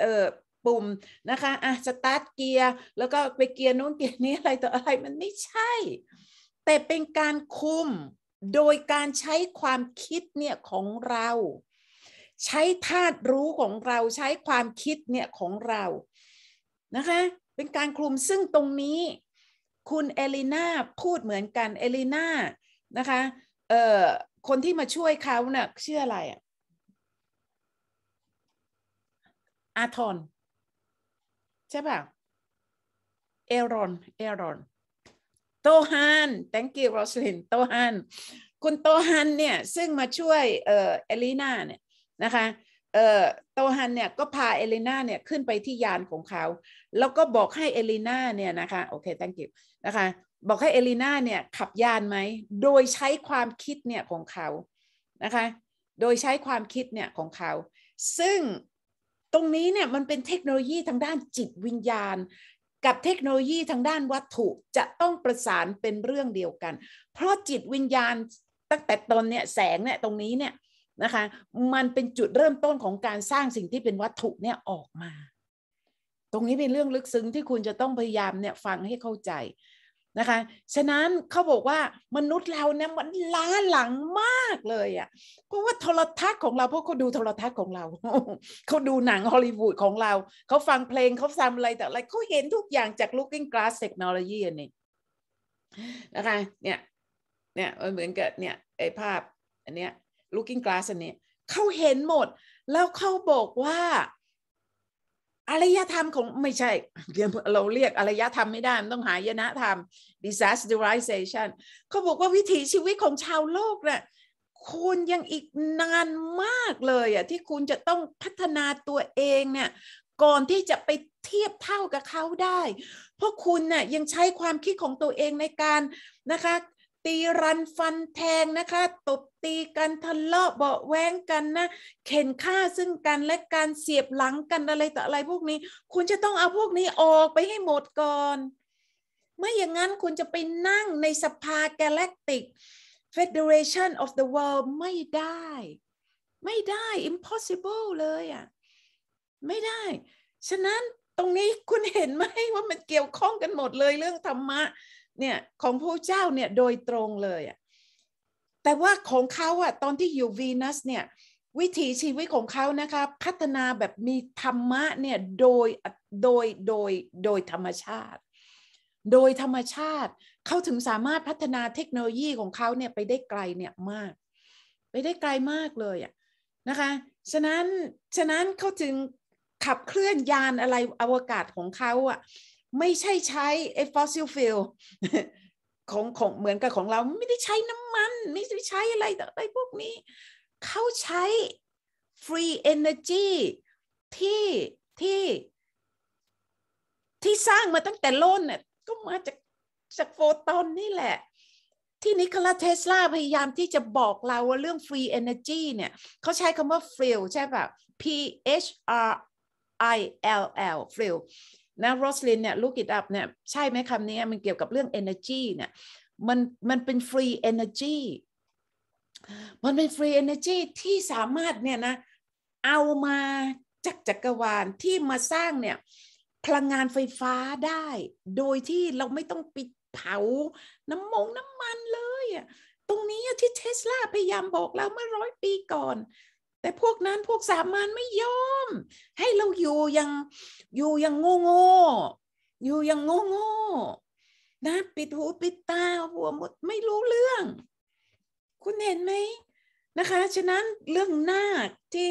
เอ่อปุ่มนะคะอ่ะสตาร์ทเกียร์แล้วก็ไปเกียร์นู้นเกียร์นี้อะไรต่ออะไรมันไม่ใช่ แต่เป็นการคุมโดยการใช้ความคิดเนี่ย ของเรา ใช้ธาตุรู้ของเราใช้ความคิดเนี่ยของเรา นะคะ เป็นการคลุมซึ่งตรงนี้คุณเอลิน่าพูดเหมือนกัน เอลิน่านะคะ เอ่อ คนที่มาช่วยเขาเนะ่ะชื่ออะไรอะอาทอนใช่ป่ะเอรอนเอรอน โตฮัน thank you r o s l i n โตฮันคุณโตฮันเนี่ยซึ่งมาช่วยเอ่อเอลินาเนี่ยนะคะ เอ่อ โตฮันเนี่ยก็พาเอลินาเนี่ยขึ้นไปที่ยานของเขาแล้วก็บอกให้เอลินาเนี่ยนะคะโอเค thank you นะคะบอกให้เอลิน่าเนี่ยขับยานไหมโดยใช้ความคิดเนี่ยของเขา นะคะ โดยใช้ความคิดเนี่ยของเขา ซึ่งตรงนี้เนี่ยมันเป็นเทคโนโลยีทางด้านจิตวิญญาณ กับเทคโนโลยีทางด้านวัตถุจะต้องประสานเป็นเรื่องเดียวกัน เพราะจิตวิญญาณตั้งแต่ตอนเนี่ย แสงเนี่ยตรงนี้เนี่ย นะคะ มันเป็นจุดเริ่มต้นของการสร้างสิ่งที่เป็นวัตถุเนี่ย ออกมา ตรงนี้เป็นเรื่องลึกซึ้งที่คุณจะต้องพยายามเนี่ยฟังให้เข้าใจนะคะ ฉะนั้นเขาบอกว่ามนุษย์เราเนี่ยมันล้าหลังมากเลยอะ่ะ เพราะว่าโทรทัศน์ของเราเพราะเขาดูโทรทัศน์ของเรา เขาดูหนังฮอลลีวูดของเรา เขาฟังเพลงเขาทำอะไรแต่อะไรเขาเห็นทุกอย่างจาก looking glass technology อันนี้นะคะเนี่ยเนี่ยเหมือนกับเนี่ยไอภาพอันเนี้ย looking glass อันนี้เขาเห็นหมด แล้วเขาบอกว่าอารยธรรมของไม่ใช่ เราเรียกอารยธรรมไม่ได้มันต้องหายนะธรรม disasterization เขาบอกว่าวิถีชีวิตของชาวโลกนะ่ะคุณยังอีกนานมากเลยอ่ะที่คุณจะต้องพัฒนาตัวเองเนี่ยก่อนที่จะไปเทียบเท่ากับเขาได้ เพราะคุณน่ะยังใช้ความคิดของตัวเองในการนะคะตีรันฟันแทงนะคะ ตบตีกันทะเลาะเบาแว้งกันนะ เข็นฆ่าซึ่งกันและการเสียบหลังกันอะไรต่ออะไรพวกนี้ คุณจะต้องเอาพวกนี้ออกไปให้หมดก่อน ไม่อย่างนั้นคุณจะไปนั่งในสภาแกลเลกติก Federation of the World ไม่ได้ ไม่ได้ impossible เลยอะ่ะไม่ได้ ฉะนั้นตรงนี้คุณเห็นไหมว่ามันเกี่ยวข้องกันหมดเลยเรื่องธรรมะเนี่ยของพระเจ้าเนี่ยโดยตรงเลยอะแต่ว่าของเขาอะตอนที่อยู่วีนัสเนี่ยวิถีชีวิตของเขานะคะพัฒนาแบบมีธรรมะเนี่ย โดยโดยโดยโดยธรรมชาติ โดยธรรมชาติเขาถึงสามารถพัฒนาเทคโนโลยีของเขาเนี่ยไปได้ไกลเนี่ยมาก ไปได้ไกลมากเลยอะนะคะฉะนั้นฉะนั้นเขาถึงขับเคลื่อนยานอะไรอวกาศของเขาอะไม่ใช่ใช้ไอ้ฟอสซิลฟิลของของเหมือนกับของเราไม่ได้ใช้น้ำมัน ไม่ได้ใช้อะไรต่ออะไรพวกนี้ เขาใช้ free energy ที่ที่ที่สร้างมาตั้งแต่โลนเนี่ยก็มาจากจากโฟตอนนี่แหละ ที่นิโคลัสเทสลาพยายามที่จะบอกเราว่าเรื่อง free energy เนี่ยเขาใช้คำว่า fuel ใช่ป่ะ P H R I L L fuel นะโรสลินเนี่ยลูกกิดอัพเนี่ยใช่ไหมคำนี้มันเกี่ยวกับเรื่อง energy เนี่ยมันมันเป็น free energy มันเป็น free energy ที่สามารถเนี่ยนะเอามาจากจักรวาลที่มาสร้างเนี่ยพลังงานไฟฟ้าได้ โดยที่เราไม่ต้องปิดเผาน้ำมงน้ำมันเลยอ่ะตรงนี้ที่เทสลาพยายามบอกเราเมื่อร้อยปีก่อนแต่พวกนั้นพวกสามันไม่ยอม ให้เราอยู่ยังอยู่ยังโง่โง่อยู่ยังโง่โง่นะปิดหูปิดตาหัวหมดไม่รู้เรื่อง คุณเห็นไหมนะคะฉะนั้นเรื่องนาคที่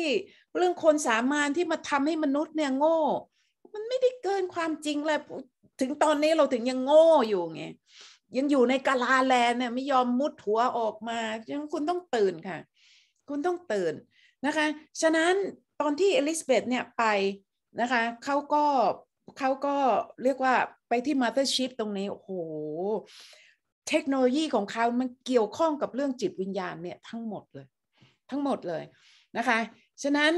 เรื่องคนสามานที่มาทำให้มนุษย์เนี่ยโง่ มันไม่ได้เกินความจริงเลยถึงตอนนี้เราถึงยังโง่อยู่ไงยังอยู่ในกาลาแลนเนี่ยไม่ยอมมุดหัวออกมา ฉะนั้นคุณต้องตื่นค่ะ คุณต้องตื่นนะคะ ฉะนั้นตอนที่เอลิซาเบธเนี่ยไปนะคะเขาก็เขาก็เรียกว่าไปที่มาสเตอร์ชิพตรงนี้ โอ้โห เทคโนโลยีของเขามันเกี่ยวข้องกับเรื่องจิตวิญญาณเนี่ยทั้งหมดเลย ทั้งหมดเลยนะคะ ฉะนั้น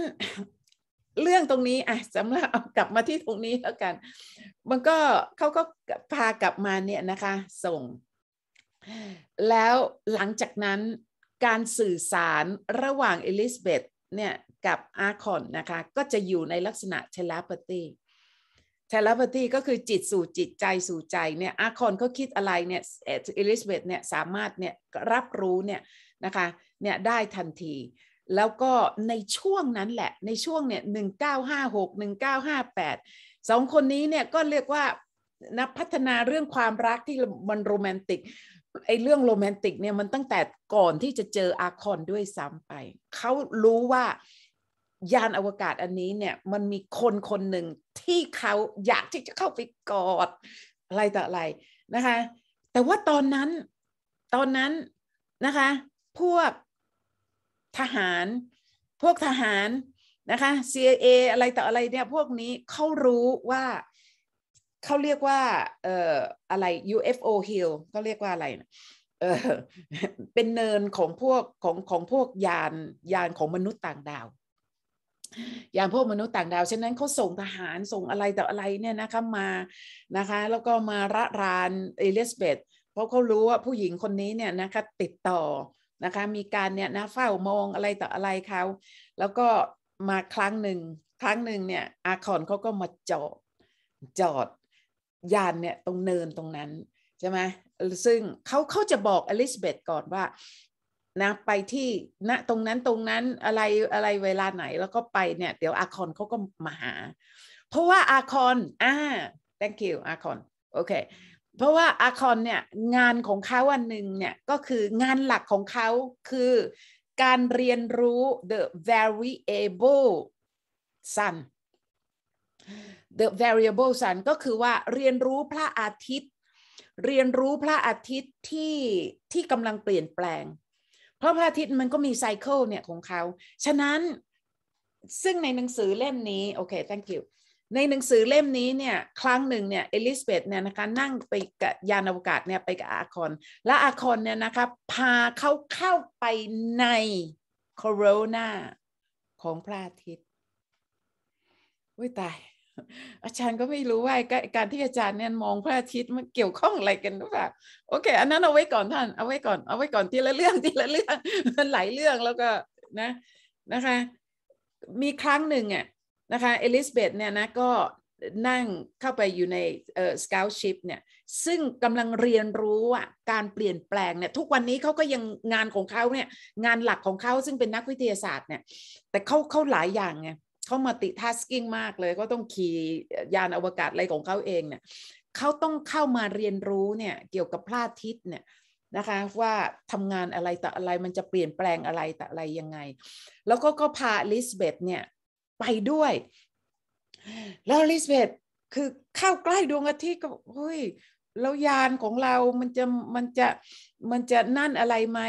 เรื่องตรงนี้อ่ะสำหรับกลับมาที่ตรงนี้แล้วกัน มันก็เขาก็พากลับมาเนี่ยนะคะส่ง แล้วหลังจากนั้นการสื่อสารระหว่างเอลิซาเบธเนี่ยกับอาคอนนะคะ ก็จะอยู่ในลักษณะเทเลปตี้เทเลปตี้ก็คือจิตสู่จิตใจสู่ใจเนี่ยอาคอนเขาคิดอะไรเนี่ยเอลิซาเบธเนี่ยสามารถเนี่ยรับรู้เนี่ยนะคะเนี่ยได้ทันที แล้วก็ในช่วงนั้นแหละในช่วงเนี่ยหนึ่งเก้าห้าหกหนึ่งเก้าห้าแปดสองคนนี้เนี่ยก็เรียกว่านะพัฒนาเรื่องความรักที่มันโรแมนติกไอ้เรื่องโรแมนติกเนี่ยมันตั้งแต่ก่อนที่จะเจออาคอนด้วยซ้ำไป เขารู้ว่ายานอวกาศอันนี้เนี่ยมันมีคนคนหนึ่งที่เขาอยากที่จะเข้า ไปกอดอะไรต่ออะไรนะคะ แต่ว่าตอนนั้นตอนนั้นนะคะพวกทหารพวกทหารนะคะ CIA อะไรต่ออะไรเนี่ยพวกนี้เขารู้ว่าเขาเรียกว่าเอ่ออะไร UFO hill เขาเรียกว่าอะไรเออเป็นเนิน ของพวกของของพวกยานยานของมนุษย์ต่างดาว ยานพวกมนุษย์ต่างดาวฉะนั้นเขาส่งทหารส่งอะไรแต่อะไรเนี่ยนะคะมา นะคะ แล้วก็มาระรานเอลิสเบธเพราะเขารู้ว่าผู้หญิงคนนี้ เนี่ยนะคะติดต่อ นะคะมีการเนี่ยนะเฝ้ามองอะไรต่ออะไรเขาแล้วก็มาครั้งหนึ่งครั้งหนึ่งเนี่ยอาคอนเขาก็มาจอดจอดยานเนี่ยตรงเนินตรงนั้นใช่ไหมซึ่งเขาเขาจะบอกอลิซาเบธก่อนว่านะไปที่ณนะตรงนั้นตรงนั้นอะไรอะไรเวลาไหน แล้วก็ไปเนี่ย เดี๋ยวอาคอนเขาก็มาหา เพราะว่าอาคอนอ่า thank you อาคอนโอเคเพราะว่าอาคอนเนี่ยงานของเขาวันหนึ่งเนี่ยก็คืองานหลักของเขาคือ การเรียนรู้ the variable sun the variable sun ก็คือว่าเรียนรู้พระอาทิตย์ เรียนรู้พระอาทิตย์ที่ ที่กำลังเปลี่ยนแปลง เพราะพระอาทิตย์มันก็มีไซเคิลเนี่ยของเขาฉะนั้นซึ่งในหนังสือเล่มนี้โอเค thank you ในหนังสือเล่มนี้เนี่ยครั้งหนึ่งเนี่ยเอลิสเบธเนี่ยนะคะนั่งไปกับยานอวกาศเนี่ยไปกับอาคอน และอาคอนเนี่ยนะคะพาเขาเข้าไปในโคโรนาของพระอาทิตย์อุ้ยตายอาจารย์ก็ไม่รู้ว่าการที่อาจารย์เนี่ยมองพระอาทิตย์มันเกี่ยวข้องอะไรกันหรือเปล่าโอเคอันนั้นเอาไว้ก่อนท่านเอาไว้ก่อนเอาไว้ก่อนทีละเรื่องทีละเรื่อง มันหลายเรื่องแล้วก็นะนะคะมีครั้งหนึ่งอ่ะนะคะเอลิซเบธเนี่ยนะก็นั่งเข้าไปอยู่ในเอ่อสกาวชิพเนี่ยซึ่งกำลังเรียนรู้อ่ะการเปลี่ยนแปลงเนี่ยทุกวันนี้เขาก็ยังงานของเขาเนี่ยงานหลักของเขาซึ่งเป็นนักวิทยาศาสตร์เนี่ยแต่เขาเขาหลายอย่างไงเขามาติทัสกิ้งมากเลย ก็ต้องขี่ยานอวกาศอะไรของเขาเองเนี่ยเขาต้องเข้ามาเรียนรู้เนี่ยเกี่ยวกับพระอาทิตย์เนี่ยนะคะว่าทำงานอะไรแต่อะไรมันจะเปลี่ยนแปลงอะไรแต่อะไรยังไง แล้วก็ก็พาลิสเบตเนี่ยไปด้วยแล้วลิสเบตคือเข้าใกล้ดวงอาทิตย์ก็เฮ้ยแล้วยานของเรามันจะมันจะมันจะนั่นอะไรไหม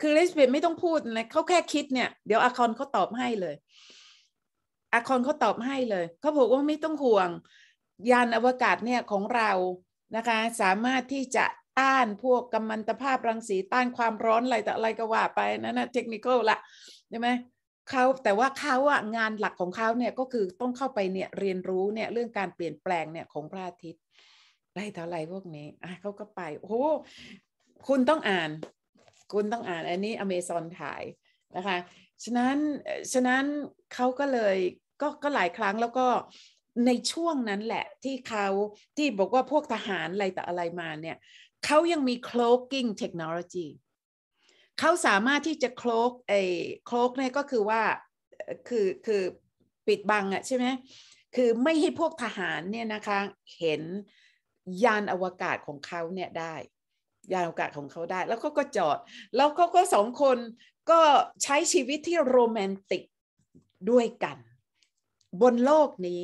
คือลิสเบตไม่ต้องพูดนะเขาแค่คิดเนี่ยเดี๋ยวอาคอนเขาตอบให้เลยอาคอนเขาตอบให้เลย เขาบอกว่าไม่ต้องห่วงยานอวกาศเนี่ยของเรานะคะ สามารถที่จะต้านพวกกัมมันตภาพรังสีต้านความร้อนอะไรแต่อะไรก็ว่าไปนั่นนะเทคนิคละใช่ไหมเขาแต่ว่าเขาอะงานหลักของเขาเนี่ยก็คือต้องเข้าไปเนี่ยเรียนรู้เนี่ยเรื่องการเปลี่ยนแปลงเนี่ยของพระอาทิตย์อะไร่อ่ะไรพวกนี้อ่ะเขาก็ไปโอ้โหคุณต้องอ่าน คุณต้องอ่านอันนี้อเมซอนถ่ายนะคะฉะนั้นฉะนั้นเขาก็เลยก็ก็หลายครั้งแล้วก็ในช่วงนั้นแหละที่เขาที่บอกว่าพวกทหารอะไรแต่อะไรมาเนี่ยเขายังมี cloaking technology เขาสามารถที่จะ cloak ไอ้ cloak เนี่ยก็คือว่าคือคือปิดบังอะใช่ไหมคือไม่ให้พวกทหารเนี่ยนะคะเห็นยานอวกาศของเขาเนี่ยได้ ยานอวกาศของเขาได้ แล้วเขาก็จอด แล้วเขาก็สองคนก็ใช้ชีวิตที่ โรแมนติกด้วยกันบนโลกนี้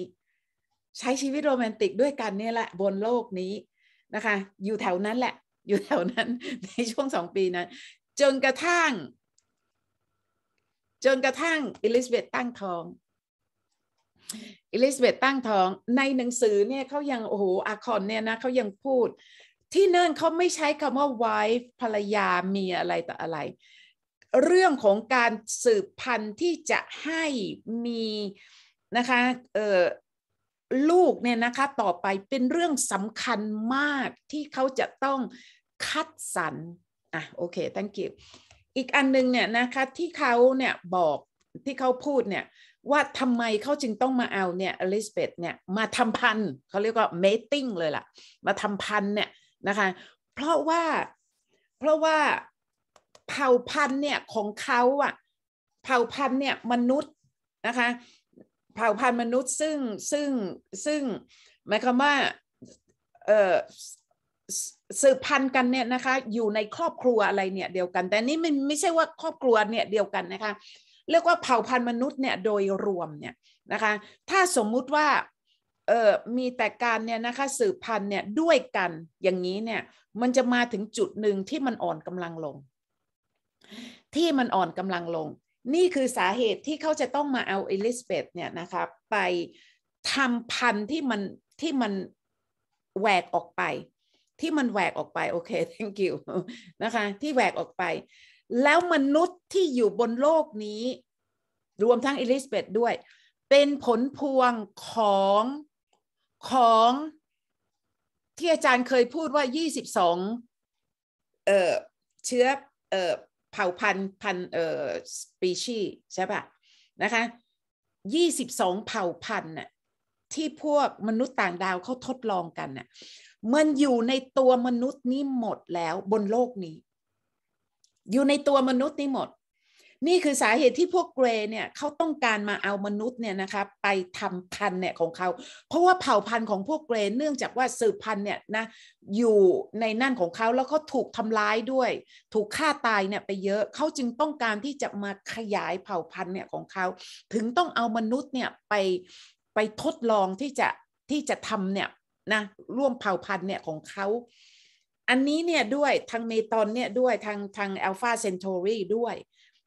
ใช้ชีวิตโรแมนติกด้วยกันเนี่ยแหละ บนโลกนี้นะคะ อยู่แถวนั้นแหละอยู่แถวนั้นในช่วงสองปีนั้นจนกระทั่งจนกระทั่งอิลิซาเบธตั้งท้องอิลิซาเบธตั้งท้องในหนังสือเนี่ยเขายังโอ้โหอาคอนเนี่ยนะเขายังพูดที่เนิ่นเขาไม่ใช้คำว่า wife ภรรยาเมียอะไรต่ออะไร เรื่องของการสืบพันธุ์ที่จะให้มีนะคะเออลูกเนี่ยนะคะต่อไปเป็นเรื่องสำคัญมากที่เขาจะต้องคัดสรรอ่ะโอเค thank you อีกอันนึงเนี่ยนะคะที่เขาเนี่ยบอกที่เขาพูดเนี่ยว่าทำไมเขาจึงต้องมาเอาเนี่ยอลิสเบธเนี่ยมาทำพันเขาเรียกว่าเมตติ้งเลยล่ะ มาทำพันเนี่ยนะคะ เพราะว่าเพราะว่าเผ่าพันธุ์เนี่ยของเขาอะเผ่าพันธุ์เนี่ยมนุษย์นะคะเผ่าพันธุ์มนุษย์ซึ่งซึ่งซึ่งหมายความว่าเอ่อสืบพันธุ์กันเนี่ยนะคะ อยู่ในครอบครัวอะไรเนี่ยเดียวกัน แต่นี่มันไม่ใช่ว่า ครอบครัวเนี่ยเดียวกันนะคะเรียกว่าเผ่าพันธุ์มนุษย์เนี่ยโดยรวมเนี่ยนะคะ ถ้าสมมุติว่าเออมีแต่การเนี่ยนะคะสืบพันธุ์เนี่ยด้วยกันอย่างนี้เนี่ยมันจะมาถึงจุดหนึ่งที่มันอ่อนกำลังลง ที่มันอ่อนกำลังลงนี่คือสาเหตุที่เขาจะต้องมาเอาเอลิซาเบธเนี่ยนะคะไปทำพันธุ์ที่มันที่มันแหวกออกไป ที่มันแหวกออกไปโอเค thank you นะคะที่แหวกออกไป แล้วมนุษย์ที่อยู่บนโลกนี้ รวมทั้งเอลิซาเบธด้วย เป็นผลพวงของของที่อาจารย์เคยพูดว่า22เอ่อเชื้อเอ่อเผ่าพันธุ์พันธุ์เอ่อสปีชีใช่ปะนะคะยี่สิบสองเผ่าพันธุ์น่ะที่พวกมนุษย์ต่างดาวเขาทดลองกันน่ะมันอยู่ในตัวมนุษย์นี้หมดแล้วบนโลกนี้ อยู่ในตัวมนุษย์นี้หมดนี่คือสาเหตุที่พวกเกรเนี่ยเขาต้องการมาเอามนุษย์เนี่ยนะคะไปทำพันธุ์เนี่ยของเขา เพราะว่าเผ่าพันธุ์ของพวกเกรเนื่องจากว่าสืบพันธุ์เนี่ยนะอยู่ในนั่นของเขาแล้วก็ถูกทำร้ายด้วย ถูกฆ่าตายเนี่ยไปเยอะเขาจึงต้องการที่จะมาขยายเผ่าพันธุ์เนี่ยของเขา ถึงต้องเอามนุษย์เนี่ยไปไปทดลองที่จะที่จะทำเนี่ยนะร่วมเผ่าพันธุ์เนี่ยของเขา อันนี้เนี่ยด้วยทางเมตอนเนี่ยด้วยทางทางออลฟาเซนโทรีด้วย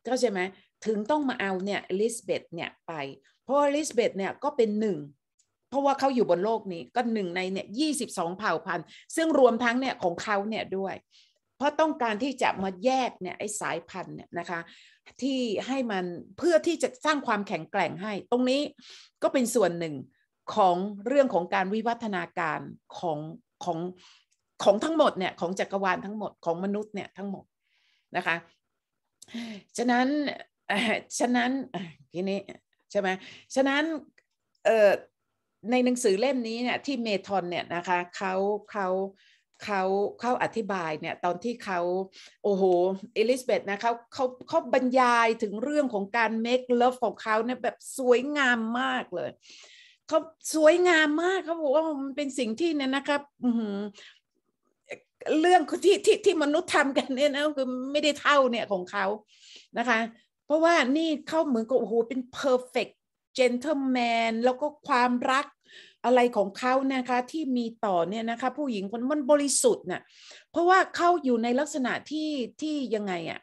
ก็ใช่ไหมถึงต้องมาเอาเนี่ยลิสเบตเนี่ยไปเพราะลิสเบตเนี่ยก็เป็นหนึ่งเพราะว่าเขาอยู่บนโลกนี้ก็หนึ่งในเนี่ยยี่สิบสองเผ่าพันธุ์ ซึ่งรวมทั้งเนี่ยของเขาเนี่ยด้วย เพราะต้องการที่จะมาแยกเนี่ยไอ้สายพันธุ์เนี่ยนะคะ ที่ให้มันเพื่อที่จะสร้างความแข็งแกร่งให้ ตรงนี้ก็เป็นส่วนหนึ่งของเรื่องของการวิวัฒนาการของของของทั้งหมดเนี่ยของจักรวาลทั้งหมดของมนุษย์เนี่ยทั้งหมดนะคะฉะนั้น ฉะนั้นทีนี้ ใช่ไหมฉะนั้นเอในหนังสือเล่มนี้เนี่ย ที่เมทอนเนี่ยนะคะเขาเขาเขาเขาอธิบายเนี่ย ตอนที่เขา โอ้โหเอลิซเบธนะเขาเขาเขาบรรยายถึงเรื่องของการเมคเลิฟของเขาเนี่ย แบบสวยงามมากเลยเขาสวยงามมากเขาบอกว่ามันเป็นสิ่งที่เนี่ยนะครับเรื่องที่ที่ที่มนุษย์ทำกันเนี่ยนะคือไม่ได้เท่าเนี่ยของเขานะคะ เพราะว่านี่เข้าเหมือนกับโอ้โหเป็น perfect gentleman แล้วก็ความรักอะไรของเขานะคะที่มีต่อเนี่ยนะคะผู้หญิงคนมันบริสุทธิ์นะ่ะ เพราะว่าเขาอยู่ในลักษณะที่ที่ยังไงอะ่ะ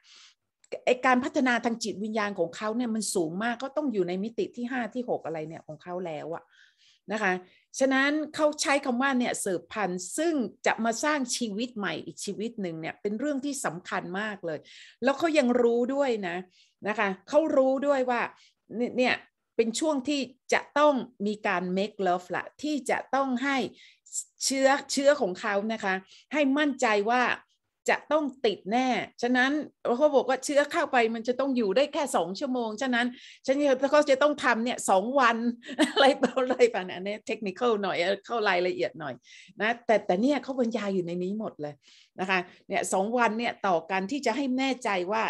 ไอการพัฒนาทางจิตวิญญาณของเขาเนี่ยมันสูงมากก็ต้องอยู่ในมิติที่ห้าที่หกอะไรเนี่ยของเขาแล้วอะนะคะฉะนั้นเขาใช้คำว่าเนี่ยสืบพันธุ์ซึ่งจะมาสร้างชีวิตใหม่อีกชีวิตหนึ่งเนี่ย เป็นเรื่องที่สำคัญมากเลย แล้วเขายังรู้ด้วยนะ นะคะ เขารู้ด้วยว่าเนี่ยเป็นช่วงที่จะต้องมีการ make love ละที่จะต้องให้เชื้อเชื้อของเขานะคะ ให้มั่นใจว่าจะต้องติดแน่ ฉะนั้นเขาบอกว่าเชื้อเข้าไปมันจะต้องอยู่ได้แค่สองชั่วโมง ฉะนั้นฉันเขาจะต้องทำเนี่ยสองวัน อะไรปอะไรป่ะะเนี่ยเทคนิคหน่อยเข้ารายละเอียดหน่อยนะแต่แต่เนี่ยเขาบรรยายอยู่ในนี้หมดเลยนะคะเนี่ยสองวันเนี่ยต่อกัน ที่จะให้แน่ใจว่า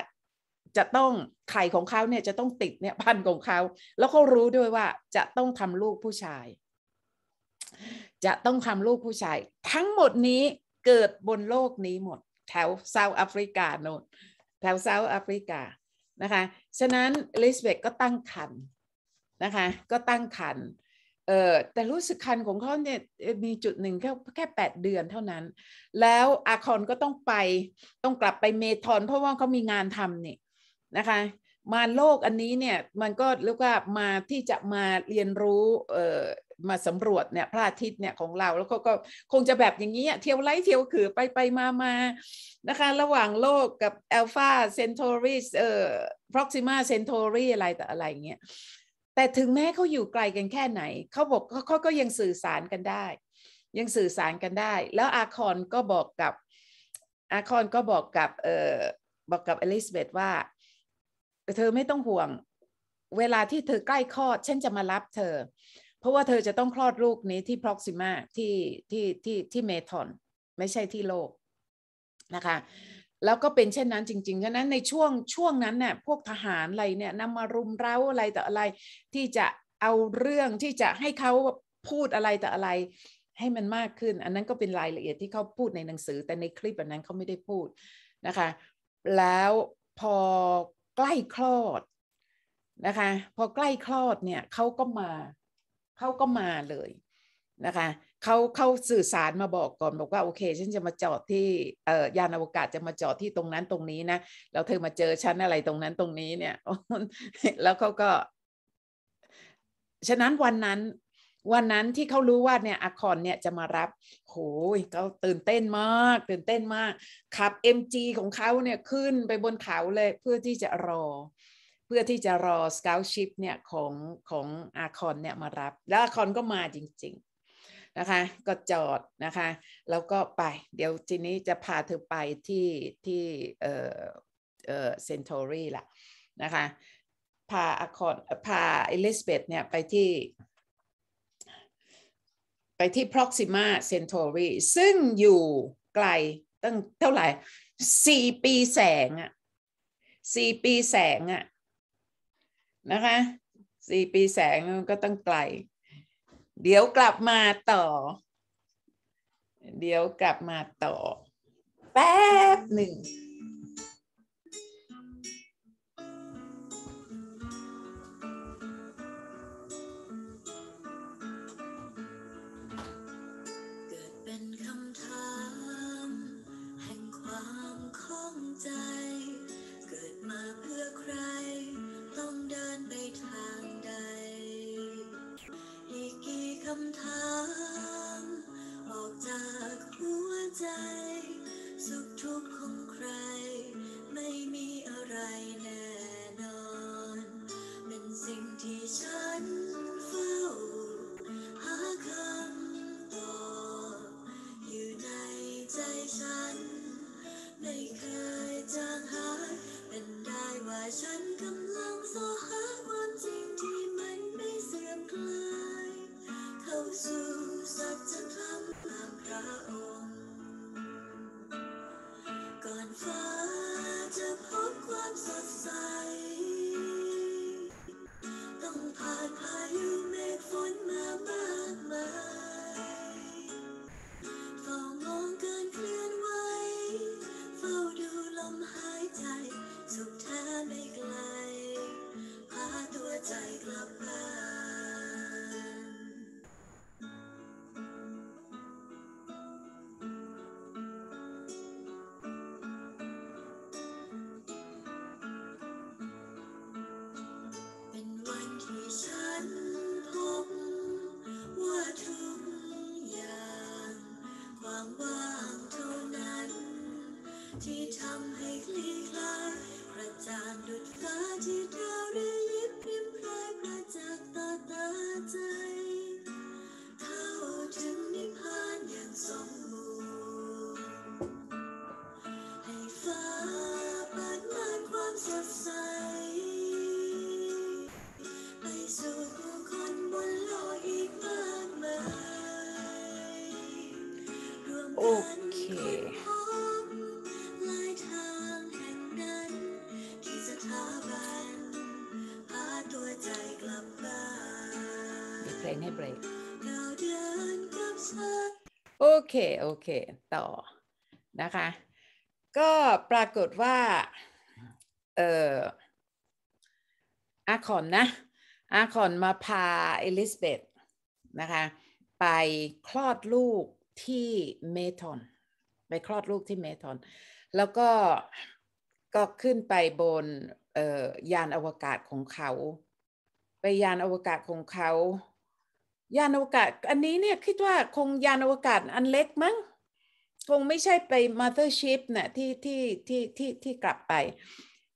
จะต้องไข่ของเขาเนี่ยจะต้องติดเนี่ยพันของเขาแล้วเขารู้ด้วยว่าจะต้องทำลูกผู้ชาย จะต้องทำลูกผู้ชาย ทั้งหมดนี้เกิดบนโลกนี้หมดแถวเซาท์แอฟริกาโน่นแถวเซาท์แอฟริกานะคะฉะนั้นลิสเบกก็ตั้งคันนะคะก็ตั้งคันเอ่อแต่รู้สึกคันของเขาเนี่ยมีจุดหนึ่งแค่แค่แปดเดือนเท่านั้น แล้วอาคอนก็ต้องไปต้องกลับไปเมทอนเพราะว่าเขามีงานทำนี่นะคะมาโลกอันนี้เนี่ยมันก็เรียกว่ามาที่จะมาเรียนรู้เอ่อมาสำรวจเนี่ยพระอาทิตย์เนี่ยของเราแล้วก็ก็คงจะแบบอย่างนี้ เที่ยวไล่เที่ยวขือไปไปมามานะคะระหว่างโลกกับออลฟาเซนโทรีเอ่อพร็อกซิมาเซนโทรีอะไรแต่อะไรเงี้ยแต่ถึงแม้เขาอยู่ไกลกันแค่ไหนเขาบอกเขาก็ยังสื่อสารกันได้ ยังสื่อสารกันได้ แล้วอาคอนก็บอกกับอาคอนก็บอกกับเอ่อบอกกับอลิซเบธว่า เธอไม่ต้องห่วงเวลาที่เธอใกล้คลอดฉันจะมารับเธอเพราะว่าเธอจะต้องคลอดลูกนี้ที่ Proxima ที่ที่ที่ที่เมทอนไม่ใช่ที่โลก นะคะ แล้วก็เป็นเช่นนั้นจริงๆ ฉะนั้นในช่วงช่วงนั้นเนี่ยพวกทหารอะไรเนี่ยนำมารุมเร้าอะไรแต่อะไรที่จะเอาเรื่องที่จะให้เขาพูดอะไรแต่อะไรให้มันมากขึ้น อันนั้นก็เป็นรายละเอียดที่เขาพูดในหนังสือแต่ในคลิปแบบนั้นเขาไม่ได้พูดนะคะแล้วพอใกล้คลอด นะคะ พอใกล้คลอดเนี่ยเขาก็มาเขาก็มาเลยนะคะ เขาเขาสื่อสารมาบอกก่อน บอกว่าโอเค ฉันจะมาจอดที่เออยานอวกาศจะมาจอดที่ตรงนั้นตรงนี้นะ แล้วเธอมาเจอ ฉันอะไรตรงนั้นตรงนี้เนี่ย แล้วเขาก็ ฉะนั้นวันนั้นวันนั้นที่เขารู้ว่าเนี่ยอคอนเนี่ยจะมารับโอ้ยเขาตื่นเต้นมาก ตื่นเต้นมากขับ MG ของเขาเนี่ยขึ้นไปบนเขาเลยเพื่อที่จะรอพื่อที่จะรอสเกลชิพเนี่ยของของอาคอนเนี่ยมารับแล้ว อาคอนก็มาจริงๆนะคะก็จอดนะคะ แล้วก็ไปเดี๋ยวทีนี้จะพาเธอไปที่ที่เออเออเซนทอรีล่ะนะคะพาอาคอนพาเอลิซาเบธเนี่ยไปที่ไปที่ Proxima Centauri ซึ่งอยู่ไกลตั้งเท่าไหร่สี่ปีแสงอะสี่ปีแสงอะนะคะสี่ปีแสงก็ต้องไกลเดี๋ยวกลับมาต่อ เดี๋ยวกลับมาต่อ แป๊บหนึ่งใจถามออกจากหัวใจ สุขทุกข์ของใครไม่มีอะไรแน่นอนเป็นสิ่งที่ฉันเฝ้าหาคำตอบอยู่ในใจฉันไม่เคยจางหายเป็นได้ว่าฉันกำสุสักจะพลั้มพระองค์ก่อนฟ้าจะพบความสดใสเค โอเค ต่อนะคะ ก็ปรากฏว่า เอ่ออาคอนนะอาคอนมาพาเอลิซเบธนะคะ ไปคลอดลูกที่เมทอน ไปคลอดลูกที่เมทอน แล้วก็ ก็ขึ้นไปบนยานอวกาศของเขา ไปยานอวกาศของเขายานอวกาศอันนี้เนี่ยคิดว่าคงยานอวกาศอันเล็กมั้งคงไม่ใช่ไปมาเธอร์ชิพนะที่ที่ที่ที่ที่กลับไป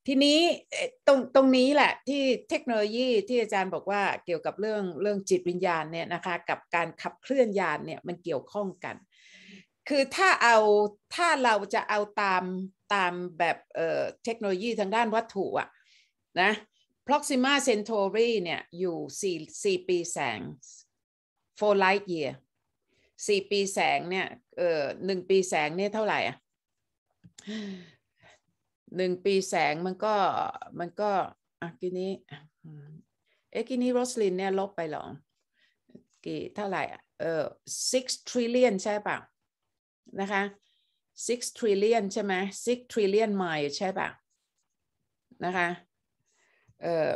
ทีนี้ตรงตรงนี้แหละที่เทคโนโลยีที่อาจารย์บอกว่าเกี่ยวกับเรื่องเรื่องจิตวิญญาณเนี่ยนะคะกับการขับเคลื่อนยานเนี่ยมันเกี่ยวข้องกัน คือถ้าเอาถ้าเราจะเอาตามตามแบบเอ่อเทคโนโลยีทางด้านวัตถุอะนะ Proxima Centauri เนี่ยอยู่4 4ปีแสง four light year สี่ปีแสงเนี่ยเออหนึ่งปีแสงเนี่ยเท่าไหร่อ่ะหนึ่งปีแสงมันก็มันก็อ่ะกี่นี้เอ๊ะกี่นี้โรสลินเนี่ยลบไปหรอกี่เท่าไหร่อ่ะเออ six trillion ใช่ป่ะนะคะ six trillion ใช่ไหม six trillion mile ใช่ป่ะนะคะเออ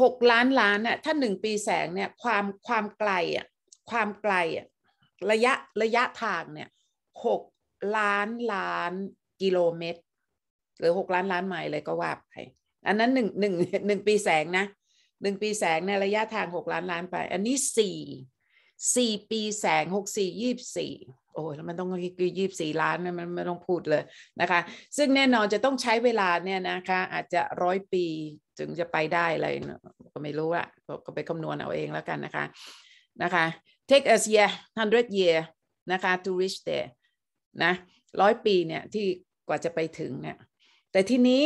หกล้านล้านน่ะถ้าหนึ่งปีแสงเนี่ยความความไกลอ่ะความไกลอ่ะระยะ ระยะทางเนี่ยหกล้านล้านกิโลเมตร หรือหกล้านล้านไมล์เลยก็ว่าไปอันนั้นหนึ่งหนึ่งหนึ่งปีแสงนะหนึ่งปีแสงในระยะทางหกล้านล้านไปอันนี้สี่สี่ปีแสงหกสี่ยี่สี่โอ้ยมันต้องยี่สี่สี่ล้านมันไม่ต้องพูดเลยนะคะ ซึ่งแน่นอนจะต้องใช้เวลาเนี่ยนะคะ อาจจะร้อยปีถึงจะไปได้อะไรก็ไม่รู้อะก็ไปคำนวณเอาเองแล้วกันนะคะ นะคะ take us year hundred year นะคะ to reach there นะร้อยปีเนี่ยที่กว่าจะไปถึงเนี่ย แต่ทีนี้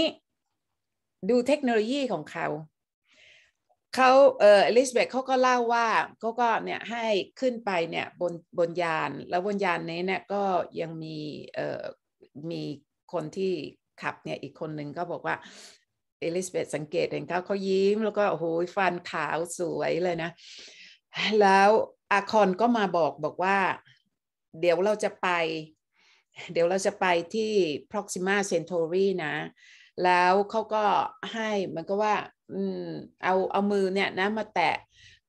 ดูเทคโนโลยีของเขาเขาเออลิสเบตเขาก็เล่าว่าเขาก็เนี่ยให้ขึ้นไปเนี่ยบนบนยานแล้วบนยานนี้เนี่ยก็ยังมีเออมีคนที่ขับเนี่ยอีกคนหนึ่งก็บอกว่าเอลิสเบตสังเกตเห็นเขาเขายิ้มแล้วก็โอ้โหฟันขาวสวยเลยนะ แล้วอาคอนก็มาบอกบอกว่า เดี๋ยวเราจะไป เดี๋ยวเราจะไปที่ Proxima Centauri นะแล้วเขาก็ให้มันก็ว่าอเอาเอามือเนี่ยนะมาแตะ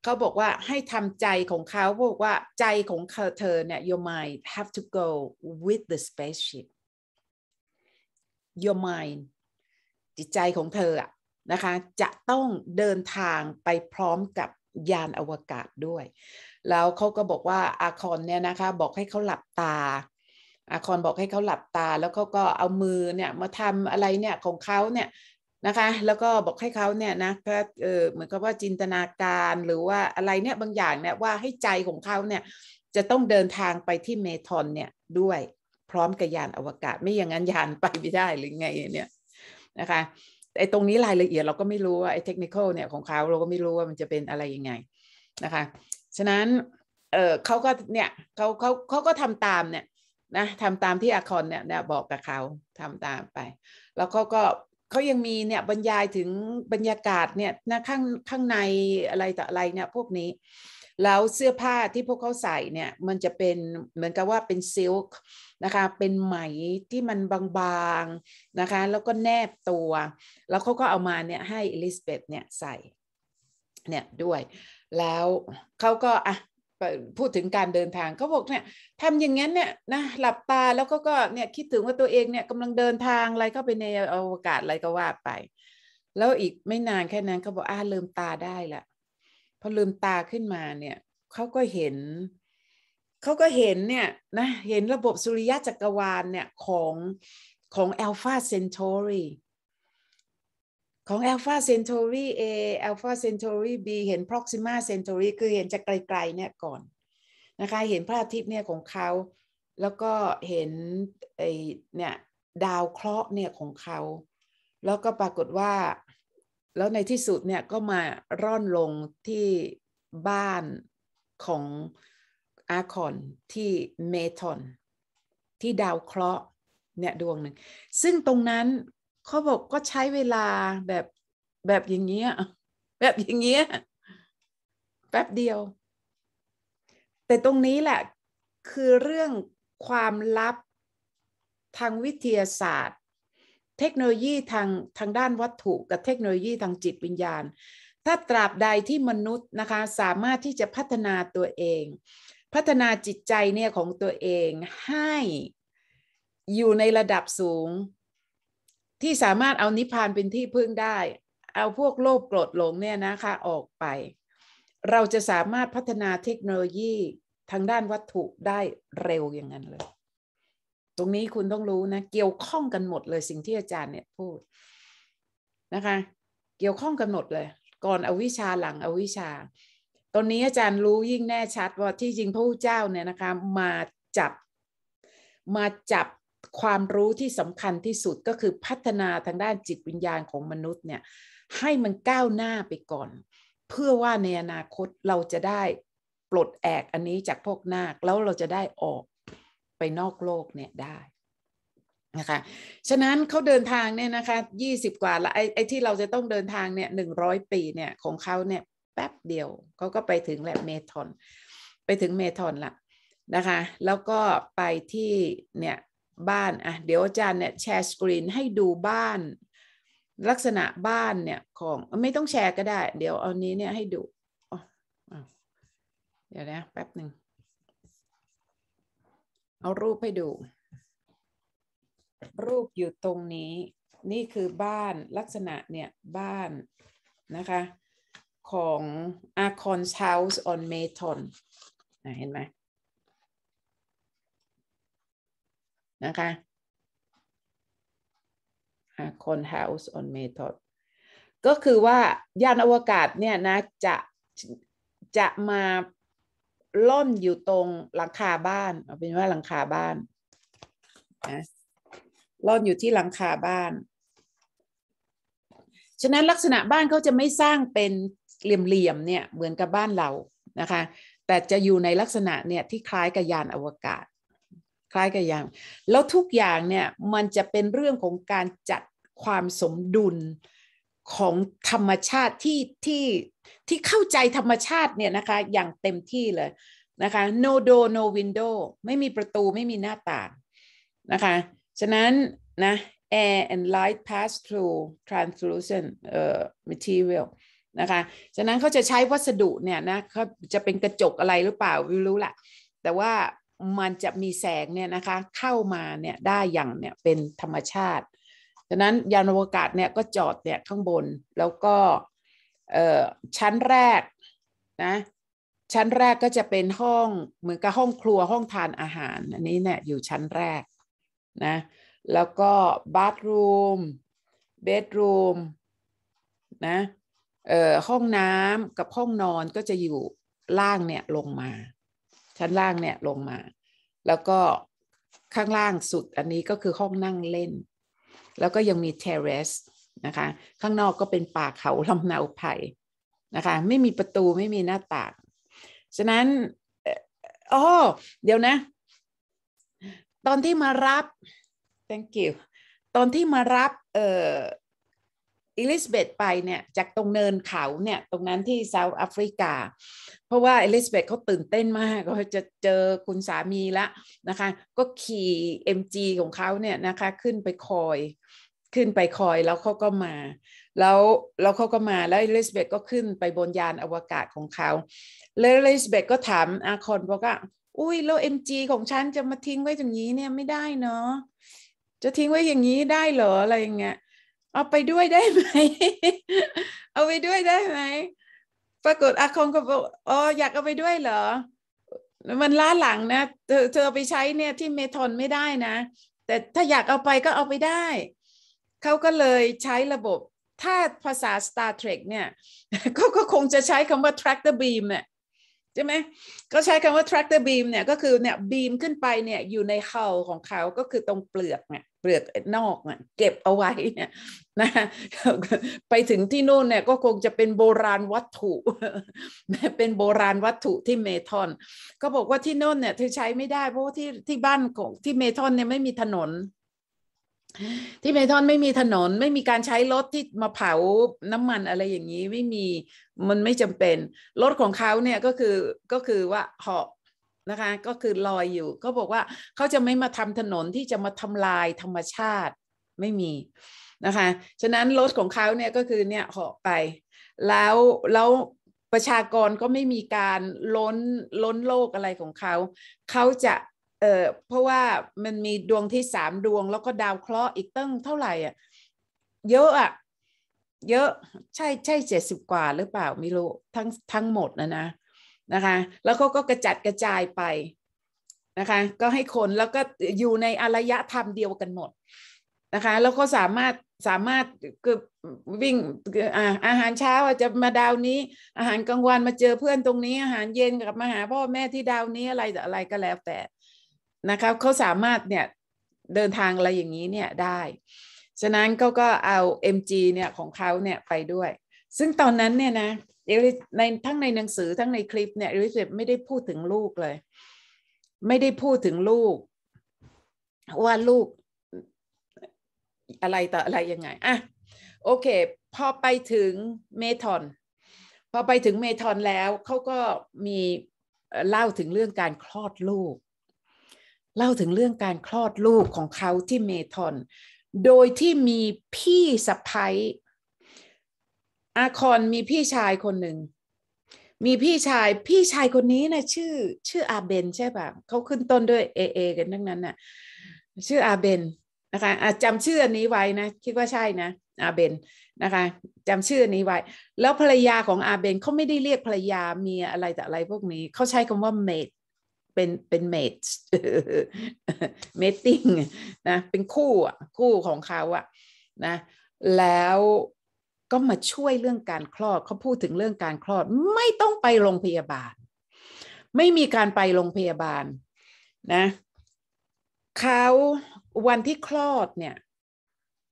เขาบอกว่าให้ทำใจของเขาบอกว่าใจของเธอเนี่ย your mind have to go with the spaceship your mind จิตใจของเธออะนะคะจะต้องเดินทางไปพร้อมกับยานอวกาศด้วย แล้วเขาก็บอกว่าอาคอนเนี่ยนะคะบอกให้เขาหลับตา อาคอนบอกให้เขาหลับตาแล้วเขาก็เอามือเนี่ยมาทำอะไรเนี่ยของเขาเนี่ยนะคะแล้วก็บอกให้เขาเนี่ยนะก็เออเหมือนกับว่าจินตนาการหรือว่าอะไรเนี่ยบางอย่างเนี่ยว่าให้ใจของเขาเนี่ยจะต้องเดินทางไปที่เมทอนเนี่ยด้วยพร้อมกับยานอวกาศไม่อย่างนั้นยานไปไม่ได้หรือไงเนี่ยนะคะไอ้ตรงนี้รายละเอียด เราก็ไม่รู้ว่าไอ้เทคนิคอลเนี่ยของเขาเราก็ไม่รู้ว่ามันจะเป็นอะไรยังไงนะคะ ฉะนั้นเออเขาก็เนี่ยเขาเขาเขาก็ทำตามเนี่ยนะทำตามที่อาคอนเนี่ยบอกกับเขาทำตามไป แล้วเขาก็เขายังมีเนี่ยบรรยายถึงบรรยากาศเนี่ยนะข้างข้างในอะไรต่ออะไรเนี่ยพวกนี้แล้วเสื้อผ้าที่พวกเขาใส่เนี่ยมันจะเป็นเหมือนกับว่าเป็นซิลค์นะคะเป็นไหมที่มันบางๆนะคะ แล้วก็แนบตัว แล้วเขาก็เอามาเนี่ยให้อลิสเบธเนี่ยใส่เนี่ยด้วยแล้วเขาก็อ่ะพูดถึงการเดินทางเขาบอกเนี่ยทำอย่างนั้นเนี่ยนะหลับตาแล้วก็ก็เนี่ยคิดถึงว่าตัวเองเนี่ยกำลังเดินทางอะไรเข้าไปในอวกาศอะไรก็ว่าไป แล้วอีกไม่นานแค่นั้นเขาบอกอ่าลืมตาได้ละพอลืมตาขึ้นมาเนี่ยเขาก็เห็น เขาก็เห็นเนี่ยนะเห็นระบบสุริยะจักรวาลเนี่ยของของอัลฟาเซนทอรีของ Alpha Centauri A Alpha Centauri B เห็น Proxima Centauri คือเห็นจากไกลๆเนี่ยก่อน นะคะ เห็นพระอาทิตย์เนี่ยของเขา แล้วก็เห็นไอเนี่ย ดาวเคราะห์เนี่ยของเขา แล้วก็ปรากฏว่า แล้วในที่สุดเนี่ยก็มาร่อนลงที่บ้านของ อาคอน ที่เมทอน ที่ดาวเคราะห์เนี่ยดวงหนึ่ง ซึ่งตรงนั้นเขาบอกก็ใช้เวลาแบบแบบอย่างเงี้ยแบบอย่างเงี้ยแป๊บเดียว แต่ตรงนี้แหละคือเรื่องความลับทางวิทยาศาสตร์ เทคโนโลยีทางทางด้านวัตถุกับเทคโนโลยีทางจิตวิญญาณ ถ้าตราบใดที่มนุษย์นะคะสามารถที่จะพัฒนาตัวเอง พัฒนาจิตใจเนี่ยของตัวเองให้อยู่ในระดับสูงที่สามารถเอานิพพานเป็นที่พึ่งได้ เอาพวกโลภโกรธหลงเนี่ยนะคะออกไป เราจะสามารถพัฒนาเทคโนโลยีทางด้านวัตถุได้เร็วอย่างนั้นเลย ตรงนี้คุณต้องรู้นะ เกี่ยวข้องกันหมดเลยสิ่งที่อาจารย์เนี่ยพูดนะคะ เกี่ยวข้องกันหมดเลย ก่อนอวิชาหลังอวิชา ตอนนี้อาจารย์รู้ยิ่งแน่ชัดว่าที่จริงพระพุทธเจ้าเนี่ยนะคะมาจับ มาจับความรู้ที่สำคัญที่สุดก็คือพัฒนาทางด้านจิตวิญญาณของมนุษย์เนี่ย ให้มันก้าวหน้าไปก่อน เพื่อว่าในอนาคตเราจะได้ปลดแอกอันนี้จากพวกนาคแล้วเราจะได้ออกไปนอกโลกเนี่ยได้นะคะ ฉะนั้นเขาเดินทางเนี่ยนะคะยี่สิบกว่าละไอ้ไอที่เราจะต้องเดินทางเนี่ยหนึ่งร้อยปีเนี่ยของเขาเนี่ยแป๊บเดียวเขาก็ไปถึงแหละเมทอนไปถึงเมทอนละนะคะ แล้วก็ไปที่เนี่ยบ้านอ่ะเดี๋ยวอาจารย์เนี่ยแชร์สกรีนให้ดูบ้านลักษณะบ้านเนี่ยของไม่ต้องแชร์ก็ได้ เดี๋ยวเอานี้เนี่ยให้ดูเดี๋ยวนะแป๊บหนึ่งเอารูปให้ดู รูปอยู่ตรงนี้นี่คือบ้านลักษณะเนี่ย บ้านนะคะ ของ Arcons House on Maton เห็นไหมะคะคน house on method ก็คือว่ายานอวกาศเนี่ยนะจะจะมาล่นอยู่ตรงหลังคาบ้านเอาเป็นว่าหลังคาบ้านนะล่อนอยู่ที่หลังคาบ้าน ฉะนั้นลักษณะบ้านเขาจะไม่สร้างเป็นเหลี่ยมๆเนี่ยเหมือนกับบ้านเรานะคะแต่จะอยู่ในลักษณะเนี่ยที่คล้ายกับยานอวกาศคล้ายกับย่าง แล้วทุกอย่างเนี่ย มันจะเป็นเรื่องของการจัดความสมดุลของธรรมชาติที่ที่ ที่เข้าใจธรรมชาติเนี่ยนะคะ อย่างเต็มที่เลย นะคะ no door no window ไม่มีประตูไม่มีหน้าต่าง นะคะ ฉะนั้นนะ air and light pass through translucent uh, material นะคะ ฉะนั้นเขาจะใช้วัสดุเนี่ยนะเขาจะเป็นกระจกอะไรหรือเปล่าไม่รู้ละแต่ว่ามันจะมีแสงเนี่ยนะคะเข้ามาเนี่ยได้อย่างเนี่ยเป็นธรรมชาติดังนั้นยานอวกาศเนี่ยก็จอดเนี่ยข้างบนแล้วก็ชั้นแรกนะชั้นแรกก็จะเป็นห้องเหมือนกับห้องครัวห้องทานอาหารอันนี้เนี่ยอยู่ชั้นแรกนะแล้วก็บาร์รูมเบดรูมนะเอ่อห้องน้ำกับห้องนอนก็จะอยู่ล่างเนี่ยลงมาชั้นล่างเนี่ยลงมา แล้วก็ข้างล่างสุดอันนี้ก็คือห้องนั่งเล่น แล้วก็ยังมีเทเรสนะคะ ข้างนอกก็เป็นป่าเขาลำนาวไผ่นะคะ ไม่มีประตูไม่มีหน้าต่าง ฉะนั้นอ๋อเดี๋ยวนะ ตอนที่มารับ thank you ตอนที่มารับเอ่ออิลิซเบธไปเนี่ยจากตรงเนินเขาเนี่ยตรงนั้นที่เซาท์แอฟริกา เพราะว่าอิลิซเบธเขาตื่นเต้นมากเขาจะเจอคุณสามีละนะคะก็ขี่ MG ของเขาเนี่ยนะคะขึ้นไปคอยขึ้นไปคอยแล้วเขาก็มาแล้วแล้วเขาก็มาแล้วอิลิซเบธก็ขึ้นไปบนยานอวกาศของเขาแล้วอิลิซเบธก็ถามอาคอนบอกว่าอุ้ยแล้วเอ็มจีของฉันจะมาทิ้งไว้อย่างนี้เนี่ยไม่ได้เนาะจะทิ้งไว้อย่างนี้ได้เหรออะไรอย่างเงี้ยเอาไปด้วยได้ไหม เอาไปด้วยได้ไหม ปรากฏอาคงก็บอกอ๋อ อยากเอาไปด้วยเหรอ มันล้าหลังนะเธอเธอไปใช้เนี่ยที่เมทอนไม่ได้นะ แต่ถ้าอยากเอาไปก็เอาไปได้ เขาก็เลยใช้ระบบถ้าภาษา Star Trek เนี่ย ก็คงจะใช้คำว่า tractor beam เนี่ย ใช่ไหมก็ใช้คำว่า tractor beam เนี่ย ก็คือเนี่ยบีมขึ้นไปเนี่ยอยู่ในเขาของเขาก็คือตรงเปลือกเนี่ยเปลือกนอกเนี่ยเก็บเอาไว้เนี่ยนะไปถึงที่นู่นเนี่ยก็คงจะเป็นโบราณวัตถุเป็นโบราณวัตถุที่เมทอน ก็บอกว่าที่นู่นเนี่ยเธอใช้ไม่ได้เพราะที่ที่บ้านของที่เมทอนเนี่ยไม่มีถนน ที่เมทอนไม่มีถนนไม่มีการใช้รถที่มาเผาน้ำมันอะไรอย่างนี้ไม่มีมันไม่จำเป็นรถของเขาเนี่ยก็คือก็คือว่าเหาะนะคะก็คือลอยอยู่ ก็บอกว่าเขาจะไม่มาทำถนนที่จะมาทำลายธรรมชาติไม่มีนะคะ ฉะนั้นรถของเขาเนี่ย ก็คือเนี่ยเหาะไป แล้ว แล้ว ประชากรก็ไม่มีการ ล้นล้นโลกอะไรของเขา เขาจะ เออเพราะว่ามันมีดวงที่สามดวง แล้วก็ดาวเคราะห์อีกตั้งเท่าไหร่อ่ะเยอะอ่ะเยอะ ใช่ใช่เจ็ดสิบกว่าหรือเปล่าไม่ รู้ ทั้ง ทั้งหมดนะนะ นะคะ แล้วเขาก็กระจัดกระจายไปนะคะ ก็ให้คนแล้วก็อยู่ในอารยธรรมเดียวกันหมดนะคะ แล้วก็สามารถสามารถคือวิ่งอาหารเช้าจะมาดาวนี้ อาหารกลางวันมาเจอเพื่อนตรงนี้อาหารเย็นกับมาหาพ่อแม่ที่ดาวนี้อะไรอะไรก็แล้วแต่นะครับเขาสามารถเนี่ยเดินทางอะไรอย่างนี้เนี่ยได้ฉะนั้นเขาก็เอา MG เนี่ยของเขาเนี่ยไปด้วย ซึ่งตอนนั้นเนี่ยนะในทั้งในหนังสือทั้งในคลิปเนี่ยรอลิซไม่ได้พูดถึงลูกเลย ไม่ได้พูดถึงลูกว่าลูกอะไรต่ออะไรยังไงอ่ะ โอเคพอไปถึงเมทอนพอไปถึงเมทอนแล้วเขาก็มีเล่าถึงเรื่องการคลอดลูกเล่าถึงเรื่องการคลอดลูกของเขาที่เมทอนโดยที่มีพี่สะพ้ายอาคอนมีพี่ชายคนหนึ่งมีพี่ชายพี่ชายคนนี้นะชื่อชื่ออาเบนใช่ปะเขาขึ้นต้นด้วยเอเอกันทั้งนั้นนะ่ะชื่ออาเบนนะคะจำชื่อนี้ไว้นะ คิดว่าใช่นะอาเบนนะคะจำชื่อนี้ไว้แล้วภรรยาของอาเบนเขาไม่ได้เรียกภรรยาเมียอะไรแต่อะไรพวกนี้เขาใช้คำว่าเมดเป็นเป็นเมดเมดติ้งนะเป็นคู่อ่ะคู่ของเขาอ่ะนะแล้วก็มาช่วยเรื่องการคลอดเขาพูดถึงเรื่องการคลอดไม่ต้องไปโรงพยาบาล ไม่มีการไปโรงพยาบาลนะเขาวันที่คลอดเนี่ย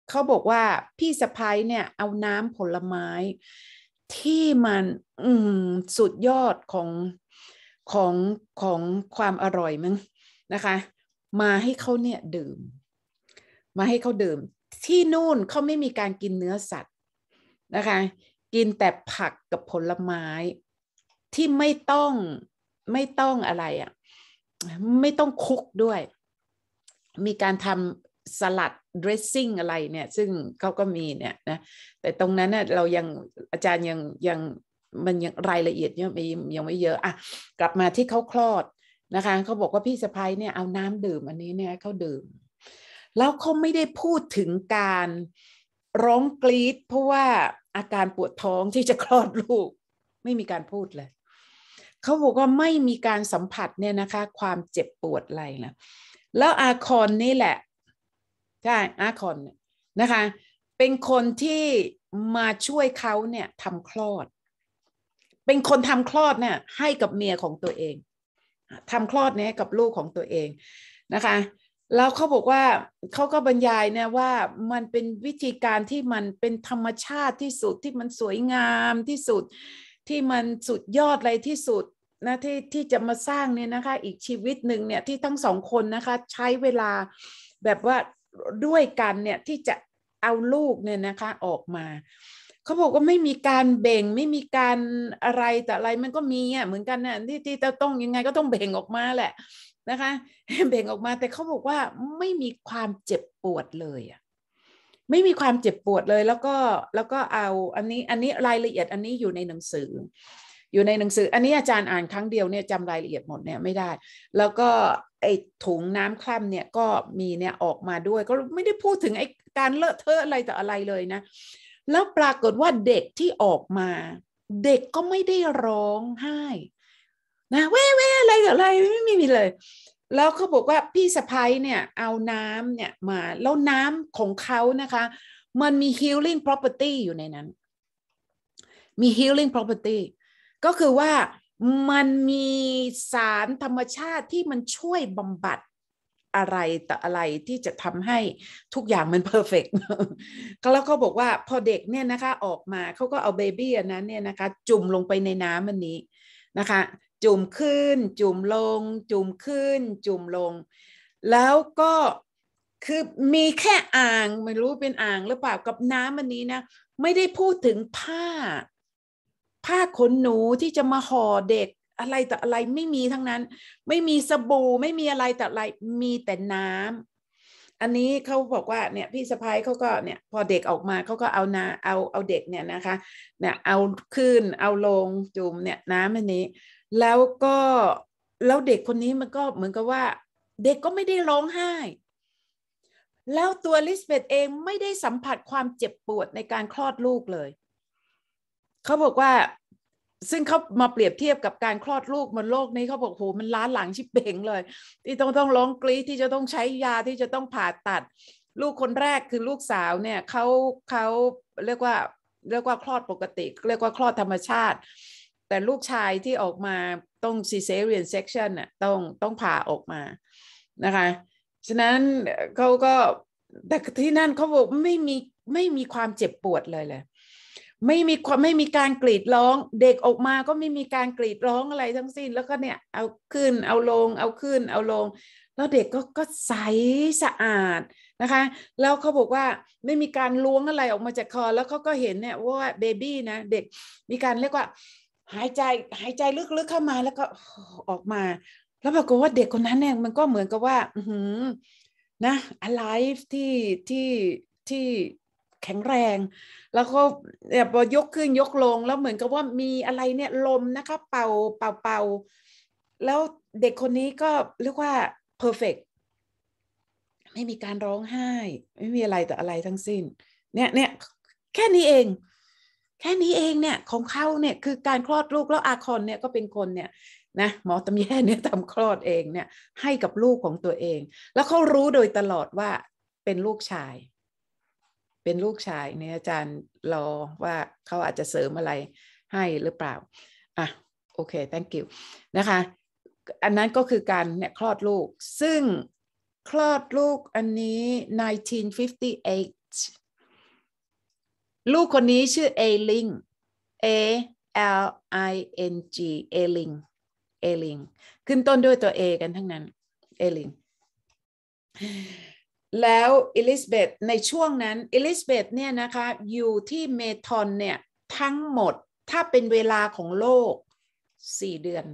เขาบอกว่าพี่สะพ้ายเนี่ยเอาน้ำผลไม้ ที่มันสุดยอดของของของความอร่อยมั้งนะคะ มาให้เขาเนี่ยดื่ม มาให้เขาดื่ม ที่นู่นเขาไม่มีการกินเนื้อสัตว์นะคะ กินแต่ผักกับผลไม้ที่ไม่ต้องไม่ต้องอะไรอะ่ะไม่ต้องคุกด้วยมีการทำสลัดดรสซิ่งอะไรเนี่ย ซึ่งเขาก็มีเนี่ยนะแต่ตรงนั้นเน่ยเรายังอาจารย์ยัง ยัง มัน ยัง รายละเอียดยังไม่ยัง ไม่ เยอะ อ่ะ กลับมาที่เขาคลอดนะคะ เขาบอกว่าพี่สะพ้ยเนี่ย เอาน้ำดื่ม อัน นี้เนี่ยเขาดื่มแล้วเขาไม่ได้พูดถึงการร้องกรีด เพราะว่าอาการปวดท้องที่จะคลอดลูก ไม่มีการพูดเลยเขาบอกว่าไม่มีการสัมผัสเนี่ยนะคะ ความเจ็บปวดอะไรนะแล้วอาคอนนี่แหละใช่อาคอนนะคะเป็นคนที่มาช่วยเขาเนี่ยทำคลอด เป็นคนทำคลอดเนี่ย ให้กับเมียของตัวเองทำคลอดเนี่ยกับลูกของตัวเองนะคะแล้วเขาบอกว่าเขาก็บรรยายเนี่ยว่ามันเป็นวิธีการที่มันเป็นธรรมชาติที่สุดที่มันสวยงามที่สุดที่มันสุดยอดเลยที่สุดนะที่ที่จะมาสร้างเนี่ยนะคะ อีกชีวิตหนึ่งเนี่ยที่ทั้งสองคนนะคะใช้เวลาแบบว่าด้วยกันเนี่ย ที่จะเอาลูกเนี่ยนะคะออกมาเขาบอกว่าไม่มีการเบ่งไม่มีการอะไรแต่อะไรมันก็มีอ่ะเหมือนกันนะ่ะที่ที่จะต้องยังไงก็ต้องเบ่งออกมาแหละนะคะเบ่งออกมาแต่เขาบอกว่าไม่มีความเจ็บปวดเลยอ่ะไม่มีความเจ็บปวดเลยแล้วก็แล้วก็เอาอันนี้อันนี้รายละเอียดอันนี้อยู่ในหนังสืออยู่ในหนังสือ อันนี้อาจารย์อ่านครั้งเดียวเนี่ยจำรายละเอียดหมดเนี่ยไม่ได้แล้วก็ไอ้ถุงน้ำคล่ำเนี่ย ก็มีเนี่ยออกมาด้วยก็ไม่ได้พูดถึงไอ้การเลอะเทอะอะไรแต่อะไรเลยนะ แล้วปรากฏว่าเด็กที่ออกมา เด็กก็ไม่ได้ร้องไห้นะเว้เว้อะไรต่อะไรไม่มีเลย แล้วเขาบอกว่าพี่สะพ้ยเนี่ยเอาน้ำเนี่ยมาแล้วน้ำของเขานะคะ มันมี healing property อยู่ในนั้น มี healing property ก็คือว่ามันมีสารธรรมชาติที่มันช่วยบำบัดอะไรต่ออะไรที่จะทำให้ทุกอย่างมันเพอร์เฟกต์แล้วก็บอกว่าพอเด็กเนี่ยนะคะออกมาเขาก็เอาเบบี้อันนั้นเนี่ยนะคะจุ่มลงไปในน้ำมันนี้นะคะจุ่มขึ้น จุ่มลง จุ่มขึ้น จุ่มลง แล้วก็คือมีแค่อ่าง ไม่รู้เป็นอ่างหรือเปล่ากับน้ำมันนี้นะไม่ได้พูดถึงผ้าผ้าขนหนูที่จะมาห่อเด็กอะไรแต่อะไรไม่มีทั้งนั้น ไม่มีสบู่ไม่มีอะไรแต่อะไรมีแต่น้ำ อันนี้เขาบอกว่าเนี่ยพี่สะพ้ายเขาก็เนี่ย พอเด็กออกมาเขาก็เอานาเอาเอาเด็กเนี่ยนะคะเนี่ยเอาขึ้นเอาลงจุ่มเนี่ย น้ำอันนี้ แล้วก็แล้วเด็กคนนี้มันก็เหมือนกับว่าเด็กก็ไม่ได้ร้องไห้ แล้วตัวลิสเบตเองไม่ได้สัมผัสความเจ็บปวดในการคลอดลูกเลยเขาบอกว่าซึ่งเขามาเปรียบเทียบกับการคลอดลูกบนโลกนี้เขาบอกโหมันล้านหลังชิบเบงเลย ที่ต้องต้องร้องกรี๊ดที่จะต้องใช้ยาที่จะต้องผ่าตัด ลูกคนแรกคือลูกสาวเนี่ยเขาเขาเรียกว่าเรียกว่าคลอดปกติ เรียกว่าคลอดธรรมชาติ แต่ลูกชายที่ออกมาต้องซีเซเรียนเซ็กชันน่ะต้องต้องผ่าออกมานะคะฉะนั้นเขาก็แต่ที่นั่นเขาบอกไม่มีไม่มีความเจ็บปวดเลยเลยไม่มีความไม่มีการกรีดร้องเด็กออกมาก็ไม่มีการกรีดร้องอะไรทั้งสิ้น แล้วก็เนี่ยเอาขึ้นเอาลง เอาขึ้น เอาลงแล้วเด็กก็ก็ใสสะอาดนะคะ แล้วเขาบอกว่าไม่มีการล้วงอะไรออกมาจากคอ แล้วเขาก็เห็นเนี่ยว่าเบบี้นะเด็กมีการเรียกว่าหายใจหายใจลึกๆเข้ามาแล้วก็ออกมา แล้วปรากฏว่าเด็กคนนั้นเนี่ยมันก็เหมือนกับว่าอืนะ alive ที่ที่ที่แข็งแรง แล้วก็แบบยกขึ้นยกลง แล้วเหมือนกับว่ามีอะไรเนี่ยลมนะคะเป่าเป่าเป่าแล้วเด็กคนนี้ก็เรียกว่าเพอร์เฟกไม่มีการร้องไห้ไม่มีอะไรแต่อะไรทั้งสิ้นเนี่ยเนี่ยแค่นี้เอง แค่นี้เองเนี่ยของเขาเนี่ยคือการคลอดลูกแล้วอาคอนเนี่ยก็เป็นคนเนี่ยนะหมอตำแยเนี่ยทำคลอดเองเนี่ยให้กับลูกของตัวเอง แล้วเขารู้โดยตลอดว่าเป็นลูกชายเป็นลูกชายเนี่ยอาจารย์รอว่าเขาอาจจะเสริมอะไรให้หรือเปล่าอ่ะโอเค thank you นะคะอันนั้นก็คือการเนี่ยคลอดลูกซึ่งคลอดลูกอันนี้ 1958 ลูกคนนี้ชื่อเอลิง A L I N G เอลิงเอลิงขึ้นต้นด้วยตัว A กันทั้งนั้นเอลิงแล้วอลิซเบธในช่วงนั้นอลิซเบธเนี่ยนะคะ อยู่ที่เมทอนเนี่ยทั้งหมดถ้าเป็นเวลาของโลกสี่เดือน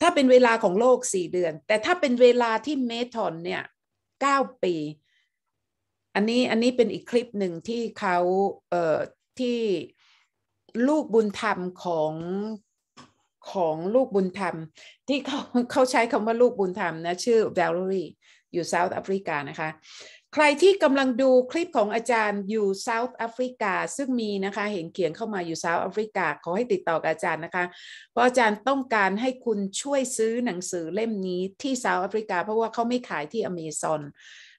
ถ้าเป็นเวลาของโลกสี่เดือนแต่ถ้าเป็นเวลาที่เมทอนเนี่ยเก้าปีอันนี้อันนี้เป็นอีกคลิปหนึ่งที่เขาเอ่อที่ลูกบุญธรรมของ ของลูกบุญธรรมที่เขาเขาใช้คำว่าลูกบุญธรรมนะ ชื่อแวลรีอยู่เซาท์แอฟริกานะคะ ใครที่กำลังดูคลิปของอาจารย์อยู่เซาท์แอฟริกาซึ่งมีนะคะเห็นเขียนเข้ามาอยู่เซาท์แอฟริกาขอให้ติดต่อกับอาจารย์นะคะ เพราะอาจารย์ต้องการให้คุณช่วยซื้อหนังสือเล่มนี้ที่เซาท์แอฟริกาเพราะว่าเขาไม่ขายที่อเมซอน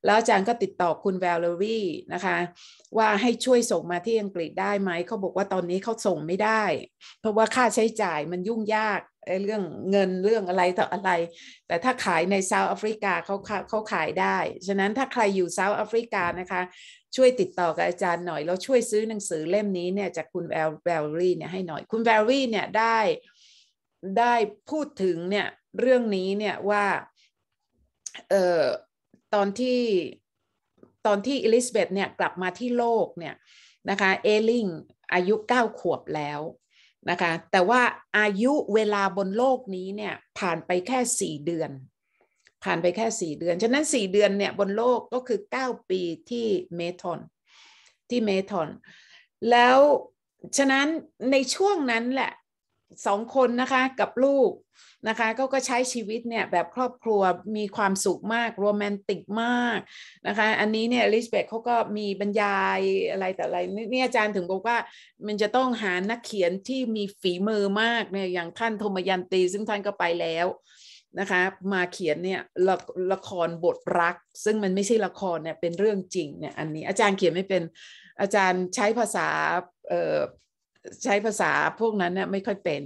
แล้วอาจารย์ก็ติดต่อคุณแวลเลอรี่นะคะว่าให้ช่วยส่งมาที่อังกฤษได้ไหม เขาบอกว่าตอนนี้เขาส่งไม่ได้ เพราะว่าค่าใช้จ่ายมันยุ่งยากเรื่องเงินเรื่องอะไรต่ออะไร แต่ถ้าขายในเซาท์แอฟริกาเขาเขาขายได้ ฉะนั้นถ้าใครอยู่เซาท์แอฟริกานะคะช่วยติดต่อกับอาจารย์หน่อย แล้วช่วยซื้อหนังสือเล่มนี้เนี่ยจากคุณแวลแวลรี่เนี่ยให้หน่อยคุณแวลรี่เนี่ยได้ได้พูดถึงเนี่ยเรื่องนี้เนี่ยว่าเอ่อตอนที่ ตอนที่อลิซาเบธเนี่ยกลับมาที่โลกเนี่ยนะคะเอลิงอายุ9ขวบแล้วนะคะ แต่ว่าอายุเวลาบนโลกนี้เนี่ยผ่านไปแค่สี่เดือน ผ่านไปแค่สี่เดือน ฉะนั้นสี่เดือนเนี่ยบนโลกก็คือเก้าปีที่เมทอนที่เมทอนแล้วฉะนั้นในช่วงนั้นแหละสองคนนะคะ กับลูกนะคะเขาก็ใช้ชีวิตเนี่ยแบบครอบครัวมีความสุขมากโรแมนติกมากนะคะอันนี้เนี่ยลิสเบกเขาก็มีบรรยายอะไรแต่อะไรนี่อาจารย์ถึงบอกว่ามันจะต้องหานักเขียนที่มีฝีมือมากเนี่ยอย่างท่านธมยันตีซึ่งท่านก็ไปแล้วนะคะมาเขียนเนี่ยละละครบทรัก ซึ่งมันไม่ใช่ละครเนี่ยเป็นเรื่องจริงเนี่ยอันนี้อาจารย์เขียนไม่เป็นอาจารย์ใช้ภาษาใช้ภาษาพวกนั้นเนี่ยไม่ค่อยเป็น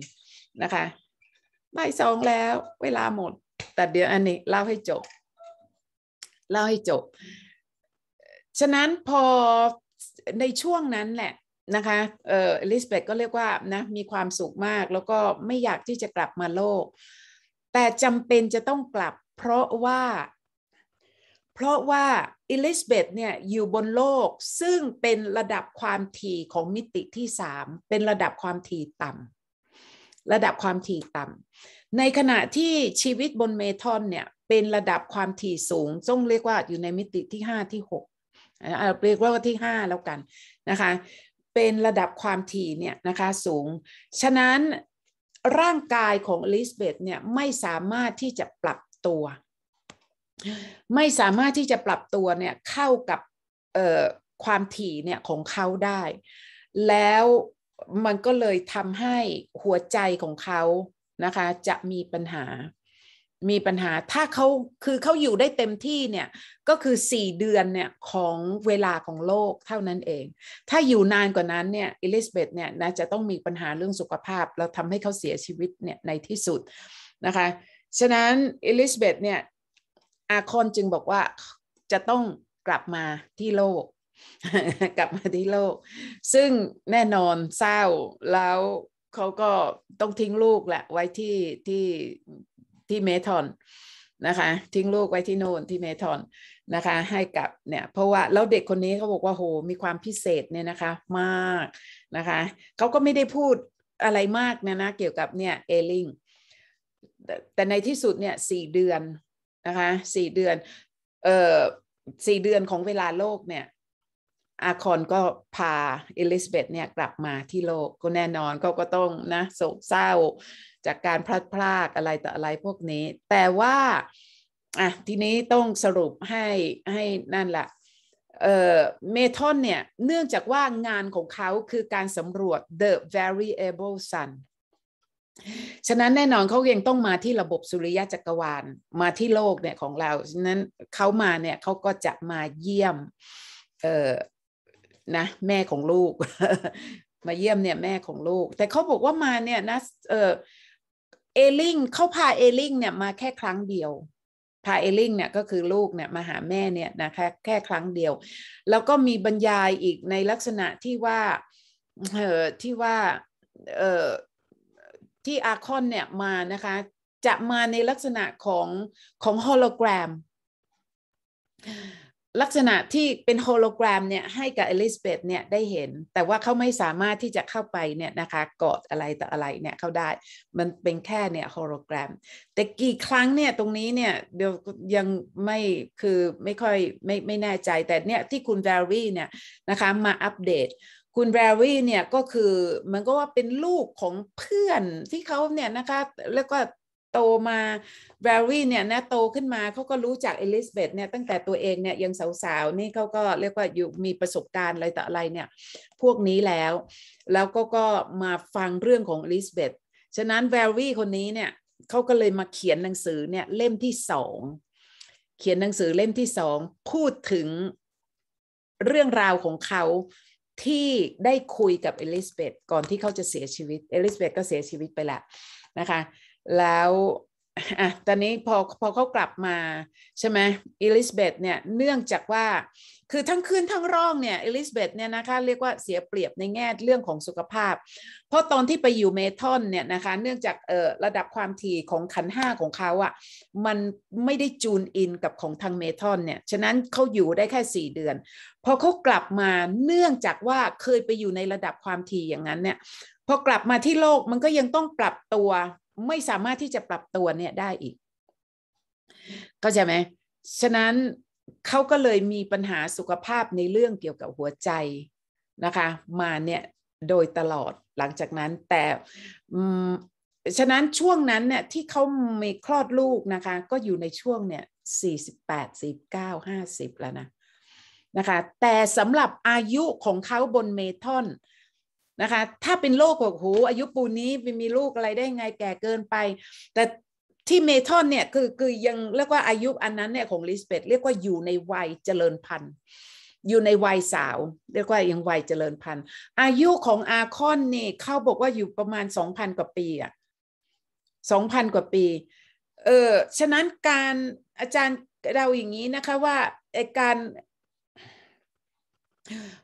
นะคะบ่ายสองแล้วเวลาหมด แต่เดี๋ยว อันนี้เล่าให้จบ เล่าให้จบ ฉะนั้นพอในช่วงนั้นแหละนะคะเออลิสเบตก็เรียกว่า นะ มีความ สุขมากแล้วก็ไม่อยากที่จะกลับมาโลก แต่จำเป็นจะต้องกลับ เพราะว่า เพราะว่าอิลิสเบตเนี่ยอยู่บนโลกซึ่งเป็นระดับความถี่ของมิติที่สามเป็นระดับความถี่ต่ำระดับความถี่ต่ำในขณะที่ชีวิตบนเมทอนเนี่ยเป็นระดับความถี่สูงต้องเรียกว่าอยู่ในมิติที่5ที่6 เรียกว่าที่ 5 แล้วกันนะคะ เป็นระดับความถี่เนี่ยนะคะสูง ฉะนั้นร่างกายของอลิสเบธเนี่ยไม่สามารถที่จะปรับตัว ไม่สามารถที่จะปรับตัวเนี่ยเข้ากับความถี่เนี่ยของเขาได้ แล้วมันก็เลยทำให้หัวใจของเขานะคะจะมีปัญหา มีปัญหาถ้าเขาคือเขาอยู่ได้เต็มที่เนี่ยก็คือสี่เดือนเนี่ยของเวลาของโลกเท่านั้นเอง ถ้าอยู่นานกว่านั้นเนี่ยอิลิซเบธเนี่ยนะจะต้องมีปัญหาเรื่องสุขภาพ แล้วทำให้เขาเสียชีวิตเนี่ยในที่สุดนะคะฉะนั้นอิลิซเบธเนี่ยอาคอนจึงบอกว่าจะต้องกลับมาที่โลกกลับมาที่โลก ซึ่งแน่นอนเศร้าแล้วเขาก็ต้องทิ้งลูกแหละไว้ที่ ที่ ที่เมทอนนะคะ ทิ้งลูก ไว้ที่โน่นที่เมทอนนะคะ ให้กับเนี่ยเพราะว่า แล้วเด็กคนนี้เขาบอกว่าโห มีความพิเศษเนี่ยนะคะมากนะคะ เขาก็ไม่ได้พูดอะไรมากนะนะเกี่ยวกับเนี่ยเอลิง แต่ในที่สุดเนี่ยสี่เดือนนะคะสี่เดือนเอ่อสี่เดือนของเวลาโลกเนี่ยอาคอน ก็ พาเอลิซเบธเนี่ยกลับมาที่โลกก็แน่นอนเขาก็ต้อง นะโศกเศร้าจากการพลัดพรากอะไร ต่อ อะไรพวกนี้ แต่ว่าอ่ะทีนี้ต้องสรุปให้ให้นั่นละเอ่อเมทอนเนี่ยเนื่องจากว่างานของเขาคือการสำรวจ the variable sun ฉะนั้นแน่นอนเขายังต้องมาที่ระบบสุริยะจักรวาลมาที่โลกเนี่ยของเราฉะนั้นเขามาเนี่ยเขาก็จะมาเยี่ยมเอ่อนะแม่ของลูก มาเยี่ยมเนี่ยแม่ของลูกแต่เขาบอกว่ามาเนี่ยนะเออเอลิงเขาพาเอลิงเนี่ยมาแค่ครั้งเดียวพาเอลิงเนี่ยก็คือลูกเนี่ยมาหาแม่เนี่ยนะคะ แค่ครั้งเดียว แล้วก็มีบรรยายอีกในลักษณะที่ว่าเออที่ว่าเออที่อาคอนเนี่ยมานะคะจะมาในลักษณะของของโฮโลแกรมลักษณะที่เป็นโฮโลแกรมเนี่ยให้กับเอลิสเบธเนี่ยได้เห็นแต่ว่าเขาไม่สามารถที่จะเข้าไป เนี่ยนะคะกอดอะไรต่ออะไรเนี่ยเข้าได้มันเป็นแค่เนี่ยโฮโลแกรมแต่กี่ครั้งเนี่ยตรงนี้เนี่ยเดี๋ยวยังไม่คือไม่ค่อยไม่ไม่แน่ใจแต่เนี่ยที่คุณแวร์รี่เนี่ยนะคะมาอัปเดตคุณแวร์รี่เนี่ยก็คือมัน ก็ว่าเป็นลูกของเพื่อนที่เขาเนี่ยนะคะแล้วก็โตมาแวร์รี่เนี่ยนะโตขึ้นมาเขาก็รู้จักเอลิซาเบธเนี่ยตั้งแต่ตัวเองเนี่ยยังสาวๆนี่เขาก็เรียกว่าอยู่มีประสบการณ์อะไรต่ออะไรเนี่ยพวกนี้แล้ว แล้วก็ก็ มาฟังเรื่องของ เอลิซาเบธฉะนั้นแวร์รี่คนนี้เนี่ยเขาก็เลยมาเขียนหนังสือเนี่ยเล่มที่สองเขียนหนังสือเล่มที่สองพูดถึงเรื่องราวของเขาที่ได้คุยกับ เอลิซาเบธก่อนที่เขาจะเสียชีวิตเอลิซาเบธก็เสียชีวิตไปละนะคะแล้วอ่ะตอนนี้พอพอเขากลับมาใช่ไหมอิลิซเบธเนี่ยเนื่องจากว่าคือทั้งขึ้นทั้งร่องเนี่ยอิลิซเบธเนี่ยนะคะ เรียกว่าเสียเปรียบในแง่เรื่องของสุขภาพเพราะตอนที่ไปอยู่เมทอนเนี่ยนะคะเนื่องจากเออระดับความถี่ของขันห้าของเขาอะ่ะมันไม่ได้จูนอินกับของทางเมทอนเนี่ยฉะนั้นเขาอยู่ได้แค่ 4 เดือน พอเขากลับมาเนื่องจากว่าเคยไปอยู่ในระดับความถี่อย่างนั้นเนี่ยพอกลับมาที่โลกมันก็ยังต้องปรับตัวไม่สามารถที่จะปรับตัวเนี่ยได้อีกเข้าใจไหม ฉะนั้นเขาก็เลยมีปัญหาสุขภาพในเรื่องเกี่ยวกับหัวใจนะคะ มาเนี่ยโดยตลอดหลังจากนั้นแต่ฉะนั้นช่วงนั้นเนี่ยที่เขามีคลอดลูกนะคะ ก็อยู่ในช่วงเนี่ยสี่สิบแปดสิบเก้าห้าสิบแล้วนะ นะคะ แต่สำหรับอายุของเขาบนเมทอนนะคะถ้าเป็นโรคหอบโหอายุปูนี้มีลูกอะไรได้ไงแก่เกินไป แต่ที่เมทอนเนี่ยคือคือยังเรียกว่าอายุอันนั้นเนี่ยของลิสเบตเรียกว่าอยู่ในวัยเจริญพันธุ์อยู่ในวัยสาว เรียกว่ายังวัยเจริญพันธุ์ อายุของอาคอนนี่เขาบอกว่าอยู่ประมาณสองพันกว่าปีอะสองพันกว่าปีเออฉะนั้นการอาจารย์เราอย่างนี้นะคะว่าการ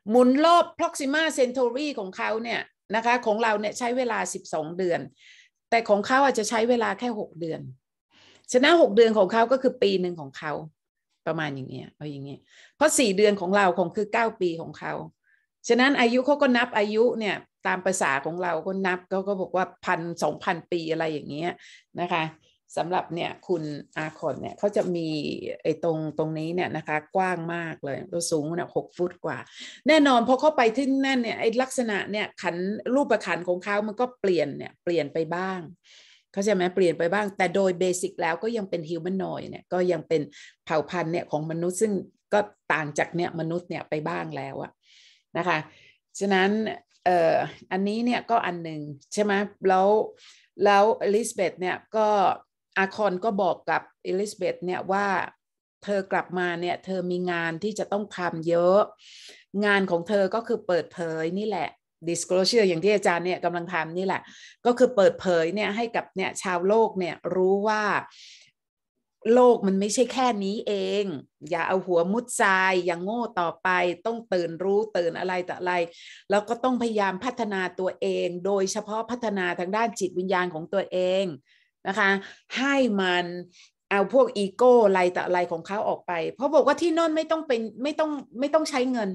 หมุนรอบ proxima centauri ของเขาเนี่ยนะคะของเราเนี่ยใช้เวลา 12 เดือน แต่ของเขาอาจจะใช้เวลาแค่ 6 เดือนชนะ6เดือนของเขาก็คือปีหนึ่งของเขาประมาณอย่างเงี้ยเอาอย่างเงี้ยเพราะ4เดือนของเราของคือ 9 ปีของเขาฉะนั้นอายุเขาก็นับอายุเนี่ยตามภาษาของเราก็นับเขาก็บอกว่าพันสองพันปีอะไรอย่างเงี้ยนะคะสำหรับเนี่ยคุณอาคอนเนี่ยเขาจะมีไอ้ตรงตรงนี้เนี่ยนะคะกว้างมากเลยตัวสูงเนี่ยหกฟุตกว่า แน่นอนพอเข้าไปที่นั่นเนี่ยไอ้ลักษณะเนี่ยขันรูปขันของเขามันก็เปลี่ยนเนี่ยเปลี่ยนไปบ้างเขาจะไหมเปลี่ยนไปบ้าง แต่โดยเบสิกแล้วก็ยังเป็นฮิวแมนนอยเนี่ยก็ยังเป็นเผ่าพันธุ์เนี่ยของมนุษย์ซึ่งก็ต่างจากเนี่ยมนุษย์เนี่ยไปบ้างแล้วอะนะคะ ฉะนั้นเอ่ออันนี้เนี่ยก็อันหนึ่งใช่ไหมแล้วแล้วอลิสเบตเนี่ยก็อาคอนก็บอกกับอลิซาเบธเนี่ยว่าเธอกลับมาเนี่ย เธอมีงานที่จะต้องทำเยอะ งานของเธอก็คือเปิดเผยนี่แหละ disclosure อย่างที่อาจารย์เนี่ยกำลังทำนี่แหละ ก็คือเปิดเผยเนี่ยให้กับเนี่ยชาวโลกเนี่ยรู้ว่าโลกมันไม่ใช่แค่นี้เอง อย่าเอาหัวมุดทราย อย่างโง่ต่อไป ต้องตื่นรู้ตื่นอะไรต่ออะไร แล้วก็ต้องพยายามพัฒนาตัวเอง โดยเฉพาะพัฒนาทางด้านจิตวิญญาณของตัวเองนะคะ ให้มันเอาพวกอีโก้อะไรต่อะไรของเขาออกไป เพราะบอกว่าที่นอนไม่ต้องเป็นไม่ต้องไม่ต้องใช้เงิน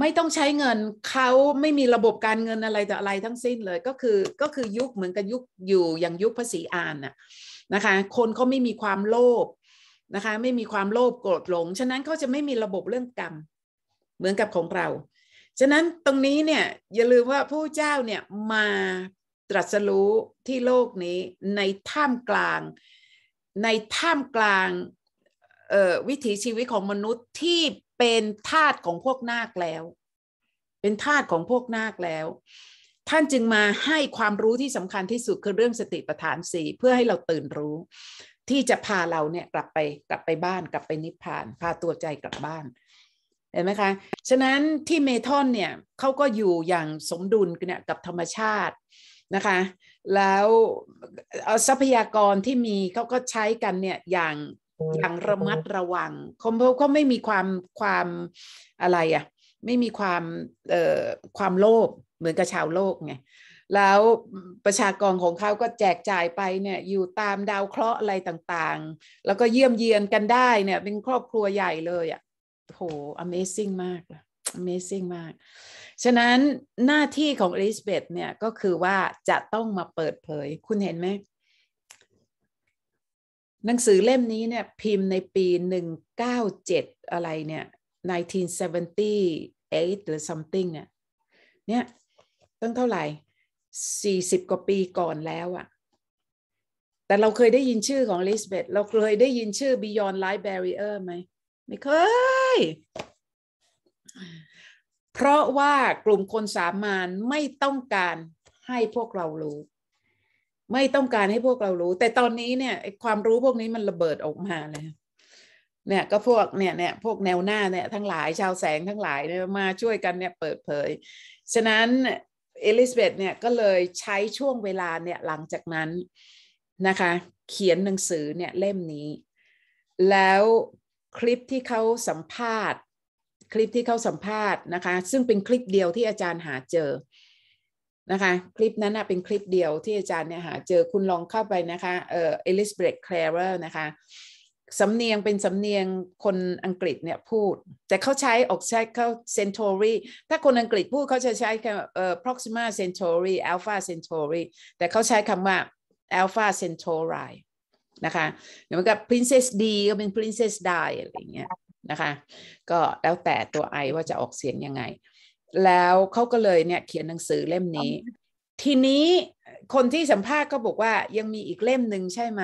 ไม่ต้องใช้เงินเขาไม่มีระบบการเงินอะไรต่ออะไรทั้งสิ้นเลยก็คือก็คือยุคเหมือนกับยุคอยู่อย่างยุคภาษีอ่านนะคะคนเขาไม่มีความโลภนะคะ ไม่มีความโลภโกรธหลง ฉะนั้นเขาจะไม่มีระบบเรื่องกรรมเหมือนกับของเรา ฉะนั้นตรงนี้เนี่ยอย่าลืมว่าผู้เจ้าเนี่ยมารัสรู้ที่โลกนี้ในท่ามกลาง ในท่ามกลางวิถีชีวิตของมนุษย์ที่เป็นทาสของพวกนาคแล้ว เป็นทาสของพวกนาคแล้ว ท่านจึงมาให้ความรู้ที่สำคัญที่สุดคือเรื่องสติปัฏฐานสี่เพื่อให้เราตื่นรู้ ที่จะพาเราเนี่ยกลับไปกลับไปบ้านกลับไปนิพพานพาตัวใจกลับบ้านเห็นไหมคะฉะนั้นที่เมทอนเนี่ยเขาก็อยู่อย่างสมดุลเนี่ยกับธรรมชาตินะคะ แล้วทรัพยากรที่มีเขาก็ใช้กันเนี่ยอย่างอย่างระมัดระวังเขาเขาไม่มีความความอะไรอะ่ะไม่มีความเอ่อความโลภเหมือนกับชาวโลกไง แล้วประชากรของเขาก็แจกจ่ายไปเนี่ยอยู่ตามดาวเคราะห์อะไรต่างๆ แล้วก็เยี่ยมเยียนกันได้เนี่ยเป็นครอบครัวใหญ่เลยอะ่ะ โห amazing มาก amazing มากฉะนั้นหน้าที่ของอลิซเบธเนี่ยก็คือว่าจะต้องมาเปิดเผย คุณเห็นไหมหนังสือเล่มนี้เนี่ย พิมพ์ในปี 197 อะไรเนี่ย 1978หรือ something เนี่ยตั้งเท่าไหร่ 40กว่าปีก่อนแล้วอะแต่เราเคยได้ยินชื่อของอลิสเบธเราเคยได้ยินชื่อ Beyond Light Barrier ไหมไม่เคยเพราะว่ากลุ่มคนสามานไม่ต้องการให้พวกเรารู้ ไม่ต้องการให้พวกเรารู้ แต่ตอนนี้เนี่ยความรู้พวกนี้มันระเบิดออกมาเลยเนี่ยก็พวกเนี่ยเนี่ยพวกแนวหน้าเนี่ยทั้งหลายชาวแสงทั้งหลายเนี่ยมาช่วยกันเนี่ยเปิดเผย ฉะนั้นเอลิซาเบธเนี่ยก็เลยใช้ช่วงเวลาเนี่ยหลังจากนั้นนะคะเขียนหนังสือเนี่ยเล่มนี้ แล้วคลิปที่เขาสัมภาษณ์คลิปที่เขาสัมภาษณ์นะคะซึ่งเป็นคลิปเดียวที่อาจารย์หาเจอนะคะคลิปนั้นนะเป็นคลิปเดียวที่อาจารย์เนี่ยหาเจอคุณลองเข้าไปนะคะเอ่อเอลิสเบรดแคลเรอร์นะคะสำเนียงเป็นสำเนียงคนอังกฤษเนี่ยพูด แต่เขาใช้ออกใช้เขาเซนโทรีถ้าคนอังกฤษพูดเขาจะใช้คำเอ่อ proxima centauri alpha centauri แต่เขาใช้คำว่า alpha centauri นะคะเหมือนกับ princess D ก็เป็น princess d อะไรอย่างเงี้ยนะคะก็แล้วแต่ตัวไอว่าจะออกเสียงยังไง แล้วเขาก็เลยเนี่ยเขียนหนังสือเล่มนี้ ทีนี้คนที่สัมภาษณ์ก็บอกว่ายังมีอีกเล่มหนึ่งใช่ไหม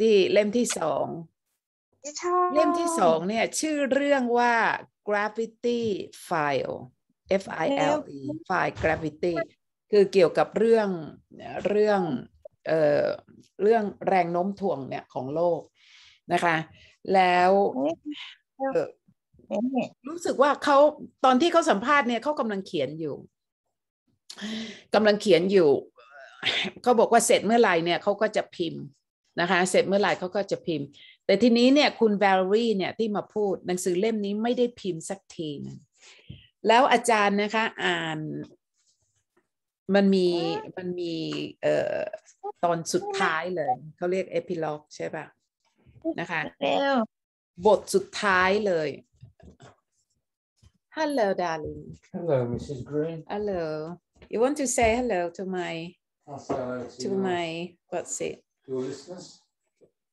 ที่เล่มที่สอง เล่มที่สองเนี่ย ชื่อเรื่องว่า gravity file F I L E file gravity คือเกี่ยวกับเรื่องเรื่องเอ่อเรื่องแรงโน้มถ่วงเนี่ย ของโลกนะคะแล้วรู้สึกว่าเขาตอนที่เขาสัมภาษณ์เนี่ยเขากำลังเขียนอยู่กำลังเขียนอยู่เขาบอกว่าเสร็จเมื่อไหร่เนี่ยเขาก็จะพิมพ์นะคะ เสร็จเมื่อไหร่เขาก็จะพิมพ์ แต่ทีนี้เนี่ยคุณแวลรี่เนี่ยที่มาพูด หนังสือเล่มนี้ไม่ได้พิมพ์สักทีนึงแล้วอาจารย์นะคะ อ่าน มันมีมันมีเอ่อตอนสุดท้ายเลยเขาเรียกเอพิล็อก ใช่ปะนะคะบทสุดท้ายเลย Hello darling Hello Mrs Green Hello you want to say hello to my hello to, to my what's it your listeners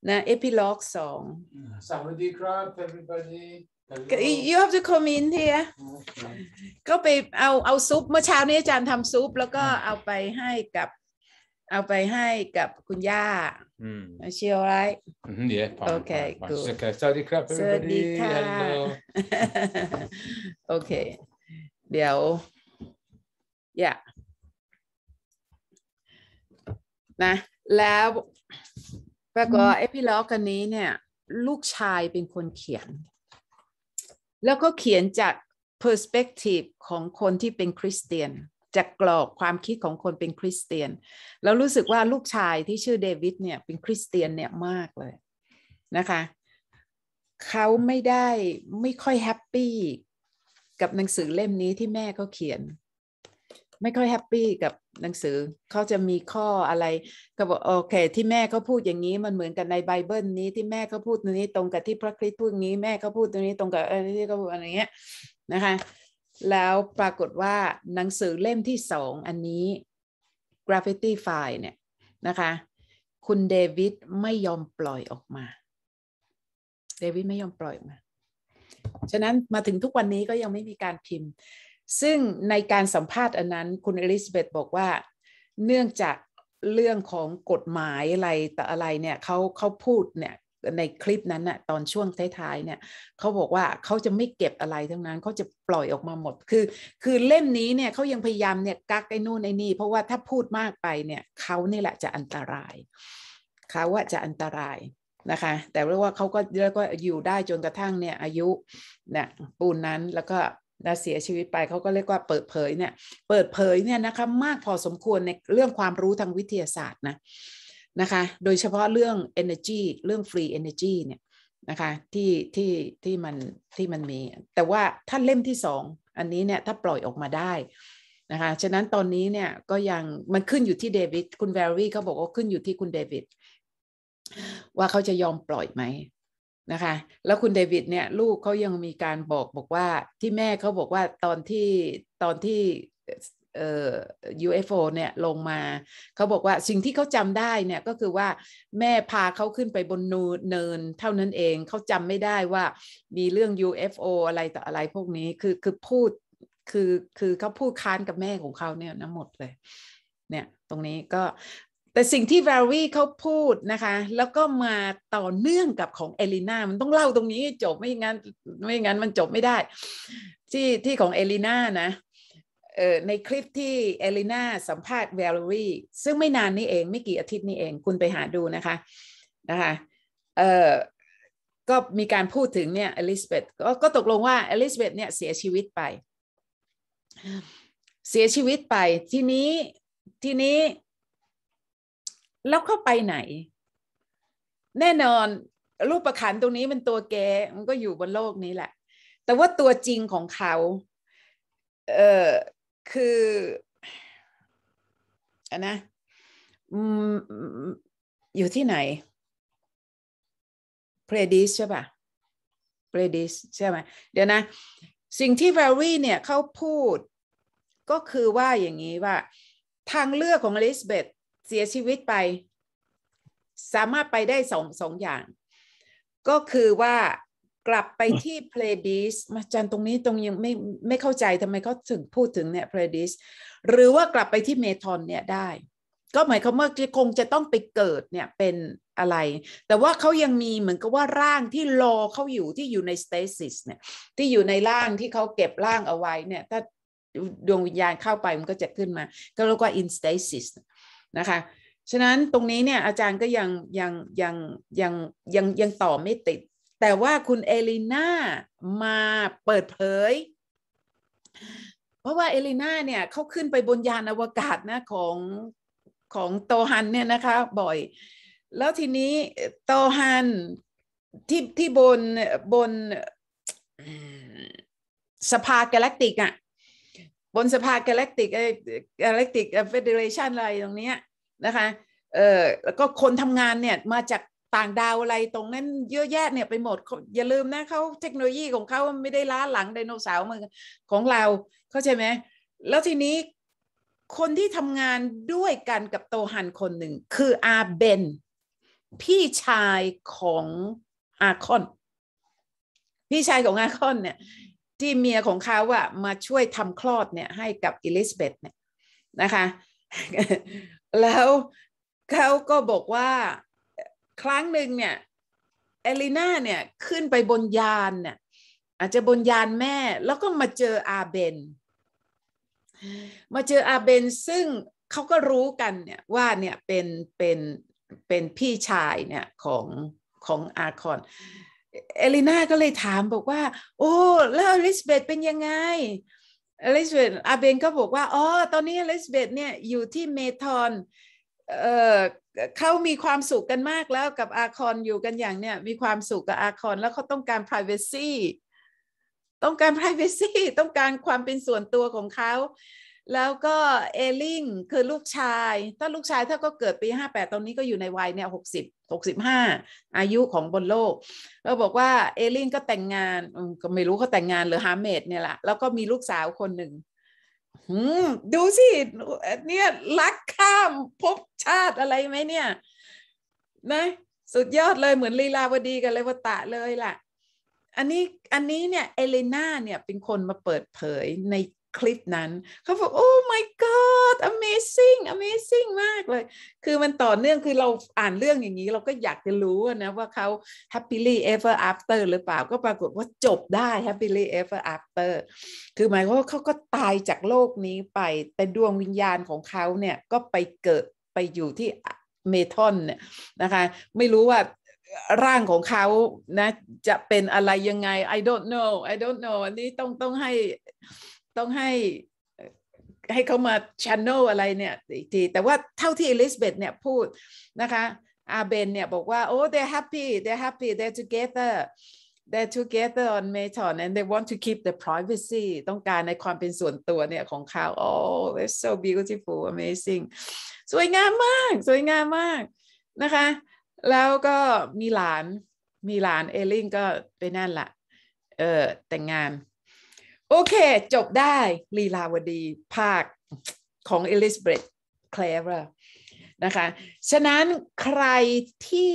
นะเอพิล็อกสองสวัสดีครับ everybody you have to come in here ก็ไปเอาเอาซุปเมื่อเช้านี้อาจารย์ทำซุป แล้วก็เอาไปให้กับเอาไปให้กับคุณย่ามเชียวไรโอเคกูสวัสดีครับสวัสดีค่ะโอเค เดี๋ยวอย่านะ แล้วปรากฏเอพิล็อกันนี้เนี่ย ลูกชายเป็นคนเขียน แล้วก็เขียนจากเพอร์สเปกทีฟของคนที่เป็นคริสเตียนจากกรอบความคิดของคนเป็นคริสเตียนแล้วรู้สึกว่าลูกชายที่ชื่อเดวิดเนี่ยเป็นคริสเตียนเนี่ย มากเลยนะคะเขาไม่ได้ไม่ค่อยแฮปปี้กับหนังสือเล่มนี้ที่แม่เขาเขียน ไม่ค่อยแฮปปี้กับหนังสือเขาจะมีข้ออะไร ก็บอกโอเค ที่แม่เขาพูดอย่างนี้ มันเหมือนกันในไบเบิลนี้ที่แม่เขาพูดตรงนี้ตรงกับที่พระคริสต์พูดงนี้ แม่เขาพูดตรงนี้ตรงกับอะไรที่เขาพูดอะไรเงี้ยนะคะแล้วปรากฏว่าหนังสือเล่มที่สองอันนี้ Graffiti File เนี่ย นะคะ คุณเดวิดไม่ยอมปล่อยออกมาเดวิดไม่ยอมปล่อยมา ฉะนั้นมาถึงทุกวันนี้ก็ยังไม่มีการพิมพ์ ซึ่งในการสัมภาษณ์อันนั้นคุณเอลิซาเบธบอกว่า เนื่องจากเรื่องของกฎหมายอะไรแต่อะไรเนี่ยเขาเขาพูดเนี่ยในคลิปนั้นนะ่ะตอนช่วงท้ายๆเนี่ยเขาบอกว่าเขาจะไม่เก็บอะไรทั้งนั้นเขาจะปล่อยออกมาหมด คือ คือเล่มนี้เนี่ยเขายังพยายามเนี่ยกักไอ้นู่นไอ้นี่เพราะว่าถ้าพูดมากไปเนี่ยเขานี่แหละจะอันตรายเขาว่าจะอันตรายนะคะ แต่เรียกว่าเขาก็เรียกว่าอยู่ได้จนกระทั่งเนี่ยอายุเนี่ยปูนนั้นแล้วก็เสียชีวิตไปเขาก็เรียกว่าเปิดเผยเนี่ยเปิดเผยเนี่ยนะคะมากพอสมควรในเรื่องความรู้ทางวิทยาศาสตร์นะนะคะ โดยเฉพาะเรื่อง energy เรื่อง free energy เนี่ยนะคะที่ที่ที่มันที่มันมี แต่ว่าถ้าเล่มที่สองอันนี้เนี่ยถ้าปล่อยออกมาได้นะคะฉะนั้นตอนนี้เนี่ย ก็ยังมันขึ้นอยู่ที่เดวิดคุณแวรี่เขาบอกว่าขึ้นอยู่ที่คุณเดวิดว่าเขาจะยอมปล่อยไหมนะคะแล้วคุณเดวิดเนี่ยลูกเขายังมีการบอกบอกว่าที่แม่เขาบอกว่าตอนที่ตอนที่เออ UFO เนี่ยลงมาเขาบอกว่าสิ่งที่เขาจำได้เนี่ยก็คือว่าแม่พาเขาขึ้นไปบนนูเนิน เท่านั้นเองเขาจำไม่ได้ว่ามีเรื่อง UFO อะไรต่ออะไรพวกนี้คือคือพูดคือคือเขาพูดค้านกับแม่ของเขาเนี่ยนะหมดเลย เนี่ยตรงนี้ก็แต่สิ่งที่แวร์รี่เขาพูดนะคะแล้วก็มาต่อเนื่องกับของเอลิน่ามันต้องเล่าตรงนี้จบไม่งั้นไม่งั้นมันจบไม่ได้ที่ที่ของเอลิน่านะในคลิปที่เอลิน่าสัมภาษณ์เวลลี่ซึ่งไม่นานนี้เองไม่กี่อาทิตย์นี้เองคุณไปหาดูนะคะนะคะเอ่อก็มีการพูดถึงเนี่ยอลิซเบธก็ตกลงว่าอลิซเบธเนี่ยเสียชีวิตไป เสียชีวิตไปทีนี้ทีนี้ แล้วเข้าไปไหน แน่นอนรูปประคันตรงนี้มันตัวแกมันก็อยู่บนโลกนี้แหละ แต่ว่าตัวจริงของเขาเออคืออันนะอยู่ที่ไหนเพรดิส ใช่ป่ะเพรดิส ใช่ไหมเดี๋ยวนะ สิ่งที่แวร์รี่เนี่ยเขาพูด ก็คือว่าอย่างนี้ว่า ทางเลือกของอลิสเบตเสียชีวิตไป สามารถไปได้สองสองอย่าง ก็คือว่ากลับไปที่เพลดิสมาจันตรงนี้ตรงยังไม่ไม่เข้าใจทำไมเขาถึงพูดถึงเนี่ยเพลดิสหรือว่ากลับไปที่เมทอนเนี่ยได้ก็หมายความว่าคงจะต้องไปเกิดเนี่ยเป็นอะไร แต่ว่าเขายังมีเหมือนกับว่าร่างที่รอเขาอยู่ที่อยู่ในสเตซิสเนี่ยที่อยู่ในร่างที่เขาเก็บร่างเอาไว้เนี่ยถ้าดวงวิญญาณเข้าไปมันก็จะขึ้นมา ก็เรียกว่าอินสเตซิสนะคะฉะนั้นตรงนี้เนี่ยอาจารย์ก็ยัง ยัง ยัง ยังยังยังต่อไม่ติดแต่ว่าคุณเอลิน่ามาเปิดเผย เพราะว่าเอลิน่าเนี่ยเขาขึ้นไปบนยานอวกาศนะของของโตฮันเนี่ยนะคะบ่อย แล้วทีนี้โตฮันที่ที่บนบนสภากาแล็กติกอะบนสภากาแล็กติกไอกาแล็กติกเฟเดเรชันอะไรตรงเนี้ยนะคะเออแล้วก็คนทำงานเนี่ยมาจากต่าง ดาวอะไรตรงนั้นเยอะแยะเนี่ยไปหมด อย่าลืม นะเขาเทคโนโลยีของเขาไม่ได้ล้าหลังไดโนเสาร์มือของเรา เข้าใจไหม แล้วทีนี้คนที่ทำงานด้วยกันกับโตฮันคนหนึ่ง คือ อาเบน พี่ชายของอาคอน พี่ชายของอาคอนเนี่ยที่เมียของเขาอะมาช่วยทำคลอดเนี่ยให้กับอิลิซเบธเนี่ยนะคะ แล้วเขาก็บอกว่าครั้งหนึ่งเนี่ยเอลิน่าเนี่ยขึ้นไปบนยานเนี่ยอาจจะบนยานแม่ แล้วก็มาเจออาเบนมาเจออาเบนซึ่งเขาก็รู้กันเนี่ยว่าเนี่ยเป็นเป็นเป็นพี่ชายเนี่ยของของอาคอนเอลิน่าก็เลยถามบอกว่า โอ้แล้วอลิสเบตเป็นยังไงอลิสเบตอาเบนก็บอกว่าอ๋อตอนนี้อลิสเบตเนี่ยอยู่ที่เมทอนเอ่อเขามีความสุขกันมากแล้วกับอาคอนอยู่กันอย่างเนี่ยมีความสุขกับอาคอนแล้วเขาต้องการ p r i เวซีต้องการ p r i เวซีต้องการความเป็นส่วนตัวของเขา แล้วก็เอลิงคือลูกชายถ้าลูกชายถ้าก็เกิดปี 58ตอนนี้ก็อยู่ในวัยเนี่ย60 65 อายุของบนโลกเราบอกว่าเอลิงก็แต่งงานก็ไม่รู้เขาแต่งงานหรือฮาเมดเนี่ยแหละแล้วก็มีลูกสาวคนหนึ่งดูสิเนี่ยรักข้ามภพชาติ อะไรไหมเนี่ยนะสุดยอดเลยเหมือนลีลาวดีกับเลวตะเลยล่ะ อันนี้อันนี้เนี่ยเอเลนาเนี่ยเป็นคนมาเปิดเผยในคลิปนั้นเขาบอกโอ้ my god amazing amazing มากเลย คือมันต่อเนื่องคือเราอ่านเรื่องอย่างนี้ เราก็อยากจะรู้นะว่าเขา happily ever after หรือเปล่าก็ปรากฏว่าจบได้ happily ever after คือหมายวว่าเขาก็ตายจากโลกนี้ไปแต่ดวงวิญญาณของเขาเนี่ยก็ไปเกิดไปอยู่ที่เมทอนเนี่ยนะคะ ไม่รู้ว่าร่างของเขานะจะเป็นอะไรยังไง I don't know I don't know อันนี้ต้องต้องให้ต้องให้ให้เขามาชันโนอะไรเนี่ยอีกทีแต่ว่าเท่าที่อลิซเบธเนี่ยพูดนะคะอาเบนเนี่ยบอกว่าโอ้ they're happy they're happy they're together they're together on m y t o n and they want to keep the privacy ต้องการในความเป็นส่วนตัวเนี่ยของเขาโอ้ t h e y s so beautiful amazing สวยงามมากสวยงามมากนะคะแล้วก็มีหลานมีหลานเอลิงก็ไปนั่นละเออแต่งงานโอเค จบได้ลีลาวดีภาคของเอลิสเบรดแคลร์นะคะ ฉะนั้นใครที่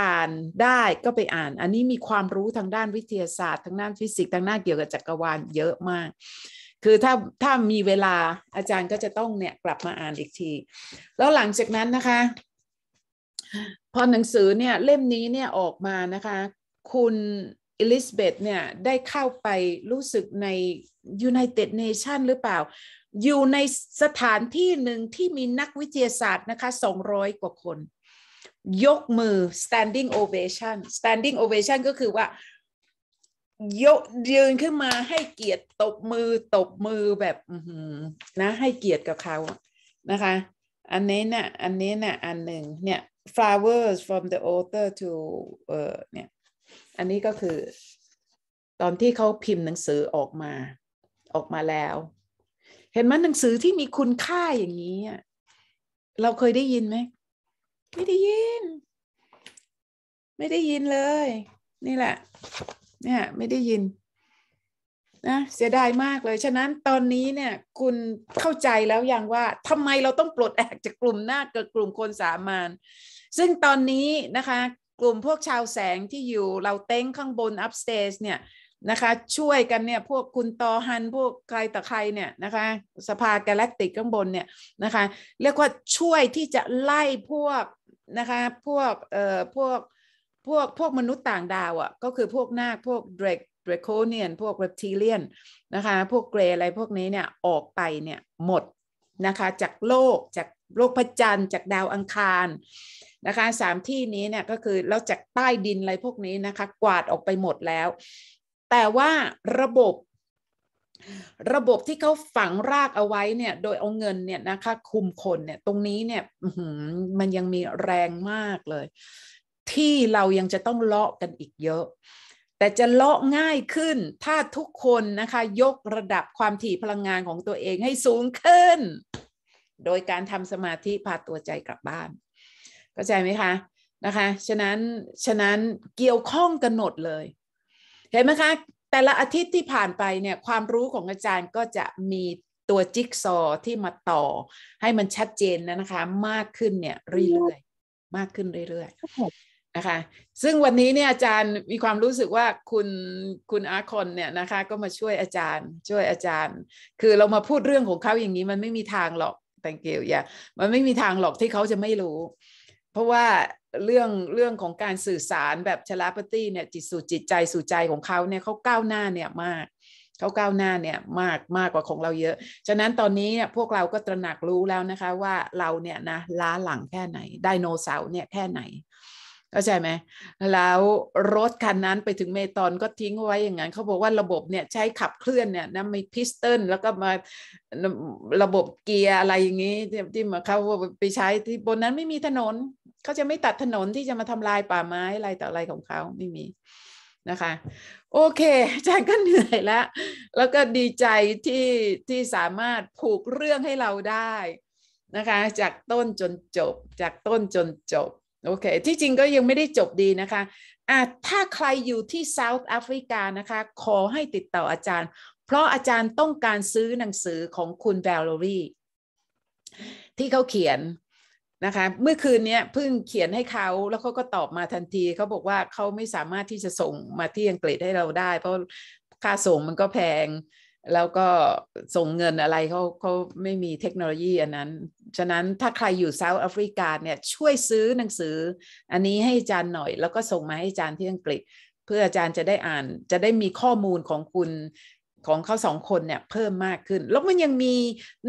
อ่านได้ก็ไปอ่านอันนี้มีความรู้ทางด้านวิทยาศาสตร์ทางด้านฟิสิกส์ทางด้านเกี่ยวกับจักรวาลเยอะมาก คือถ้าถ้ามีเวลาอาจารย์ก็จะต้องเนี่ยกลับมาอ่านอีกที แล้วหลังจากนั้นนะคะ พอหนังสือเนี่ย เล่มนี้เนี่ย ออกมานะคะ คุณอิลิซเบธเนี่ยได้เข้าไปรู้สึกใน United Nation หรือเปล่า อยู่ในสถานที่หนึ่งที่มีนักวิทยาศาสตร์นะคะ200กว่าคน ยกมือ standing ovation standing ovation ก็คือว่ายกยืนขึ้นมาให้เกียรติตบมือตบมือแบบนะให้เกียรติกับเขานะคะ อันนี้นะ่ะอันนี้นะ่ะอันหนึ่งเนี่ย flowers from the author to เออเนี่ยอันนี้ก็คือตอนที่เขาพิมพ์หนังสือออกมา ออกมาแล้ว เห็นไหมหนังสือที่มีคุณค่าอย่างนี้เราเคยได้ยินไหมไม่ได้ยิน ไม่ได้ยินเลย นี่แหละ เนี่ยไม่ได้ยินนะเสียดายมากเลยฉะนั้นตอนนี้เนี่ย คุณเข้าใจแล้วอย่างว่าทำไมเราต้องปลดแอกจากกลุ่มหน้าเกิดกลุ่มคนสามานซึ่งตอนนี้นะคะกลุ่มพวกชาวแสงที่อยู่เราเต้งข้างบนอัพสเตสเนี่ยนะคะช่วยกันเนี่ยพวกคุณตอฮัน พวกใครต่อใครเนี่ยนะคะสภากาแล็กติกข้างบนเนี่ยนะคะเรียกว่าช่วยที่จะไล่พวกนะคะพวกเอ่อพวกพวกพวกมนุษย์ต่างดาวอะ่ะก็คือพวกนาคพวกเดรกเดรโคเนียนพวกเรปทิเลียนนะคะพวกเกรอะไรพวกนี้เนี่ยออกไปเนี่ยหมดนะคะจากโลกจากโลกพระจันทร์จากดาวอังคารนะคะสามที่นี้เนี่ยก็คือเราจากใต้ดินอะไรพวกนี้นะคะกวาดออกไปหมดแล้ว แต่ว่าระบบ ระบบที่เขาฝังรากเอาไว้เนี่ยโดยเอาเงินเนี่ยนะคะ คุมคนเนี่ยตรงนี้เนี่ยมันยังมีแรงมากเลย ที่เรายังจะต้องเลาะกันอีกเยอะ แต่จะเลาะง่ายขึ้นถ้าทุกคนนะคะยกระดับความถี่พลังงานของตัวเองให้สูงขึ้น โดยการทำสมาธิพาตัวใจกลับบ้านเข้าใจไหมคะนะคะ ฉะนั้น ฉะนั้นเกี่ยวข้องกันหมดเลย เห็นไหมคะ แต่ละอาทิตย์ที่ผ่านไปเนี่ยความรู้ของอาจารย์ก็จะมีตัวจิ๊กซอที่มาต่อ ให้มันชัดเจนนะคะ มากขึ้นเนี่ยเรื่อยๆ มากขึ้นเรื่อยๆนะคะ ซึ่งวันนี้เนี่ยอาจารย์มีความรู้สึกว่าคุณคุณอาคอนเนี่ยนะคะ ก็มาช่วยอาจารย์ ช่วยอาจารย์ คือเรามาพูดเรื่องของเขาอย่างนี้ มันไม่มีทางหรอก thank you อย่ามันไม่มีทางหรอกที่เขาจะไม่รู้เพราะว่าเรื่องเรื่องของการสื่อสารแบบชลาปตี้เนี่ยจิตสู่จิตใจสู่ใจของเขาเนี่ยเขาก้าวหน้าเนี่ยมากเขาก้าวหน้าเนี่ยมากมากกว่าของเราเยอะ ฉะนั้นตอนนี้เนี่ยพวกเราก็ตระหนักรู้แล้วนะคะ ว่าเราเนี่ยนะล้าหลังแค่ไหนไดโนเสาร์เนี่ยแค่ไหน เข้าใจไหมแล้วรถคันนั้นไปถึงเมตอนก็ทิ้งไว้อย่างนั้นเขาบอกว่าระบบเนี่ยใช้ขับเคลื่อนเนี่ยนะมีพิสตันแล้วก็มาระบบเกียร์อะไรอย่างนี้ ที่มาเขาไปใช้ที่บนนั้นไม่มีถนนเขาจะไม่ตัดถนนที่จะมาทำลายป่าไม้อะไรต่ออะไรของเขาไม่มีนะคะ โอเคอาจารย์ก็เหนื่อยแล้ว แล้วก็ดีใจที่ที่สามารถผูกเรื่องให้เราได้นะคะ จากต้นจนจบ จากต้นจนจบโอเคที่จริงก็ยังไม่ได้จบดีนะคะอ่ะถ้าใครอยู่ที่เซาท์แอฟริกานะคะขอให้ติดต่ออาจารย์ เพราะอาจารย์ต้องการซื้อหนังสือของคุณแวลลอรี่ที่เขาเขียนนะคะเมื่อคืนนี้เพิ่งเขียนให้เขาแล้วเขาก็ตอบมาทันทีเขาบอกว่าเขาไม่สามารถที่จะส่งมาที่อังกฤษให้เราได้ เพราะค่าส่งมันก็แพง แล้วก็ส่งเงินอะไรเขาเขาไม่มีเทคโนโลยีอันนั้นฉะนั้นถ้าใครอยู่เซาท์แอฟริกาเนี่ยช่วยซื้อหนังสือ อันนี้ให้อาจารย์หน่อย แล้วก็ส่งมาให้อาจารย์ที่อังกฤษ เพื่ออาจารย์จะได้อ่าน จะได้มีข้อมูลของคุณของเขาสองคนเนี่ยเพิ่มมากขึ้นแล้วมันยังมี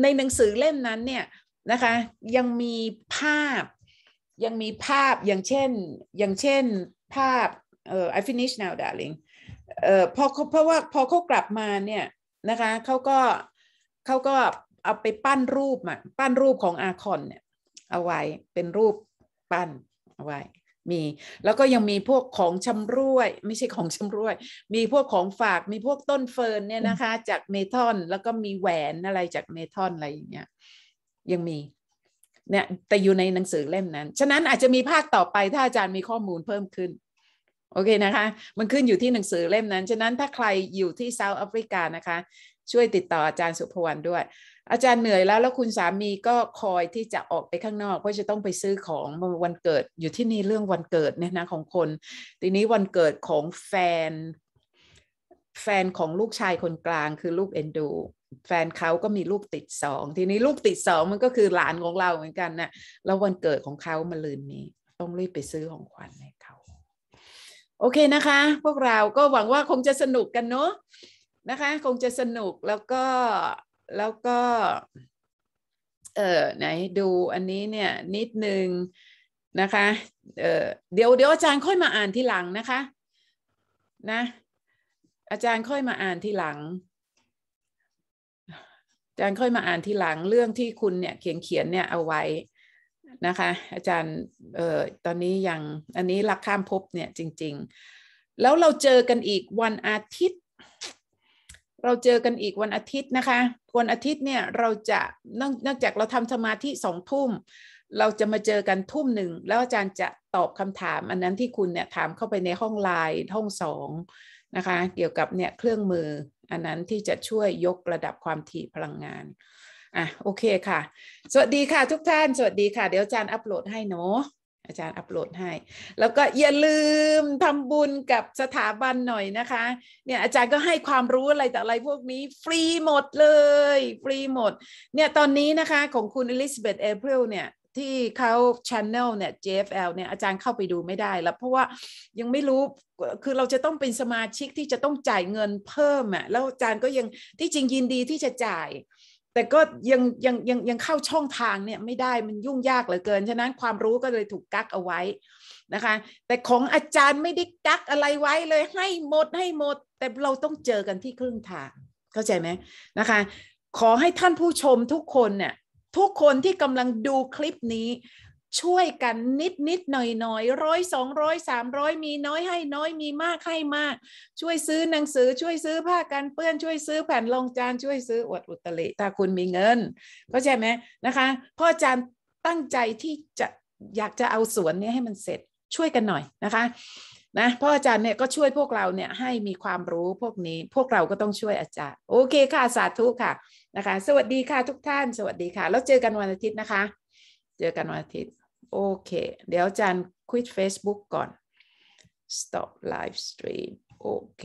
ในหนังสือเล่มนั้นเนี่ยนะคะยังมีภาพยังมีภาพอย่างเช่นอย่างเช่นภาพเอ่อ I finish now darling เอ่อพอเพราะว่าพอเขากลับมาเนี่ยนะคะเขาก็เขาก็เอาไปปั้นรูปอะปั้นรูปของอาคอนเนี่ยเอาไว้เป็นรูปปั้นเอาไว้มีแล้วก็ยังมีพวกของชำรวยไม่ใช่ของชำรวย มีพวกของฝากมีพวกต้นเฟิร์นเนี่ยนะคะ จากเมทอนแล้วก็มีแหวนอะไรจากเมทอนอะไรอย่างเงี้ยยังมีเนี่ยแต่อยู่ในหนังสือเล่มนั้น ฉะนั้นอาจจะมีภาคต่อไป ถ้าอาจารย์มีข้อมูลเพิ่มขึ้นโอเคนะคะ มันขึ้นอยู่ที่หนังสือเล่มนั้น ฉะนั้นถ้าใครอยู่ที่เซาท์แอฟริกานะคะช่วยติดต่ออาจารย์สุพวรรณด้วย อาจารย์เหนื่อยแล้วแล้วคุณสามีก็คอยที่จะออกไปข้างนอกเพราะจะต้องไปซื้อของวันเกิดอยู่ที่นี่เรื่องวันเกิดเนี่ยนะของคนทีนี้วันเกิดของแฟน แฟนของลูกชายคนกลาง คือลูกเอ็นดูแฟนเขาก็มีลูกติดสอง ทีนี้ลูกติดสองมันก็คือหลานของเราเหมือนกันนะ่ะแล้ววันเกิดของเขามาลืนนี้ ต้องรีบไปซื้อของขวัญให้เขาโอเคนะคะ พวกเราก็หวังว่าคงจะสนุกกันเนาะนะคะ คงจะสนุกแล้วก็แล้วก็เออไหนดูอันนี้เนี่ยนิดนึงนะคะเออเดี๋ยวเดี๋ยวอาจารย์ค่อยมาอ่านทีหลังนะคะนะอาจารย์ค่อยมาอ่านทีหลังอาจารย์ค่อยมาอ่านทีหลังเรื่องที่คุณเนี่ยเขียนเขียนเนี่ยเอาไว้นะคะ อาจารย์เอ่อตอนนี้ยังอันนี้รักข้ามภพเนี่ยจริงๆ แล้วเราเจอกันอีกวันอาทิตย์ เราเจอกันอีกวันอาทิตย์นะคะ วันอาทิตย์เนี่ยเราจะนอกจากเราทำสมาธิสองทุ่ม เราจะมาเจอกันทุ่มหนึ่ง แล้วอาจารย์จะตอบคำถาม อันนั้นที่คุณเนี่ยถามเข้าไปในห้องไลน์ห้องสองนะคะเกี่ยวกับเนี่ยเครื่องมืออันนั้น ที่จะช่วยยกระดับความถี่พลังงาน อ่ะ โอเคค่ะ สวัสดีค่ะทุกท่าน สวัสดีค่ะ เดี๋ยวอาจารย์อัปโหลดให้เนาะ อาจารย์อัปโหลดให้ แล้วก็อย่าลืมทำบุญกับสถาบันหน่อยนะคะ เนี่ยอาจารย์ก็ให้ความรู้อะไรแต่อะไรพวกนี้ฟรีหมดเลย ฟรีหมด เนี่ยตอนนี้นะคะของคุณอลิซาเบธเอเพรลเนี่ยที่เขา Channel เนี่ย JFL เนี่ยอาจารย์เข้าไปดูไม่ได้แล้วเพราะว่ายังไม่รู้คือเราจะต้องเป็นสมาชิกที่จะต้องจ่ายเงินเพิ่มอ่ะแล้วอาจารย์ก็ยังที่จริงยินดีที่จะจ่าย แต่ก็ยังยังยังยังเข้าช่องทางเนี่ยไม่ได้มันยุ่งยากเหลือเกินฉะนั้นความรู้ก็เลยถูกกักเอาไว้นะคะ แต่ของอาจารย์ไม่ได้กักอะไรไว้เลยให้หมด ให้หมด แต่เราต้องเจอกันที่ครึ่งทาง เข้าใจไหมนะคะ ขอให้ท่านผู้ชมทุกคนเนี่ยทุกคนที่กำลังดูคลิปนี้ ช่วยกันนิดนิดหน่อยหน่อยร้อยสองร้อยสามร้อยมีน้อยให้น้อยมีมากให้มาก ช่วยซื้อหนังสือช่วยซื้อผ้ากันเปื้อนช่วยซื้อแผ่นรองจานช่วยซื้ออวดอุตริถ้าคุณมีเงินก็ใช่ไหมนะคะพ่ออาจารย์ตั้งใจที่จะอยากจะเอาสวนนี้ให้มันเสร็จช่วยกันหน่อยนะคะนะพ่ออาจารย์เนี่ยก็ช่วยพวกเราเนี่ยให้มีความรู้พวกนี้พวกเราก็ต้องช่วยอาจารย์โอเคค่ะสาธุค่ะนะคะสวัสดีค่ะทุกท่านสวัสดีค่ะแล้วเจอกันวันอาทิตย์นะคะเจอกันวันอาทิตย์โอเค เดี๋ยวจันคุย Facebook ก่อน stop live stream โอเค